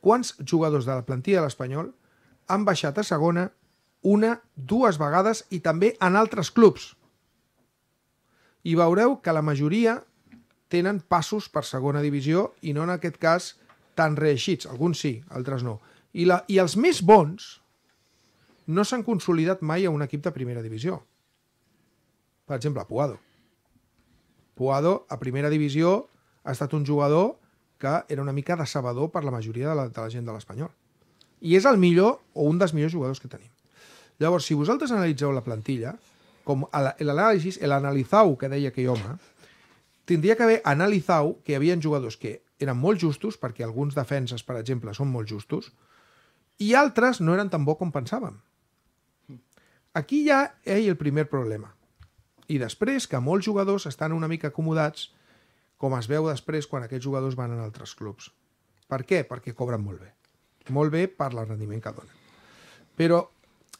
Quants jugadors de la plantilla de l'Espanyol han baixat a segona una, dues vegades i també en altres clubs? I veureu que la majoria tenen passos per segona divisió i no en aquest cas tan reeixits. Alguns sí, altres no. I, la, I els més bons no s'han consolidat mai a un equip de primera divisió. Per exemple, Puado. Puado, a primera divisió, ha estat un jugador que era una mica decebedor per la majoria de la, de la gent de l'Espanyol. I és el millor o un dels millors jugadors que tenim. Llavors, si vosaltres analitzeu la plantilla, com l'anàlisi, l'analitzau que deia aquell home, tindria que haver analitzau que hi havia jugadors que eren molt justos, perquè alguns defenses, per exemple, són molt justos, i altres no eren tan bo com pensàvem. Aquí hi ha el primer problema. I després que molts jugadors estan una mica acomodats, com es veu després quan aquests jugadors van a altres clubs. Per què? Perquè cobren molt bé. Molt bé per el rendiment que donen. Però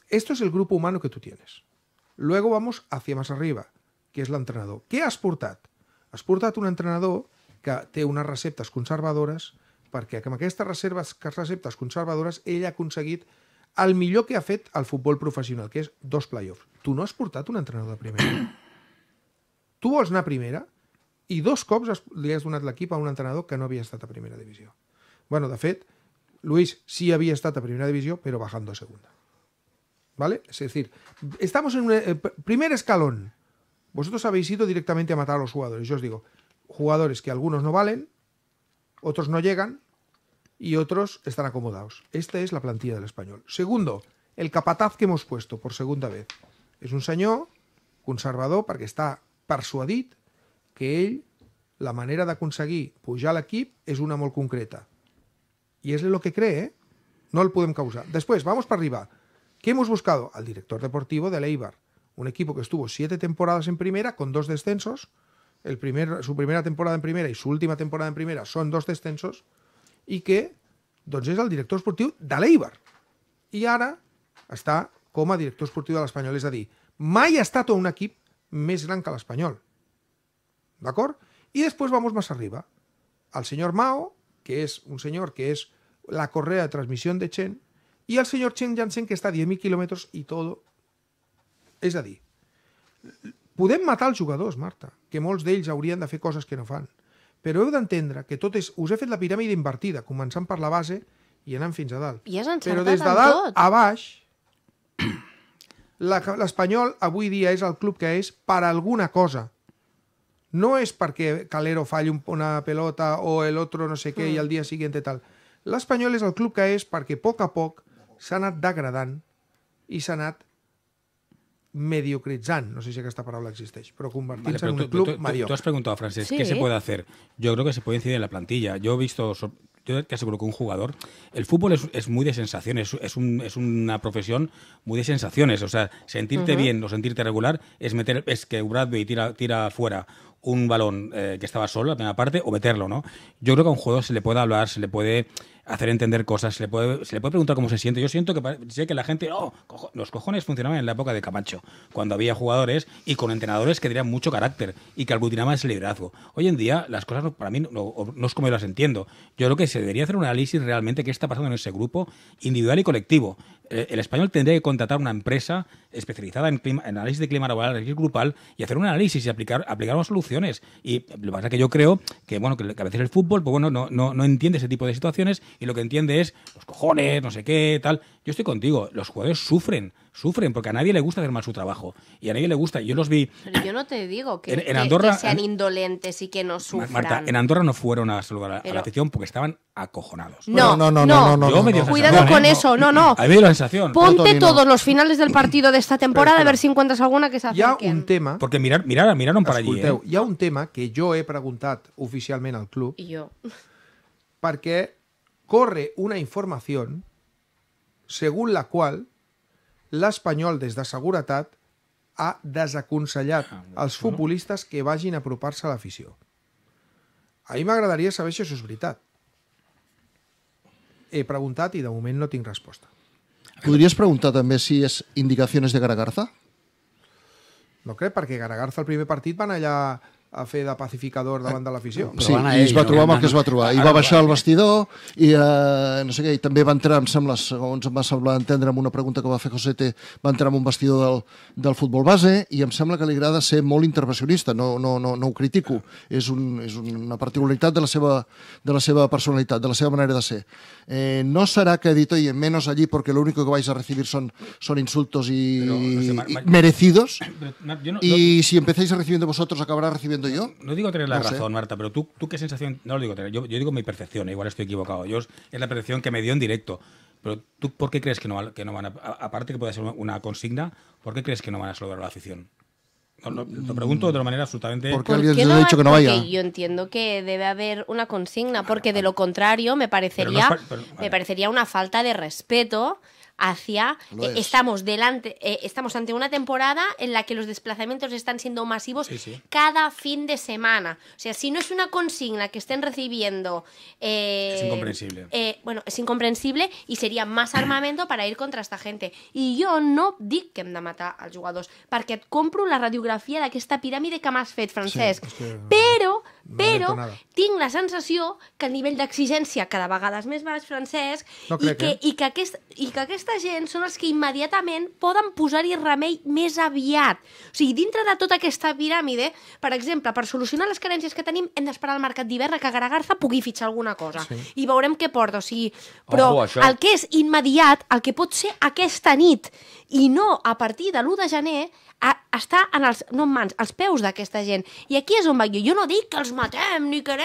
esto es el grup humà que tu tienes. Luego vamos hacia más arriba, que és l'entrenador. Què has portat? Has portat un entrenador que té unes receptes conservadores, perquè amb aquestes reserves, estas conservadores ell ha aconseguit el millor que ha al fútbol profesional que es dos playoffs. tú no has portado un entrenador de primera. tu vols anar primera y dos cops has, li has donat l'equip a un entrenador que no había estado a primera división bueno, de fet, Luis sí había estado a primera división, pero bajando a segunda. ¿Vale? Es decir, estamos en un eh, primer escalón. Vosotros habéis ido directamente a matar a los jugadores. Yo os digo, jugadores que algunos no valen, otros no llegan y otros están acomodados. Esta es la plantilla del español. Segundo, el capataz que hemos puesto por segunda vez. Es un señor conservador porque está persuadido que él, la manera de d'aconseguir pujar l'equip es una mol concreta. Y es lo que cree, eh? no lo podemos causar. Después, vamos para arriba. ¿Qué hemos buscado? Al director deportivo de Leibar, un equipo que estuvo siete temporadas en primera con dos descensos, el primer, su primera temporada en primera i su última temporada en primera són dos descensos, i que doncs és el director esportiu de l'Eibar. I ara està com a director esportiu de l'Espanyol. És a dir, mai ha estat un equip més gran que l'Espanyol. D'acord? I després vamos més arriba. El senyor Mao, que és un senyor que és la correa de transmissió de Chen, i el senyor Chen Jansen, que està a 10.000 quilòmetres i tot. És a dir, Podem matar els jugadors, Marta, que molts d'ells haurien de fer coses que no fan. Però heu d'entendre que tot és... Us he fet la piràmide invertida, començant per la base i anant fins a dalt. I has Però des de dalt tot. a baix, l'Espanyol avui dia és el club que és per alguna cosa. No és perquè Calero falli una pelota o el otro no sé què mm. i al dia siguiente tal. L'Espanyol és el club que és perquè a poc a poc s'ha anat degradant i s'ha anat mediocritzant, no sé si esta palabra existe pero convertir en un club tú, mediocre. Tú has preguntado, Francesc, ¿qué se puede hacer? Yo creo que se puede incidir en la plantilla. Yo he visto, yo te aseguro que un jugador, el fútbol es, muy de sensaciones, es, es, una profesión muy de sensaciones. O sea, sentirte bien o sentirte regular es meter, es que Bradway tira, tira fuera un balón eh, que estaba solo, la primera parte, o meterlo, ¿no? Yo creo que a un jugador se le puede hablar, se le puede hacer entender cosas, se le puede, se le puede preguntar cómo se siente. Yo siento que sé que la gente, oh, los cojones funcionaban en la época de Camacho, cuando había jugadores y con entrenadores que tenían mucho carácter y que aglutinaban ese liderazgo. Hoy en día las cosas para mí no, es como yo las entiendo. Yo creo que se debería hacer un análisis realmente qué está pasando en ese grupo individual y colectivo. Eh, el, español tendría que contratar una empresa especializada en, análisis de clima laboral, análisis grupal y hacer un análisis y aplicar, aplicar una solución y lo que pasa es que yo creo que, bueno, que a veces el fútbol, pues bueno, no, no, no entiende ese tipo de situaciones y lo que entiende es los cojones, no sé qué, tal. Yo estoy contigo, los jugadores sufren sufren, porque a nadie le gusta hacer mal su trabajo. Y a nadie le gusta. Yo los vi. Yo no te digo que, sean indolentes y que no sufran. Marta, en Andorra no fueron a saludar a, la atención porque estaban acojonados. No, no, no, no. no, Cuidado con eso, no, no. la sensación. Ponte todos los finales del partido de esta temporada a ver si encuentras alguna que se hace. ya un tema... porque mirar, mirar, miraron para allí. Ya ¿eh? un tema que yo he preguntado oficialmente al club. y yo porque corre una información según la cual l'Espanyol des de Seguretat ha desaconsellat ah, als futbolistes que vagin a apropar-se a l'afició. A mi m'agradaria saber si això és veritat. He preguntat i de moment no tinc resposta. Podries preguntar també si és indicacions de Garagarza? No crec, perquè Garagarza el primer partit van allà a fer de pacificador davant de l'afició. Eh, sí, ell, i es va trobar amb el que es va trobar. I va baixar el vestidor i, eh, no sé què, i també va entrar, em sembla, segons em va semblar entendre amb una pregunta que va fer T, va entrar en un vestidor del, del futbol base i em sembla que li agrada ser molt intervencionista, no, no, no, no ho critico. És, un, és una particularitat de la, seva, de la seva personalitat, de la seva manera de ser. Eh, no será crédito y en menos allí porque lo único que vais a recibir son, son insultos y, merecidos. y si empezáis recibiendo vosotros, acabará recibiendo yo. No digo tener la razón, Marta, pero tú, tú qué sensación, no lo digo tener, yo, yo digo mi percepción, eh, igual estoy equivocado, yo es la percepción que me dio en directo. Pero tú, ¿por qué crees que no, que no van a, aparte que puede ser una consigna, ¿por qué crees que no van a saludar la afición? lo pregunto de otra manera absolutamente. Porque ha dicho que no vaya. yo entiendo que debe haber una consigna, porque de lo contrario me parecería, me parecería una falta de respeto hacia eh, estamos delante eh, estamos ante una temporada en la que los desplazamientos están siendo masivos cada fin de semana. O sea, si no es una consigna que estén recibiendo eh, es incomprensible. bueno, es incomprensible y sería más <clears throat> armamento para ir contra esta gente. Y yo no digo que me mata matar los jugadors, para que compro la radiografía esta pirámide que más pirámide Francesc. pero... No però tinc la sensació que el nivell d'exigència cada vegada és més baix, francès no crec, i, que, eh? i, que aquest, i que aquesta gent són els que immediatament poden posar-hi remei més aviat. O sigui, dintre de tota aquesta piràmide, per exemple, per solucionar les carències que tenim, hem d'esperar al mercat d'hivern que Garagarza pugui fitxar alguna cosa. Sí. I veurem què porta. O sigui, però Ojo, això... el que és immediat, el que pot ser aquesta nit, i no a partir de l'1 de gener, a, està en els, no en mans, als peus d'aquesta gent. I aquí és on vaig jo. Jo no dic que els matem ni que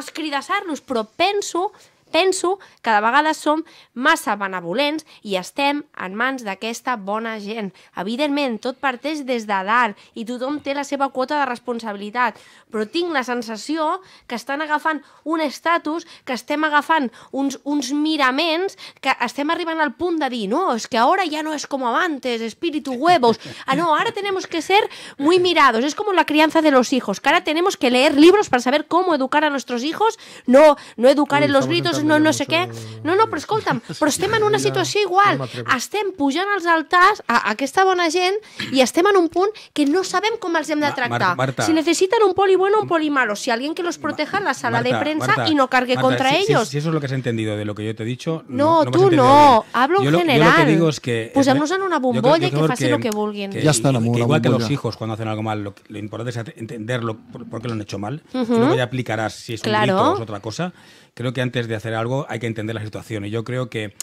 escridassar-los, però penso penso que de vegades som massa benevolents i estem en mans d'aquesta bona gent. Evidentment, tot parteix des de dalt i tothom té la seva quota de responsabilitat, però tinc la sensació que estan agafant un estatus, que estem agafant uns, uns miraments, que estem arribant al punt de dir, no, és que ara ja no és com abans, espíritu huevos, ah, no, ara tenem que ser muy mirados, és com la criança de los hijos, que ara tenemos que leer libros para saber cómo educar a nuestros hijos, no, no educar en los gritos, no no sé qué No, no, pero escolta'm, <laughs> pero en una situación igual. Estem a als altas a que estaban allí Y estem en un punt que no saben Cómo els hem de tractar. si necesitan un poli bueno, un poli malo. Si alguien que los proteja en la sala de prensa y no cargue contra ellos. Si, eso es lo que has entendido de lo que yo te he dicho... No, tú no. Hablo en general. lo que digo es que... en una bombolla que faci lo que, vulguen. Igual que los hijos cuando hacen algo mal, lo, importante es entenderlo por, lo han hecho mal. Y voy ya aplicarás si es un claro. otra cosa creo que antes de hacer algo hay que entender la situación. Y yo creo que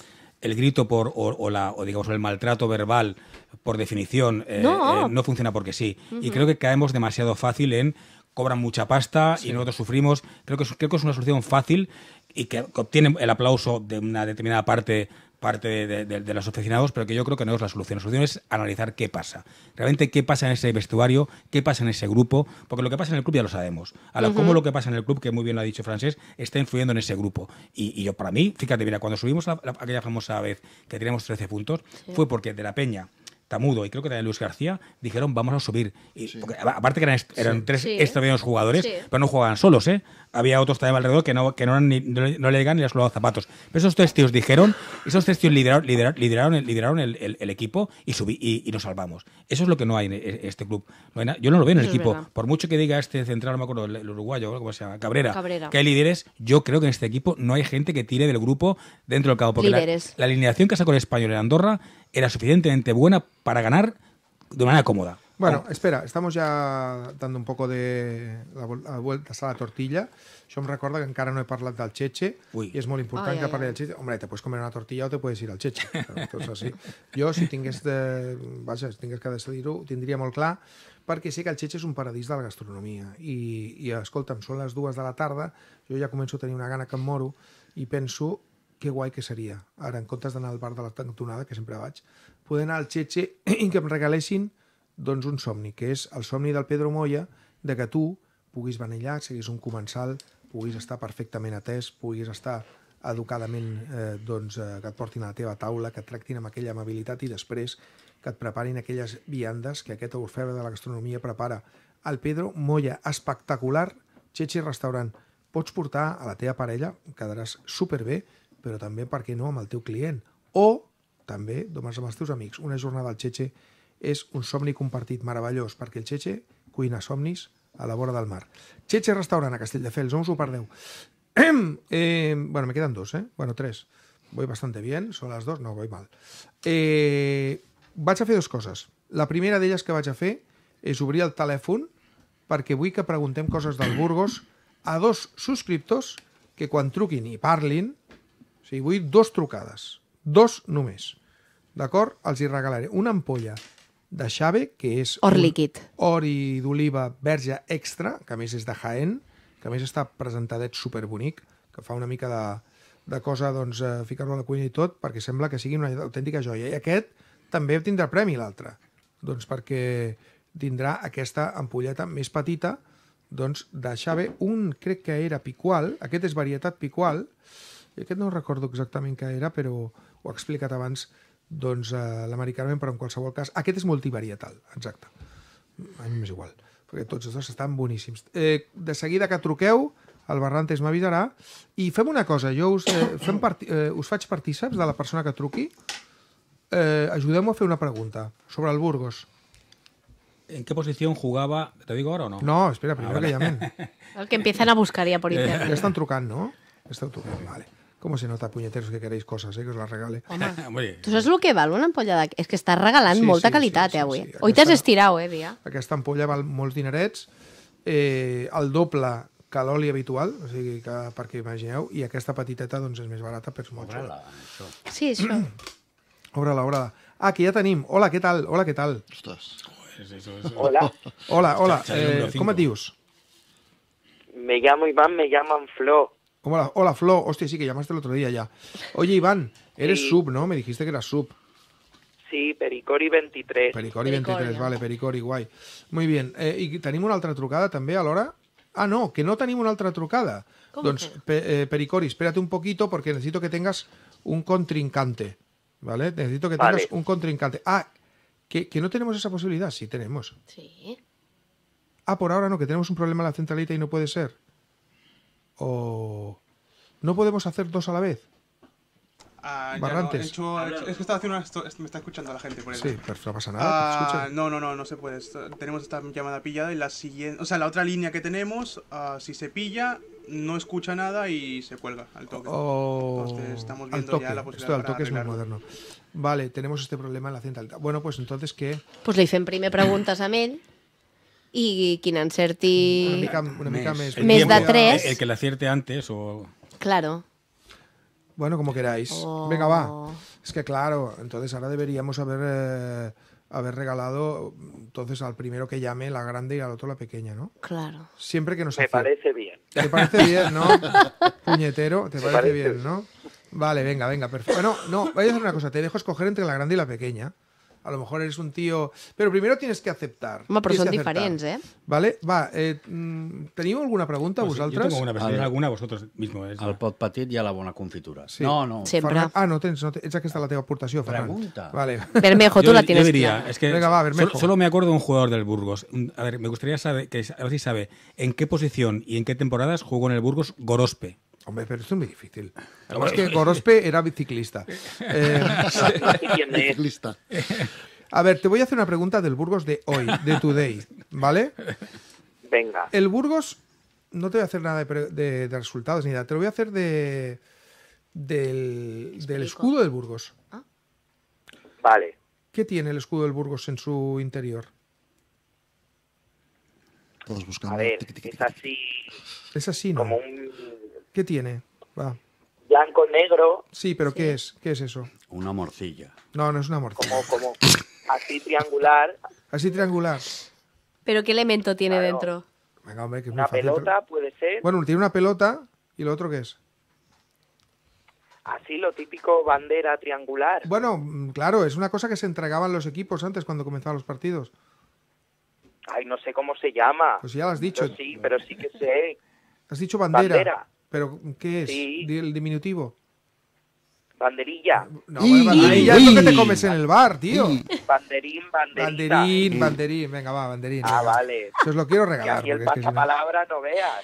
el grito por o, digamos el maltrato verbal por definición eh, eh, no. funciona porque sí y creo que caemos demasiado fácil en cobran mucha pasta y nosotros sufrimos creo que creo que es una solución fácil y que obtiene el aplauso de una determinada parte parte de, los oficinados, pero que yo creo que no es la solución. La solución es analizar qué pasa. Realmente qué pasa en ese vestuario, qué pasa en ese grupo, porque lo que pasa en el club ya lo sabemos. A lo lo que pasa en el club, que muy bien lo ha dicho Francés, está influyendo en ese grupo. Y, yo, para mí, fíjate, mira, cuando subimos aquella famosa vez que teníamos 13 puntos, fue porque de la Peña Tamudo y creo que también Luis García dijeron vamos a subir. Y, aparte que eran, tres extraordinarios jugadores, pero no jugaban solos, ¿eh? había otros también alrededor que no, que no, ni, no le llegan ni zapatos. Pero esos tres tíos dijeron, esos tres tíos lideraron, lideraron, el, equipo y, subí, y, nos salvamos. Eso es lo que no hay en e-, este club. yo no lo veo en el equipo. Por mucho que diga este central, no me acuerdo, el, uruguayo, ¿cómo se llama? Cabrera, que hay líderes, yo creo que en este equipo no hay gente que tire del grupo dentro del campo. Porque la, alineación que sacó el español en Andorra era suficientemente buena para ganar de manera cómoda. Bueno, oh. espera, estamos ya dando un poco de la, la vueltas a la tortilla. Això em recorda que encara no he parlat del cheche Ui. i és molt important ai, que parli ai. del cheche. Hombre, te puedes comer una tortilla o te puedes ir al xeche. Entonces, sí. Jo, si tingués, de, vaja, si tingués que decidir-ho, ho tindria molt clar, perquè sé que el cheche és un paradís de la gastronomia. I, i escolta'm, són les dues de la tarda, jo ja començo a tenir una gana que em moro i penso que guai que seria. Ara, en comptes d'anar al bar de la cantonada, que sempre vaig, poder anar al cheche i que em regalessin doncs, un somni, que és el somni del Pedro Moya de que tu puguis venir allà, siguis un comensal, puguis estar perfectament atès, puguis estar educadament eh, doncs, eh, que et portin a la teva taula, que et tractin amb aquella amabilitat i després que et preparin aquelles viandes que aquest orfebre de la gastronomia prepara. El Pedro Moya, espectacular, Chechi Restaurant. Pots portar a la teva parella, quedaràs superbé, però també, per què no, amb el teu client. O també dones amb els teus amics una jornada al Cheche és un somni compartit meravellós, perquè el Cheche cuina somnis a la vora del mar. Cheche Restaurant a Castelldefels, on us ho perdeu. eh, <clears throat> eh, bueno, me quedan dos, eh? Bueno, tres. Voy bastante bien, son las dos, no, voy mal. Eh, vaig a fer dues coses. La primera d'elles que vaig a fer és obrir el telèfon perquè vull que preguntem coses del Burgos a dos subscriptors que quan truquin i parlin, o sigui, vull dos trucades, dos només, d'acord? Els hi regalaré una ampolla de xave, que és... Or líquid. Ori d'oliva verge extra, que a més és de Jaén, que a més està presentadet superbonic, que fa una mica de, de cosa doncs, eh, ficar-lo a la cuina i tot, perquè sembla que sigui una autèntica joia. I aquest també tindrà premi, l'altre, doncs perquè tindrà aquesta ampolleta més petita doncs, de Xave. Un crec que era picual, aquest és varietat picual, i aquest no recordo exactament què era, però ho he explicat abans doncs eh, l'americanament, però en qualsevol cas... Aquest és multivarietal, exacte. A mi m'és igual, perquè tots els dos estan boníssims. Eh, de seguida que truqueu, el Barrantes m'avisarà, i fem una cosa, jo us, eh, fem part... eh, us faig partíceps de la persona que truqui, eh, ajudeu-me a fer una pregunta sobre el Burgos. ¿En qué posición jugaba? ¿Te digo ahora o no? No, espera, ah, primero ah, vale. que llamen. <laughs> El que empiezan a buscar ya por eh. internet. Ya están trucando, ¿no? Están trucando, vale. Com se nota, puñeteros, que queréis coses, eh? Que os la regale. Home, tu saps el que val una ampolla de... És que estàs regalant sí, molta sí, qualitat, sí, eh, avui. Sí, sí. Aquesta, Hoy t'has estirat, eh, Bia? Aquesta ampolla val molts dinerets, eh, el doble que l'oli habitual, o sigui, que, perquè imagineu, i aquesta petiteta doncs, és més barata, però és molt xula. Sí, això. <clears throat> Obre-la, obre-la. Ah, aquí ja tenim. Hola, què tal? Hola, què tal? Ostres. Hola. Hola, hola. Eh, com et dius? Me llamo Iván, me llaman Flo. hola, Flo. Hostia, sí, que llamaste el otro día ya. Oye, Iván, eres sub, ¿no? Me dijiste que era sub. Sí, Pericori 23. Pericori 23, vale, Pericori, guay Muy bien. Eh, ¿Y ¿Y tenemos una ultra trucada también, hora? Ah, no, que no tenemos una otra trucada. Eh, Pericori, espérate un poquito porque necesito que tengas un contrincante, ¿vale? Necesito que tengas un contrincante. Ah, que, que no tenemos esa posibilidad. Sí, tenemos. Sí. Ah, por ahora no, que tenemos un problema en la centralita y no puede ser o no podemos hacer dos a la vez. Ah, Barrantes. hecho, es que estaba haciendo una, me está escuchando la gente por eso. Sí, pero no pasa nada. Ah, no, no, no, no se puede. Tenemos esta llamada pillada y la siguiente, o sea, la otra línea que tenemos, ah, si se pilla, no escucha nada y se cuelga al toque. Oh, estamos viendo ya la posibilidad Esto al toque es muy moderno. Vale, tenemos este problema en la central. Bueno, pues entonces qué Pues le hice en primer preguntas a Mel. Y ¿quién encerti... Una mica, una mica El que cierte antes o... Claro. Bueno, como queráis. Oh. Venga, va. Es que claro, entonces ahora deberíamos haber, eh, haber regalado entonces al primero que llame la grande y al otro la pequeña, ¿no? Claro. Siempre que nos Me parece bien. Te parece bien, ¿no? <laughs> Puñetero, te parece, bien, ¿no? Vale, venga, venga, perfecto. Bueno, no, voy a hacer una cosa, te dejo escoger entre la grande y la pequeña a lo mejor eres un tío... Pero primero tienes que aceptar. Home, però son diferentes, eh? Vale? Va, eh, mm, alguna pregunta, pues vosaltres? Jo alguna, alguna vosaltres mismo. Eh, Al pot petit y a la buena confitura. No, no. Ah, no tens, no tens, la teva aportació, Ferran. Pregunta. Vale. Bermejo, tú la tienes. que Venga, va, Solo, me acuerdo de un jugador del Burgos. Mm, a ver, me gustaría saber, que, a ver si sabe en qué posición y en qué temporadas jugó en el Burgos Gorospe. Hombre, pero esto es muy difícil. Además que Gorospe era biciclista. <laughs> Eh, biciclista. A ver, te voy a hacer una pregunta del Burgos de hoy, de Today, ¿vale? Venga. El Burgos, no te voy a hacer nada de, resultados ni nada, te lo voy a hacer de, del, escudo del Burgos. Ah. Vale. ¿Qué tiene el escudo del Burgos en su interior? Todos buscando. A ver, es así. Es así, ¿no? Como un ¿Qué tiene? Va. Blanco, negro. Sí, pero ¿qué es? ¿Qué es eso? Una morcilla. No, no es una morcilla. Como, como así triangular. Así triangular. ¿Pero qué elemento tiene dentro? Venga, hombre, que es una pelota puede ser. Bueno, tiene una pelota y lo otro qué es. Así lo típico bandera triangular. Bueno, mm, claro, es una cosa que se entregaban los equipos antes cuando comenzaban los partidos. Ay, no sé cómo se llama. Pues ya lo has dicho. sí, pero sí que sé. Has dicho bandera. bandera. ¿Pero qué es? ¿El diminutivo? Banderilla. Eh, no, banderilla es lo que te comes en el bar, tío. Banderín, banderita. Banderín, banderín. Venga, va, banderín. Ah, vale. Se os lo quiero regalar. Y el pasapalabra no... veas.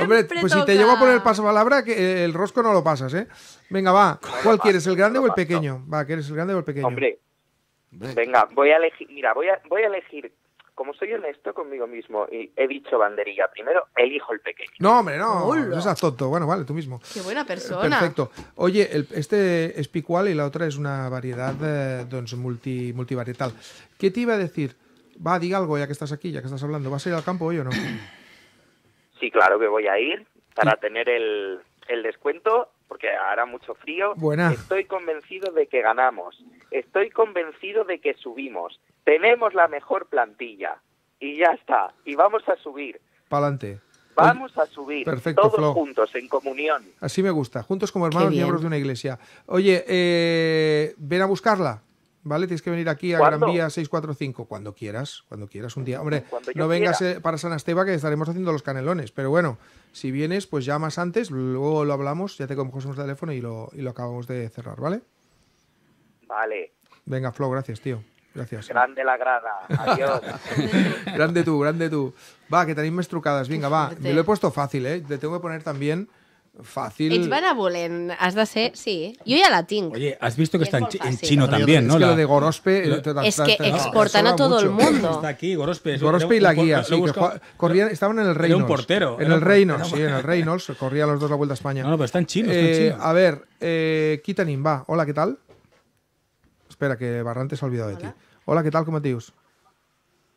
Hombre, pues si te llevo a poner el pasapalabra, que eh, el rosco no lo pasas, ¿eh? Venga, va. ¿Cuál quieres, el grande o el pequeño? Va, ¿quieres el grande o el pequeño? Hombre. Venga, voy a elegir, mira, voy a, voy a elegir como soy honesto conmigo mismo y he dicho banderilla primero, elijo el pequeño. No, hombre, no, no seas tonto. Bueno, vale, tú mismo. Qué buena persona. Perfecto. Oye, este es picual y la otra es una variedad eh, de multi, multivarietal. ¿Qué te iba a decir? Va, diga algo ya que estás aquí, ya que estás hablando. ¿Vas a ir al campo hoy o no? Sí, claro que voy a ir para tener el, el descuento porque hará mucho frío. Buena. Estoy convencido de que ganamos. Estoy convencido de que subimos. Tenemos la mejor plantilla. Y ya está. Y vamos a subir. Pa'lante. Vamos a subir Perfecto, todos juntos, en comunión. Así me gusta, juntos como hermanos, miembros de una iglesia. Oye, eh, ven a buscarla. ¿vale? Tienes que venir aquí a Gran Vía 645, cuando quieras, cuando quieras un día. Hombre, no vengas eh, para San Esteba que estaremos haciendo los canelones, pero bueno, si vienes, pues llamas antes, luego lo hablamos, ya te cogemos el teléfono y lo, y acabamos de cerrar, ¿vale? Vale. Venga, Flo, gracias, tío. Gracias. Grande la grada. Adiós. <laughs> grande tú, grande tú. Va, que tenéis más trucadas. Venga, va. Me lo he puesto fácil, ¿eh? Te tengo que poner también fácil. Ets benevolent, has de ser, sí. Jo ja la tinc. Oye, has visto que está en, en, chino no, también, ¿no? Es que la de Gorospe... Lo, es que te, exportan a todo el mundo. Está aquí, Gorospe. Gorospe y la guía, sí, que corría, estaban en el Reino. un portero. En el Reino, sí, en el Reynolds. Corría los dos la Vuelta a España. No, no, pero está en chino. Eh, a ver, eh, Kitanin, va. Hola, ¿qué tal? Espera, que Barrante se ha olvidado de ti. Hola, ¿qué tal? ¿Cómo te dius?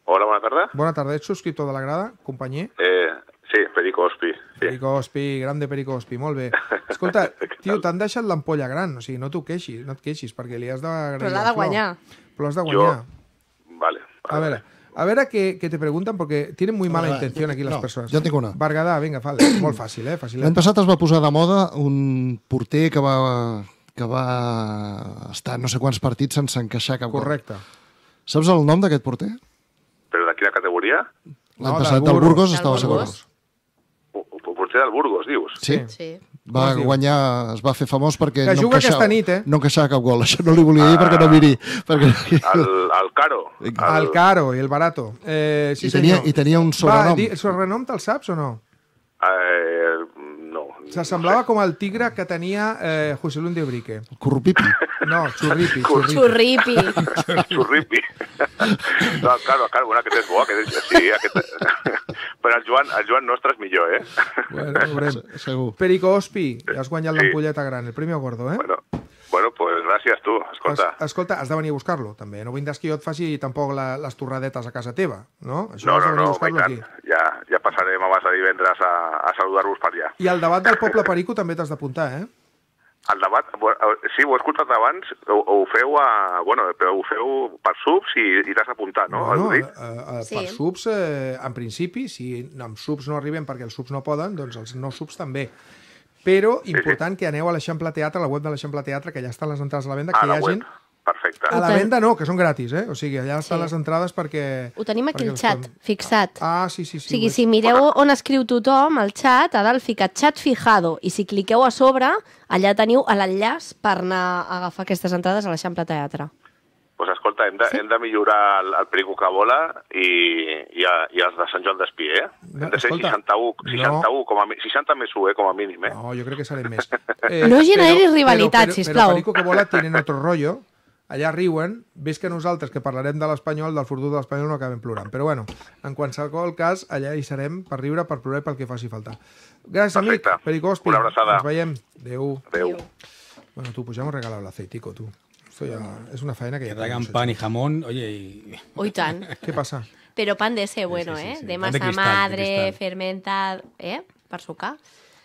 Hola, bona tarda. Bona tarda. Ets subscriptor de la grada, companyer? Eh, Sí, Perico Ospi. Sí. Perico Ospi, de Perico Ospi, molt bé. Escolta, <laughs> tio, t'han deixat l'ampolla gran, o sigui, no t'ho queixis, no et queixis, perquè li has de... Però l'ha de guanyar. Però l'has de guanyar. Jo... Vale. A veure, a veure que, que te pregunten, perquè tenen molt mala intenció aquí les no, persones. Jo tinc una. Bargadà, vinga, fal, molt fàcil, eh? Fàcil. L'any passat es va posar de moda un porter que va, que va estar no sé quants partits sense encaixar cap Correcte. Saps el nom d'aquest porter? Però de quina categoria? L'any no, passat del Burgos, Burgos estava Burgos porter del Burgos, dius. Sí, sí. va guanyar, es va fer famós perquè que no encaixava, nit, eh? no encaixava cap gol. Això no li volia dir ah, perquè no ah. miri. Perquè... El, el Caro. El... el Caro i el Barato. Eh, sí, I, tenia, senyor. I tenia un sobrenom. Va, el sobrenom te'l saps o no? Eh, S'assemblava com el tigre que tenia eh, José Luis de Brique. Corrupipi. No, churripi. Churripi. Churripi. no, claro, claro, bueno, aquest és bo, aquest és... Sí, aquest... Però el Joan, el Joan nostre és millor, eh? Bueno, veurem. Segur. Perico Ospi, has guanyat sí. l'ampolleta gran, el Premi Gordo, eh? Bueno, Bueno, pues gràcies tu, escolta. Es, escolta, has de venir a buscar-lo, també. No vindràs que jo et faci tampoc la, les torradetes a casa teva, no? Això no, no, no, no aquí. Ja, ja passarem abans de divendres a, a saludar-vos per allà. I al debat del poble Perico també t'has d'apuntar, eh? <laughs> El debat, eh, sí, ho he escoltat abans, ho, ho feu, a, bueno, però ho feu per subs i, i t'has apuntat, no? Bueno, a, a, a, sí. per subs, eh, en principi, si amb subs no arribem perquè els subs no poden, doncs els no subs també però important sí, sí. que aneu a l'Eixample Teatre, a la web de l'Eixample Teatre, que ja estan les entrades a la venda, a que hi ha gent... Perfecte. A la venda no, que són gratis, eh? O sigui, allà estan sí. les entrades perquè... Ho tenim aquí al xat, fixat. Ah, sí, sí, sí. O sigui, si mireu on escriu tothom, al xat, a dalt fica xat fijado, i si cliqueu a sobre, allà teniu l'enllaç per anar a agafar aquestes entrades a l'Eixample Teatre pues escolta, hem de, sí. hem de millorar el, el perico que vola i, i, i els de Sant Joan d'Espí, eh? Hem de ser escolta, 61, 61 no. com a, 60 més 1, eh, com a mínim, eh? No, jo crec que serem més. <laughs> Eh, no generis rivalitat, però, però, sisplau. Però el perico que vola tenen altre rollo, allà riuen, ves que nosaltres, que parlarem de l'espanyol, del furtut de l'espanyol, no acabem plorant. Però bueno, en qualsevol cas, allà hi serem per riure, per plorar pel que faci falta. Gràcies, Perfecte. amic. Pericospi. Una abraçada. Ens veiem. Adéu. Adéu. Adéu. Bueno, tu, pues ja m'ho l'aceitico, tu. Esto ya es una faena que... Que traigan pan i y jamón, oye, y... Hoy tan. ¿Qué pasa? Pero pan de ese bueno, sí, sí, ¿eh? sí, eh? De masa de cristal, madre, de fermentat... Eh? Per sucar.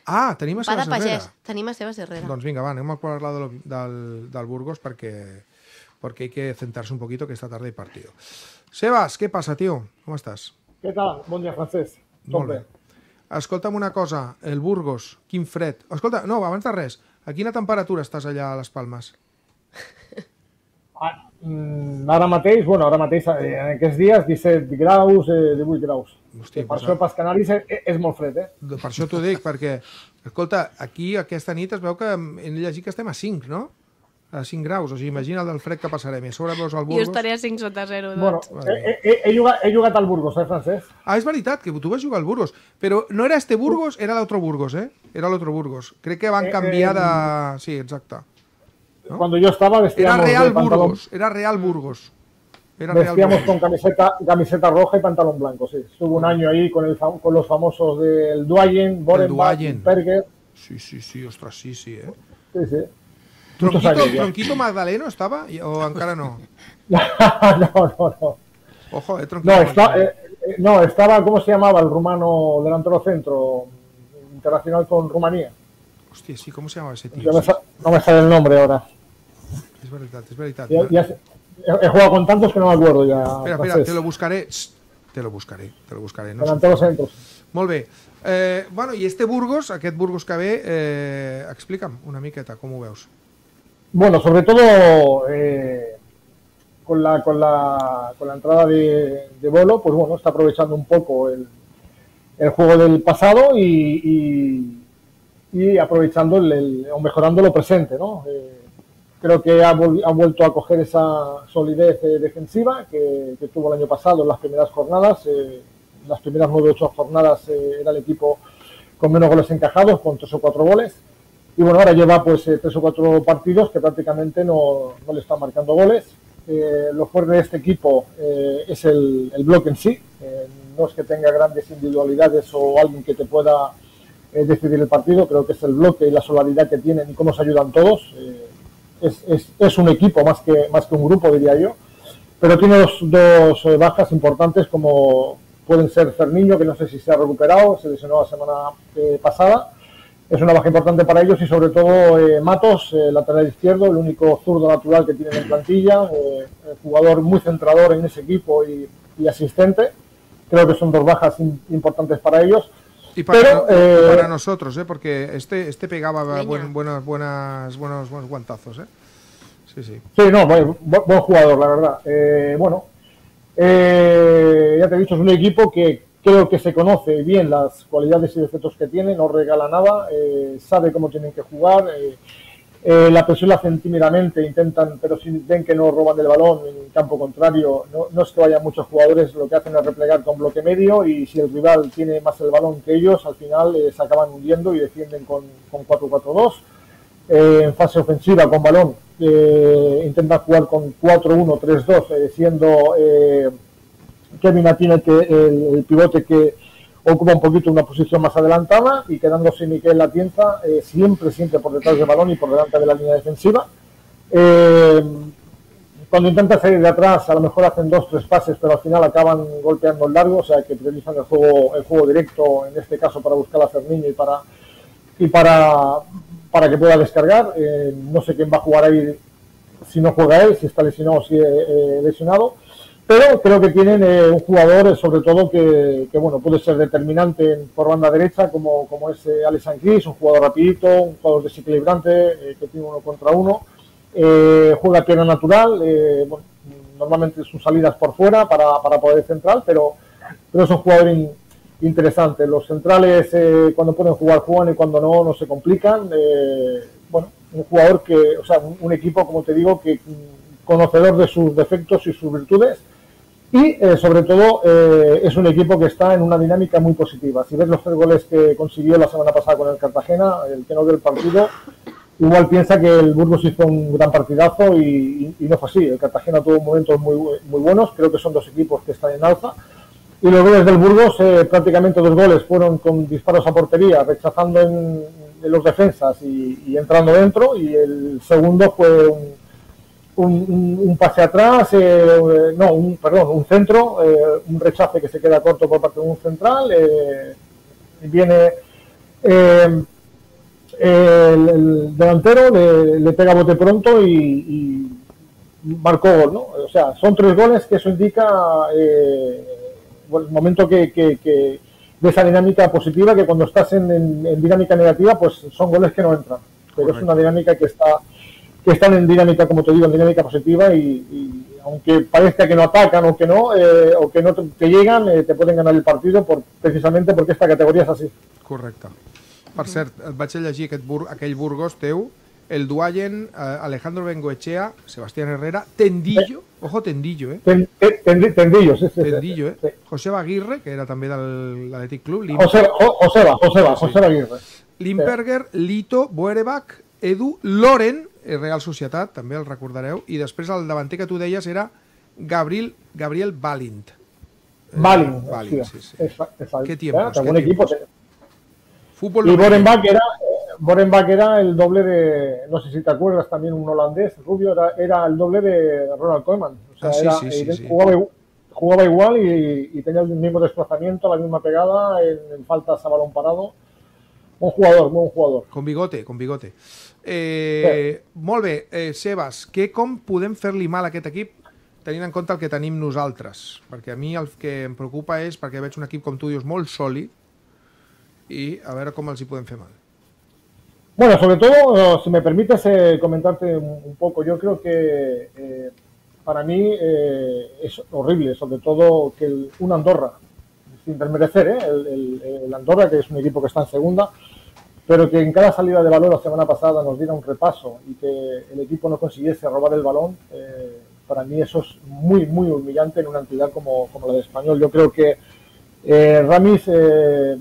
Ah, tenim a Sebas Herrera. Pagès. Tenim a Sebas Herrera. Doncs vinga, va, anem a parlar del, del, del Burgos perquè, perquè hay que centrarse un poquito que esta tarde hay partido. Sebas, què passa, tio? Com estàs? Què tal? Bon dia, Francesc. Molt bé. Escolta'm una cosa, el Burgos, quin fred. Escolta, no, abans de res, a quina temperatura estàs allà a les Palmes? <laughs> Ah, mm, ara mateix, bueno, ara mateix, eh, en aquests dies, 17 graus, 18 eh, graus. Hosti, per això pels Canaris és, e, e, és molt fred, eh? Per això t'ho dic, perquè, escolta, aquí aquesta nit es veu que hem llegit que estem a 5, no? a 5 graus, o sigui, imagina el del fred que passarem. I a sobre veus el Burgos... Jo estaré a 5 sota 0, doncs. Bueno, eh, he, he, he, jugat, he jugat al Burgos, eh, Francesc? Ah, és veritat, que tu vas jugar al Burgos. Però no era este Burgos, era l'altre Burgos, eh? Era l'altre Burgos. Crec que van canviar de... Sí, exacte. Cuando yo estaba vestíamos... Era Real Burgos, era Real Burgos. vestíamos con camiseta, roja y pantalón blanco, sí. Estuvo un año ahí con, el, con los famosos del Duayen, Borenberg, Perger... Sí, sí, sí, ostras, sí, sí, ¿eh? ¿Tronquito, Magdaleno estaba o Ankara no? <laughs> no, no, no. Ojo, eh, Tronquito no, eh, eh, no, estaba, ¿cómo se llamaba el rumano delantero centro internacional con Rumanía? Hostia, sí, ¿cómo se llamaba ese tío? no me sale el nombre ahora. Es verdad, es verdad. he, jugado con tantos que no me acuerdo ya. Espera, te lo buscaré. Te lo buscaré, te lo buscaré. No centros. Eh, bueno, y este Burgos, aquest Burgos cabe? ve, eh, una miqueta cómo veos. Bueno, sobre todo eh, con, la, con, la, con la entrada de, de Bolo, pues bueno, está aprovechando un poco el, juego del pasado y, y, aprovechando o mejorando lo presente, ¿no? Creo que ha, vuelto a coger esa solidez eh, defensiva que, tuvo el año pasado en las primeras jornadas. Eh, en las primeras 9 8 jornadas eh, era el equipo con menos goles encajados, con tres o 4 goles. Y bueno, ahora lleva pues tres o cuatro partidos que prácticamente no, no le están marcando goles. lo fuerte de este equipo es el, bloque en sí. no es que tenga grandes individualidades o alguien que te pueda decidir el partido. Creo que es el bloque y la solidaridad que tienen y cómo se ayudan todos es, es, un equipo más que, más que un grupo, diría yo. Pero tiene dos, eh, bajas importantes como pueden ser Cernillo, que no sé si se ha recuperado, se lesionó la semana eh, pasada. Es una baja importante para ellos y sobre todo eh, Matos, lateral izquierdo, el único zurdo natural que tienen en plantilla, jugador muy centrador en ese equipo y, asistente. Creo que son dos bajas importantes para ellos. Y para, Pero, para eh, nosotros, ¿eh? porque este, este pegaba buen, buenas, buenas, buenos, buenos guantazos. ¿eh? Sí, sí. Sí, no, buen, jugador, la verdad. Eh, bueno, eh, ya te he dicho, es un equipo que creo que se conoce bien las cualidades y defectos que tiene, no regala nada, sabe cómo tienen que jugar eh, la hacen tímidamente, intentan, pero si ven que no roban el balón en campo contrario, no, es que vayan muchos jugadores, lo que hacen es replegar con bloque medio y si el rival tiene más el balón que ellos, al final eh, se acaban hundiendo y defienden con, con 4-4-2. Eh, en fase ofensiva con balón, eh, intentan jugar con 4-1-3-2, siendo Kevin tiene que el pivote que ocupa un poquito una posición más adelantada y quedándose Miquel la eh, siempre, siempre por detrás del balón y por delante de la línea defensiva. Eh, cuando intenta salir de atrás, a lo mejor hacen dos, tres pases, pero al final acaban golpeando el largo, o sea que priorizan el juego, el juego directo, en este caso para buscar a Fermín y para para, que pueda descargar. Eh, no sé quién va a jugar ahí si no juega él, si está lesionado o si eh, lesionado pero creo que tienen eh, un jugador eh, sobre todo que, bueno puede ser determinante por banda derecha como, es eh, Alex un jugador rapidito, un jugador desequilibrante eh, que tiene uno contra uno, juega tierra natural, normalmente sus salidas por fuera para, poder central, pero, pero es un jugador interesante. Los centrales cuando pueden jugar juegan y cuando no no se complican. bueno, un jugador que, o sea, un equipo como te digo que mm, conocedor de sus defectos y sus virtudes y eh, sobre todo eh, es un equipo que está en una dinámica muy positiva. Si ves los tres goles que consiguió la semana pasada con el Cartagena, el que no del partido, igual piensa que el Burgos hizo un gran partidazo y, no fue así. El Cartagena tuvo momentos muy, muy buenos, creo que son dos equipos que están en alza. Y los goles del Burgos, eh, prácticamente dos goles, fueron con disparos a portería, rechazando en, los defensas y, y entrando dentro. Y el segundo fue un, un, pase atrás, eh, no, un, perdón, un centro, eh, un rechace que se queda corto por parte de un central, eh, viene el, delantero, le, pega bote pronto y, marcó gol, ¿no? O sea, son tres goles que eso indica el momento que, de esa dinámica positiva que cuando estás en, dinámica negativa, pues son goles que no entran. Pero es una dinámica que está están en dinámica, como te digo, en dinámica positiva y, aunque parezca que no atacan o que no, eh, o que no te, llegan, eh, te pueden ganar el partido por, precisamente porque esta categoría es así. Correcto. Per cert, et vaig llegir Burgos teu, el Duayen, eh, Alejandro Bengoechea, Sebastián Herrera, Tendillo, ojo Tendillo, eh? tendillo, sí, sí. eh? José Aguirre, que era también de Tic Club. Joseba, Joseba, Joseba, Aguirre. Limperger, Lito, Buerebach, Edu, Loren, el eh, Real Sociedad, también el recordareu, y después el davanter que tu deies era Gabriel, Gabriel Balint. Balint, eh, sí, sí. ¿Qué Equipo, Fútbol y Borenbach era, eh, Borenbach era el doble de, no sé si te acuerdas, también un holandés, rubio, era, el doble de Ronald Koeman. O sea, ah, jugaba, igual y, tenía el mismo desplazamiento, la misma pegada, en, en faltas a balón parado. Un jugador, buen jugador. Con bigote, con bigote. Eh, eh, Sebas, ¿qué com pueden fer mal a aquest equip tenint en cuenta el que tenim nosaltres? Porque a mi al que me em preocupa es és perquè hecho un equipo com tu dius, molt sòlid y a ver cómo els pueden podem mal. Bueno, sobre todo, eh, si me permites eh, comentarte un, poco, yo creo que para mí es horrible, sobre todo que un Andorra, sin desmerecer, eh, el, Andorra, que es un equipo que está en segunda, pero que en cada salida de balón la semana pasada nos diera un repaso y que el equipo no consiguiese robar el balón, eh, para mí eso es muy, muy humillante en una entidad como, la de Español. Yo creo que eh, Ramis eh,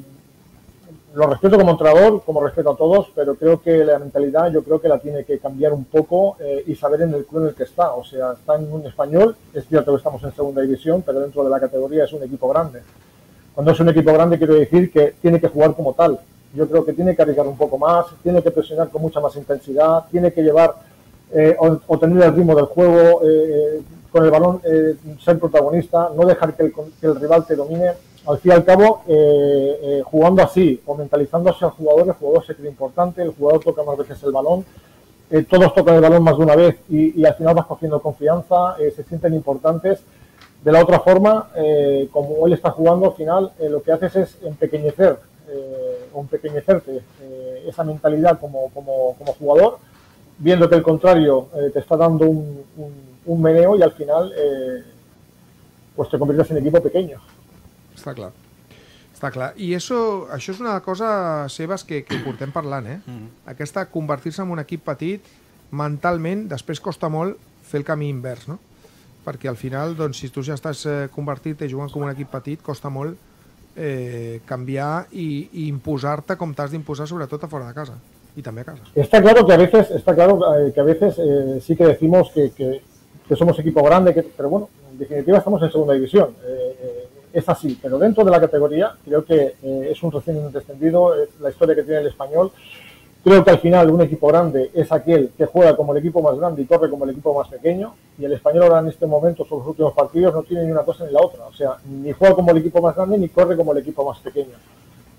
lo respeto como entrenador, como respeto a todos, pero creo que la mentalidad yo creo que la tiene que cambiar un poco eh, y saber en el club en el que está. O sea, está en un español, es cierto que estamos en segunda división, pero dentro de la categoría es un equipo grande. Cuando es un equipo grande quiero decir que tiene que jugar como tal. Yo creo que tiene que arriesgar un poco más, tiene que presionar con mucha más intensidad, tiene que llevar eh, o, tener el ritmo del juego, eh, con el balón eh, ser protagonista, no dejar que el, rival te domine. Al fin y al cabo, jugando así o mentalizándose al jugador, el jugador se cree importante, el jugador toca más veces el balón, todos tocan el balón más de una vez y, y al final vas cogiendo confianza, se sienten importantes. De la otra forma, como él está jugando, al final lo que haces es empequeñecer eh, o empequeñecerte eh, esa mentalidad como, como, jugador, viendo que el contrario eh, te está dando un, un, meneo y al final eh, pues te conviertes en equipo pequeño. está claro y eso y eso això és una cosa, Sebas, que, que portem parlant, eh? Mm en un equip petit mentalment, després costa molt fer el camí invers, no? al final, doncs, si tú ya estás convertit te jugant como un equip petit, costa molt eh, cambiar impulsarte, i imposar-te com t'has d'imposar sobretot a de casa y también a casa. Está claro que a veces, está claro eh, que a veces eh, sí que decimos que, somos equipo grande, que, pero bueno, en definitiva estamos en segunda división. Eh, es así, pero dentro de la categoría creo que es un recién descendido, la historia que tiene el español Creo que al final un equipo grande es aquel que juega como el equipo más grande y corre como el equipo más pequeño. Y el español ahora en este momento, sus los últimos partidos, no tiene ni una cosa ni la otra. O sea, ni juega como el equipo más grande ni corre como el equipo más pequeño.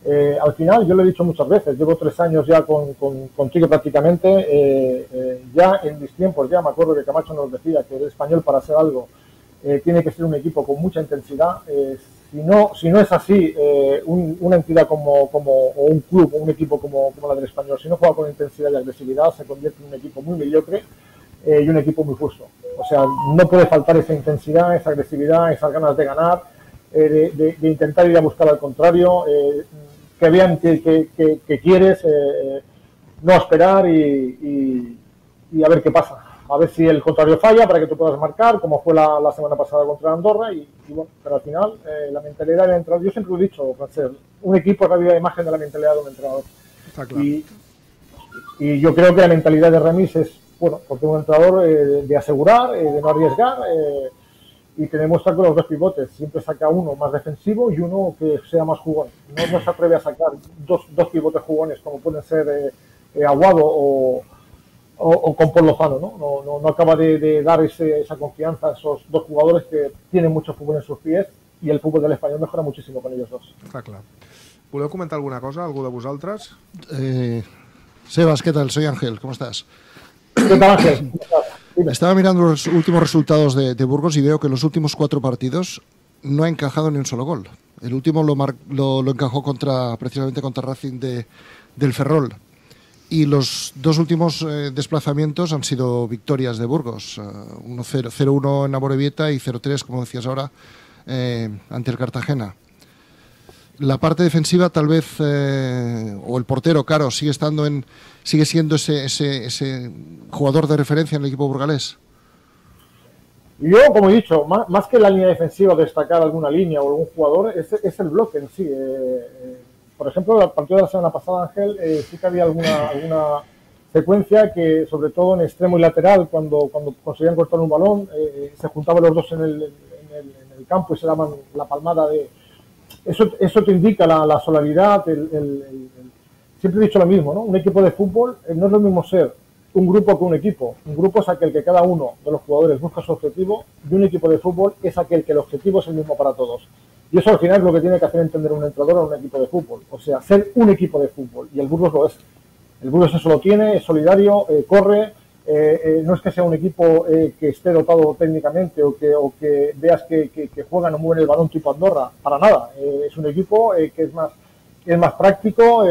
Eh, al final, yo lo he dicho muchas veces, llevo tres años ya con, con, contigo prácticamente. Eh, eh, ya en mis tiempos, ya me acuerdo que Camacho nos decía que el español para hacer algo tiene que ser un equipo con mucha intensidad, si no, si no es así, eh, una entidad como, o un club o un equipo como, la del español, si no juega con intensidad y agresividad, se convierte en un equipo muy mediocre eh, y un equipo muy justo. O sea, no puede faltar esa intensidad, esa agresividad, esas ganas de ganar, eh, de, intentar ir a buscar al contrario, que vean que, que, quieres, no esperar y a ver qué pasa a ver si el contrario falla para que tú puedas marcar, como fue la, semana pasada contra Andorra. Y, bueno, pero al final, eh, la mentalidad del entrenador, yo siempre lo he dicho, Francés, un equipo es la imagen de la mentalidad de un entrenador. y, yo creo que la mentalidad de Remis es, bueno, porque un entrenador eh, de asegurar, eh, de no arriesgar, y tenemos demuestra con los dos pivotes, siempre saca uno más defensivo y uno que sea más jugón. No, se atreve a sacar dos, dos pivotes jugones como pueden ser Aguado o o, con por ¿no? No, no, no acaba de, dar ese, esa confianza a esos dos jugadores que tienen mucho fútbol en sus pies y el fútbol del español mejora muchísimo con ellos dos. está claro. ¿Puedo comentar alguna cosa, ¿Algo de vosotras? Eh, Sebas, ¿qué tal? Soy Ángel, ¿cómo estás? ¿Qué tal, Ángel? <coughs> Estaba mirando los últimos resultados de, Burgos y veo que en los últimos cuatro partidos no ha encajado ni un solo gol. El último lo, lo, lo encajó contra, precisamente contra Racing de, del Ferrol. Y los dos últimos eh, desplazamientos han sido victorias de Burgos, 0-1 eh, en Amorebieta y 0-3, como decías ahora, eh, ante el Cartagena. La parte defensiva tal vez, o el portero, claro, sigue, estando en, sigue siendo ese, ese, jugador de referencia en el equipo burgalés. Yo, como he dicho, más, que la línea defensiva, destacar alguna línea o algún jugador, es, es el bloque en sí. Eh, por ejemplo, el partido de la semana pasada, Ángel, eh, sí que había <laughs> alguna, secuencia que, sobre todo en extremo y lateral, cuando, cuando conseguían cortar un balón, eh, eh, se juntaban los dos en el, campo y se daban la palmada de... Eso, eso te indica la, la solaridad, Siempre he dicho lo mismo, ¿no? Un equipo de fútbol no es lo mismo ser un grupo que un equipo. Un grupo es aquel que cada uno de los jugadores busca su objetivo y un equipo de fútbol es aquel que el objetivo es el mismo para todos. Y eso al final es lo que tiene que hacer entender un entrenador a un equipo de fútbol. O sea, ser un equipo de fútbol. Y el Burgos lo es. El Burgos eso lo tiene, es solidario, eh, corre. Eh, eh, no es que sea un equipo que esté dotado técnicamente o que, o que veas que, juegan o mueven el balón tipo Andorra, para nada. es un equipo que es más, es más práctico,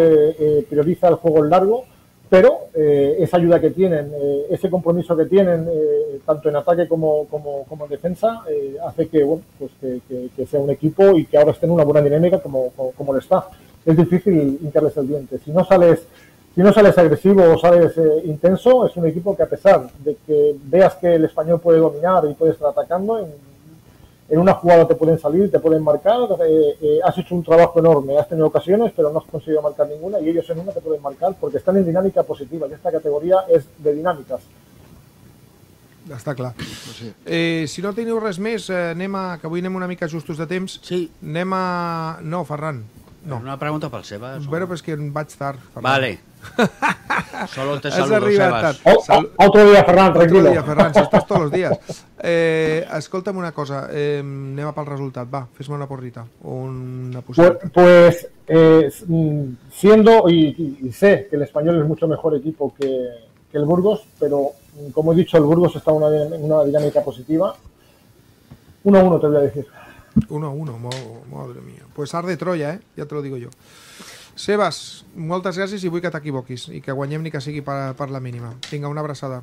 prioriza el juego largo pero eh, esa ayuda que tienen, eh, ese compromiso que tienen, eh, tanto en ataque como, en defensa, hace que, bueno, pues que, sea un equipo y que ahora estén en una buena dinámica como, lo está. Es difícil hincarles el diente. Si no sales, si no sales agresivo o sales intenso, es un equipo que a pesar de que veas que el español puede dominar y puede estar atacando, en una jugada te pueden salir, te pueden marcar, eh, eh, has hecho un trabajo enorme, has tenido ocasiones, pero no has conseguido marcar ninguna y ellos en una te pueden marcar porque están en dinámica positiva, y esta categoria és de dinàmiques. Està clar. Eh, si no teniu res més, eh, anem a, que avui anem una mica justos de temps. Sí. Anem a... No, Ferran. No. Una pregunta pel Sebas. O... Bueno, però és que vaig tard. Ferran. Vale. <laughs> Solo te saludo, Sebas. otro día, Ferran, tranquilo Otro día, Ferran, si todos los días. <laughs> Eh, una cosa, eh, em, para para el resultado. va, fes una porrita. pues, pues eh, mm, siendo, y, sé que el Español es mucho mejor equipo que, el Burgos, pero mm, como he dicho, el Burgos está en una, dinámica positiva. Uno a uno te voy a decir. 1-1, madre mía. Pues arde Troya, ¿eh? ya te lo digo yo. Sebas, moltes gràcies i vull que t'equivoquis i que guanyem ni que sigui per, per la mínima. Vinga, una abraçada.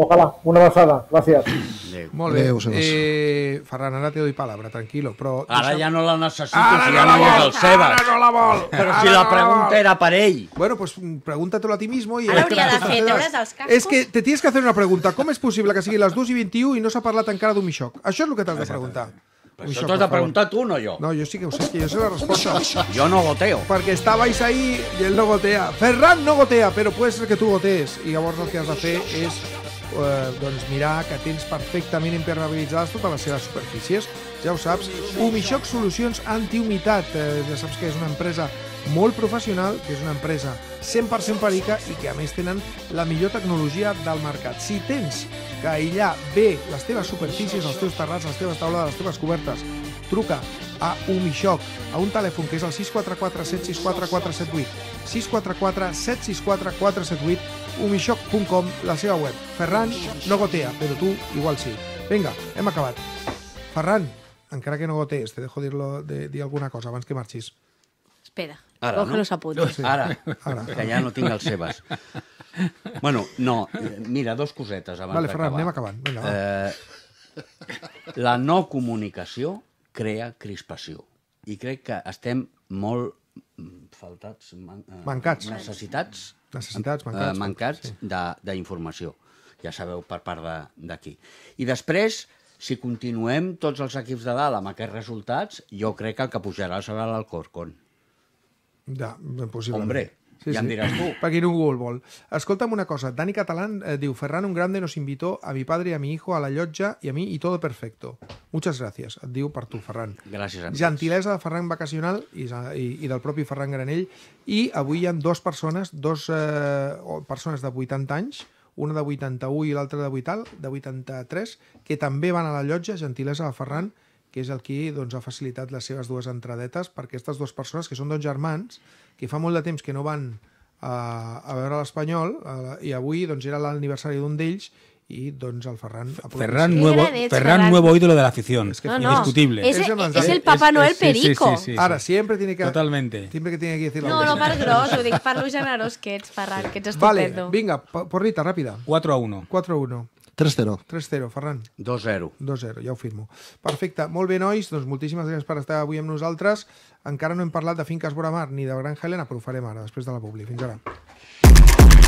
Ojalá, una abraçada, Gràcies. Molt bé. Adeu, eh, Ferran, ara te doy palabra, tranquil·lo. Però... Ara ja no la necessito, ara si no ja no, vol, el Sebas. Ara no la vol. Però ara si la pregunta no era per ell. Bueno, pues mm, pregúntatelo a ti mismo. I ara hauria de fer, treure's els cascos. És que te tienes que hacer una pregunta. Com és possible que sigui les 2 i 21 i no s'ha parlat encara d'un xoc? Això és el que t'has de preguntar. Exacte. Però això t'ho has de preguntar tu, no jo. No, yo sí que sé, que yo sé la respuesta. Yo no goteo. Porque estabais ahí y él no gotea. Ferran no gotea, pero puede ser que tú gotees. I llavors el que has de fer és eh, doncs mirar que tens perfectament impermeabilitzades totes les seves superfícies. Ja ho saps. Humixoc Solucions Antihumitat. Eh, ja saps que és una empresa molt professional, que és una empresa 100% perica i que a més tenen la millor tecnologia del mercat. Si tens que aïllar bé les teves superfícies, els teus terrats, les teves taules, les teves cobertes, truca a Umishoc, a un telèfon que és el 644 764 478 644 764 478 umishoc.com, la seva web. Ferran no gotea, però tu igual sí. Vinga, hem acabat. Ferran, encara que no gotees, te dejo dir-lo de dir alguna cosa abans que marxis. Espera. Ara, Coge no? los apuntes. Ara, Ara, que ja no tinc els seves. bueno, no, mira, dos cosetes abans vale, Ferran, anem acabant. Vinga, va. eh, la no comunicació crea crispació. I crec que estem molt faltats... Man, eh, mancats. Necessitats. Necessitats, mancats. Eh, mancats sí. d'informació. Ja sabeu, per part d'aquí. De, I després, si continuem tots els equips de dalt amb aquests resultats, jo crec que el que pujarà serà l'Alcorcón. Ja, possiblement. Hombre, Sí, ja em diràs tu. Perquè ningú el vol. Escolta'm una cosa, Dani Catalán eh, diu Ferran un grande nos invitó a mi padre i a mi hijo a la llotja i a mi i todo perfecto. Muchas gracias, et diu per tu, Ferran. Gràcies a Gentilesa de Ferran Vacacional i, i, i del propi Ferran Granell i avui hi ha dues persones, dos eh, persones de 80 anys, una de 81 i l'altra de 80, de 83, que també van a la llotja, gentilesa de Ferran, que és el qui doncs, ha facilitat les seves dues entradetes per aquestes dues persones, que són dos germans, que fa molt de temps que no van a, a veure l'Espanyol, i avui doncs, era l'aniversari d'un d'ells, i doncs el Ferran nuevo, Ferran, Ferran nuevo ídolo de la afición es que no, no. indiscutible es, es, es, el Papá Noel perico sí, sí, sí, Ara, siempre tiene que totalmente siempre que tiene que decir no, no, no per gros ho dic per lo generós que ets Ferran que ets estupendo vale, venga, porrita rápida. 4 a 1 4 a 1 3-0. 3-0, Ferran. 2-0. 2-0, ja ho firmo. Perfecte. Molt bé, nois. Doncs moltíssimes gràcies per estar avui amb nosaltres. Encara no hem parlat de finques Boramar ni de Gran Helena, però ho farem ara, després de la Publi. Fins ara.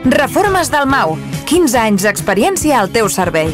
Reformes del Mau. 15 anys d'experiència al teu servei.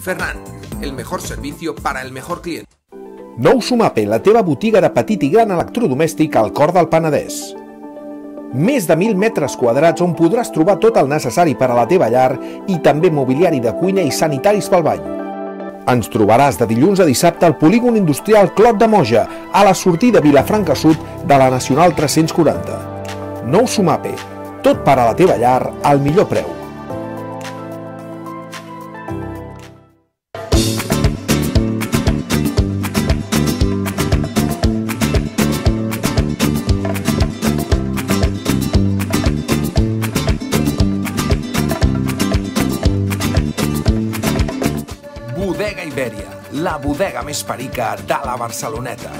Ferran, el mejor servicio para el mejor client. Nou Sumape, la teva botiga de petit i gran electrodomèstic al cor del Penedès. Més de 1.000 metres quadrats on podràs trobar tot el necessari per a la teva llar i també mobiliari de cuina i sanitaris pel bany. Ens trobaràs de dilluns a dissabte al polígon industrial Clot de Moja, a la sortida Vilafranca Sud de la Nacional 340. Nou Sumape, tot per a la teva llar al millor preu. més perica de la Barceloneta.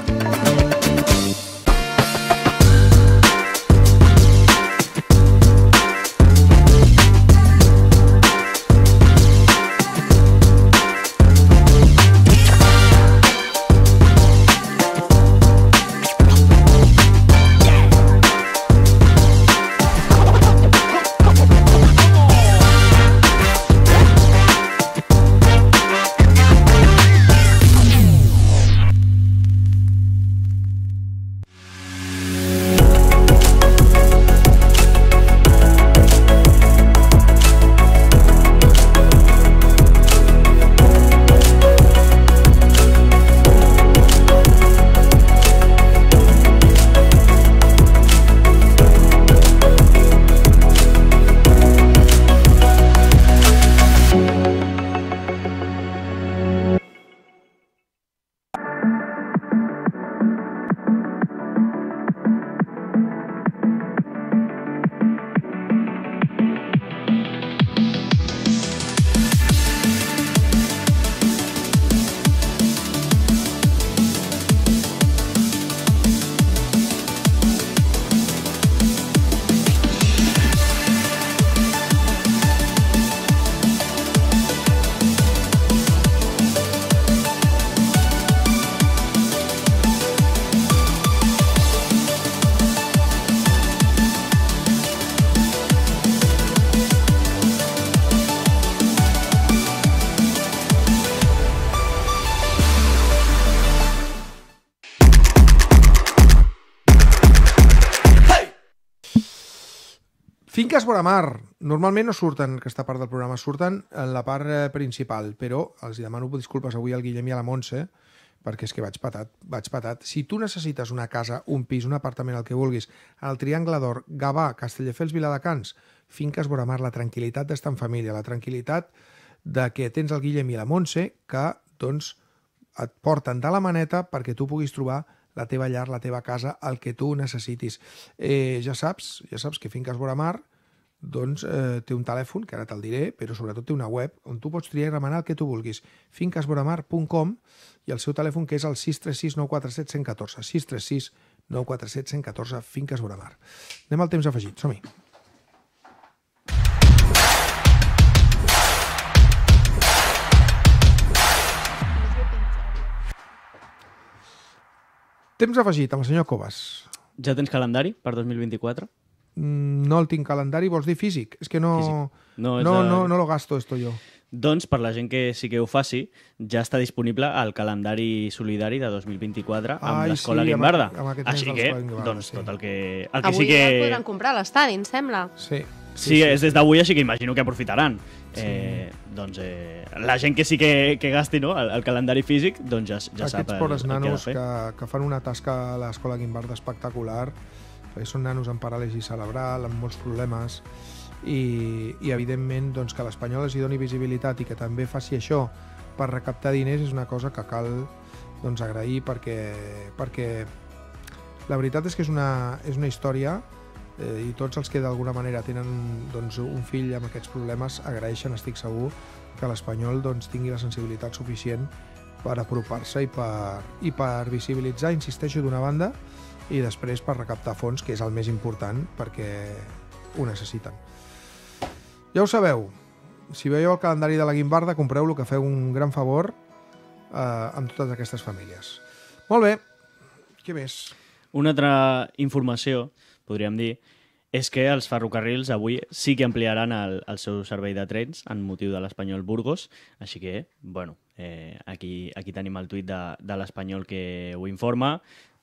Finques Boramar. Normalment no surten aquesta part del programa, surten en la part eh, principal, però els demano disculpes avui al Guillem i a la Montse, perquè és que vaig patat, vaig patat. Si tu necessites una casa, un pis, un apartament, el que vulguis, al Triangle d'Or, Gavà, Castelldefels, Viladecans, Finques Boramar, la tranquil·litat d'estar en família, la tranquil·litat de que tens el Guillem i la Montse que doncs, et porten de la maneta perquè tu puguis trobar la teva llar, la teva casa, el que tu necessitis. Eh, ja saps, ja saps que Finques Boramar doncs, eh, té un telèfon, que ara te'l diré, però sobretot té una web on tu pots triar i remenar el que tu vulguis. fincasboramar.com i el seu telèfon que és el 636 947 114. 636 947 114 Finques Mar. Anem al temps afegit, som-hi. Temps afegit amb el senyor Covas. Ja tens calendari per 2024? Mm, no el tinc calendari, vols dir físic? És que no, físic. no, no, de... no, no lo gasto esto yo. Doncs, per la gent que sí que ho faci, ja està disponible el calendari solidari de 2024 amb ah, l'Escola sí, Guimbarda. Amb, amb Així que, doncs, sí. tot el que... El que Avui sí que... ja podran comprar l'estadi, em sembla. Sí. Sí, sí, sí, és des d'avui, així que imagino que aprofitaran. Sí. Eh, doncs eh, la gent que sí que, que gasti no, el, el calendari físic doncs ja, ja Aquests sap el, pobres nanos el que, que, que fan una tasca a l'escola Guimbard espectacular eh, són nanos amb paràlisi cerebral, amb molts problemes i, i evidentment doncs, que l'Espanyol els doni visibilitat i que també faci això per recaptar diners és una cosa que cal doncs, agrair perquè, perquè la veritat és que és una, és una història que eh, i tots els que d'alguna manera tenen doncs, un fill amb aquests problemes agraeixen, estic segur, que l'espanyol doncs, tingui la sensibilitat suficient per apropar-se i per, i per visibilitzar, insisteixo, d'una banda, i després per recaptar fons, que és el més important perquè ho necessiten. Ja ho sabeu, si veieu el calendari de la Guimbarda, compreu-lo que feu un gran favor eh, amb totes aquestes famílies. Molt bé, què més? Una altra informació, podríem dir, és que els ferrocarrils avui sí que ampliaran el, el seu servei de trens en motiu de l'Espanyol Burgos, així que, bueno, eh, aquí, aquí tenim el tuit de, de l'Espanyol que ho informa,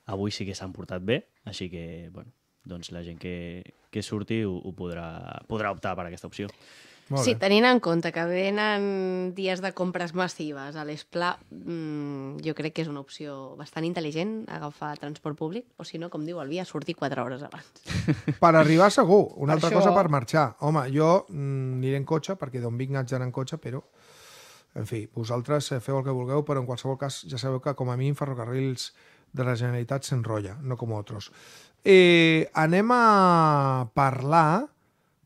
avui sí que s'han portat bé, així que, bueno, doncs la gent que, que surti ho, ho podrà, podrà optar per aquesta opció. Sí, tenint en compte que venen dies de compres massives a l'Espla, mmm, jo crec que és una opció bastant intel·ligent agafar transport públic, o si no, com diu el Via, sortir 4 hores abans. <laughs> Per arribar segur, una per altra això... cosa per marxar. Home, jo mm, aniré en cotxe, perquè d'on vinc haig d'anar en cotxe, però... En fi, vosaltres eh, feu el que vulgueu, però en qualsevol cas ja sabeu que com a mínim ferrocarrils de la Generalitat s'enrotlla, no com altres. Eh, anem a parlar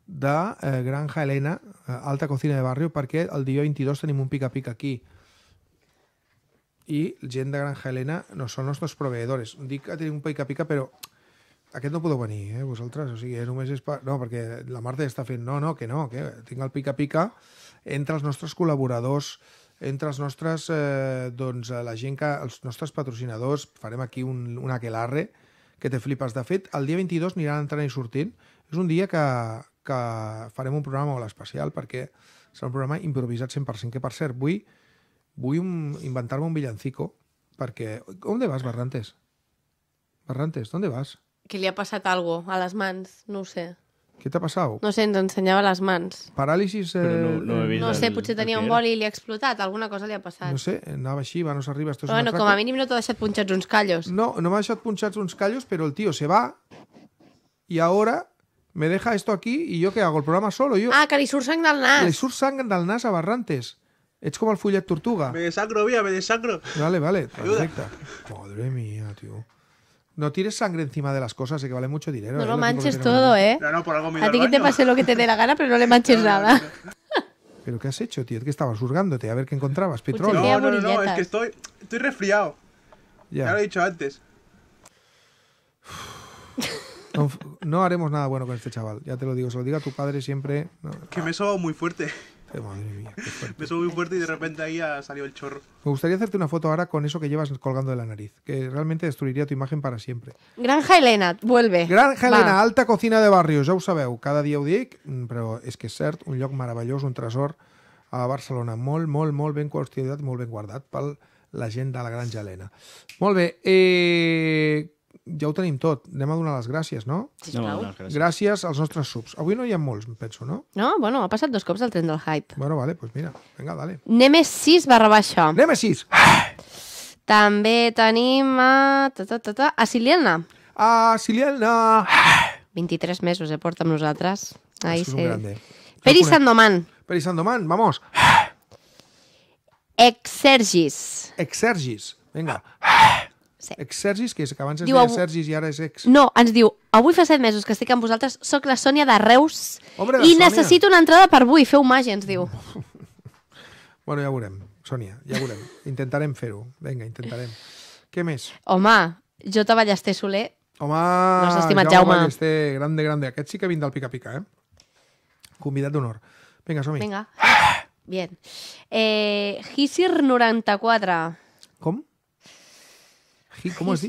de eh, Granja Helena, eh, Alta Cocina de Barrio, perquè el dia 22 tenim un pica-pica aquí. I gent de Granja Helena no són nostres proveedores. Dic que tenim un pica-pica, però aquest no podeu venir, eh, vosaltres. O sigui, només és per... No, perquè la Marta està fent... No, no, que no, que tinc el pica-pica entre els nostres col·laboradors, entre els nostres... Eh, doncs eh, la gent que... Els nostres patrocinadors. Farem aquí un, un aquelarre que te flipes. De fet, el dia 22 aniran entrant i sortint. És un dia que, que farem un programa molt especial perquè serà un programa improvisat 100%, que per cert, vull, vull inventar-me un villancico perquè... On de vas, Barrantes? Barrantes, on vas? Que li ha passat algo a les mans, no ho sé. Què t'ha passat? No sé, ens ensenyava les mans. Paràlisis... Eh... no, no, no sé, el... potser tenia un boli i li ha explotat, alguna cosa li ha passat. No sé, anava així, va, no s'arriba... bueno, com a mínim no t'ha deixat punxats uns callos. No, no m'ha deixat punxats uns callos, però el tio se va i ara me deja esto aquí y yo qué hago? El programa solo, yo Ah, Carisur li surt sang del nas. sang nas a Barrantes. Es como el fullet tortuga. Me desangro, vía me desangro. Vale, vale, perfecta. Madre mía, tío. No tires sangre encima de las cosas, es eh, que vale mucho dinero. No eh, lo manches todo, ¿eh? No, no, por algo me A ti que te pase lo que te dé la gana, pero no le manches nada. ¿Pero qué has hecho, tío? Es que estabas hurgándote a ver qué encontrabas, petróleo. No, no, no, no, es que estoy, estoy resfriado. Ya. lo he dicho antes. No, haremos nada bueno con este chaval, ya te lo digo. Se lo diga a tu padre siempre. que me he sobado muy fuerte. Madre mía, Me sobado muy fuerte y de repente ahí ha salido el chorro. Me gustaría hacerte una foto ahora con eso que llevas colgando de la nariz, que realmente destruiría tu imagen para siempre. Granja Elena, vuelve. Granja alta cocina de barrio, ya os cada día udic, mm, Pero es que ser un lloc maravilloso, un trasor a Barcelona, molt, molt, molt ben molt ben guardat pel la gent de la Granja Elena. Molt eh, ja ho tenim tot. Anem a donar les gràcies, no? Sí, No, gràcies. gràcies als nostres subs. Avui no hi ha molts, penso, no? No, bueno, ha passat dos cops el tren del hype. Bueno, vale, pues mira, vinga, dale. Nemes 6 barra baixa. Nemes 6! També tenim a... Ta, ta, ta, ta, a Siliana. A Siliana! 23 mesos, eh, porta amb nosaltres. Ahí sí. Peri Sandoman. Peri Sandoman, vamos. Exergis. Exergis, vinga. Ah. Sí. Exercis, que, és, que abans es diu, deia Sergis i ara és ex. No, ens diu, avui fa set mesos que estic amb vosaltres, sóc la Sònia de Reus Hombre, i Sònia. necessito una entrada per avui, feu màgia, ens diu. <laughs> bueno, ja veurem, Sònia, ja veurem. Intentarem fer-ho, vinga, intentarem. Què més? Home, te Ballester Soler. Home, no jo estimat Jaume. Jaume grande, grande. Aquest sí que vint del pica-pica, eh? Convidat d'honor. Vinga, som-hi. Vinga. Ah! Bien. Eh, Hisir94. Com? ¿Cómo es?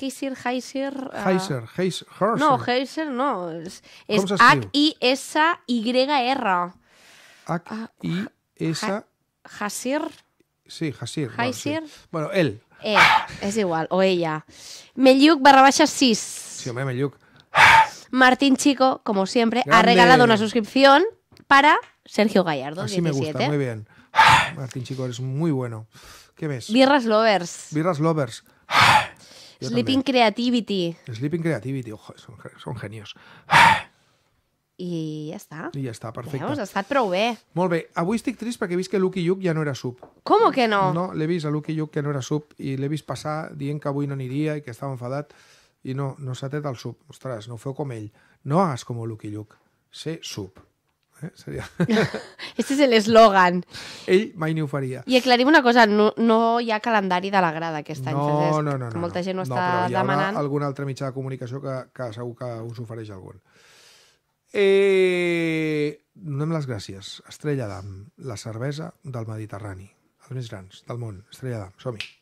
Heiser, uh, Heiser. Uh, Heiser, Heiser. No, Heiser no. Es, ac i s y Ak-I-S. Ah, Hasir. Sí, Hasir. Hasir. Bueno, él. Él, eh, es igual, o ella. Meliuk barra Sis 6. Sí, hombre, Meliuk. Martín Chico, como siempre, ha regalado una suscripción para Sergio Gallardo. Así me gusta, muy bien. Martín Chico, eres muy bueno. ¿Qué ves? Birras Lovers. Birras Lovers. Sleeping también. Creativity. Sleeping Creativity, ojo, son, son genios. I ja està. I ja està, perfecte. Veus, ha estat prou bé. Molt bé. Avui estic trist perquè he vist que Lucky Luke ja no era sub. Com que no? No, l'he vist a Lucky Luke que no era sub i l'he vist passar dient que avui no aniria i que estava enfadat i no, no s'ha tret el sub. Ostres, no ho feu com ell. No hagas com Lucky Luke. Sé sub. Eh? Seria... <laughs> Este és l'eslògan. Ell mai ni ho faria. I aclarim una cosa, no, no hi ha calendari de la grada aquest any. No, és, no, no, no. Molta gent ho no, està demanant. Una, algun altre mitjà de comunicació que, que segur que us ofereix algun. Eh, donem les gràcies. Estrella d'Am, la cervesa del Mediterrani. Els més grans del món. Estrella d'Am, som-hi.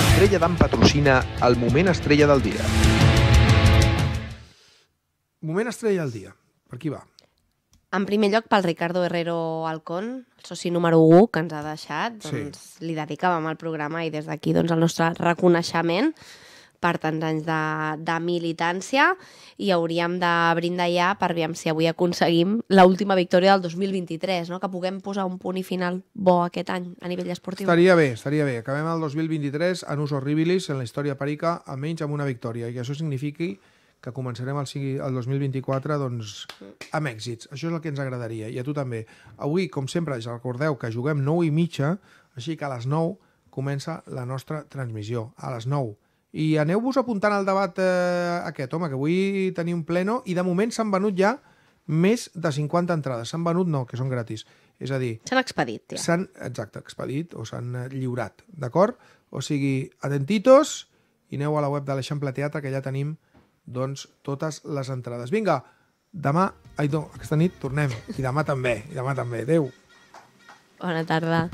Estrella d'Am patrocina el moment estrella del dia. Moment estrella del dia. Per qui va? En primer lloc, pel Ricardo Herrero Alcón, el soci número 1 que ens ha deixat, doncs sí. li dedicàvem el programa i des d'aquí doncs, el nostre reconeixement per tants anys de, de militància i hauríem de brindar ja per veure si avui aconseguim l'última victòria del 2023, no? que puguem posar un punt i final bo aquest any a nivell esportiu. Estaria bé, estaria bé. Acabem el 2023 en us horribilis, en la història perica, almenys amb una victòria, i això signifiqui que començarem el, el 2024 doncs, amb èxits. Això és el que ens agradaria, i a tu també. Avui, com sempre, ja recordeu que juguem 9 i mitja, així que a les 9 comença la nostra transmissió, a les 9. I aneu-vos apuntant al debat eh, aquest, home, que avui tenim un pleno, i de moment s'han venut ja més de 50 entrades. S'han venut no, que són gratis. És a dir... S'han expedit, ja. S'han, exacte, expedit o s'han eh, lliurat, d'acord? O sigui, atentitos i aneu a la web de l'Eixample Teatre que ja tenim doncs, totes les entrades. Vinga, demà, ai, no, aquesta nit tornem. I demà també, i demà també. Adéu. Bona tarda.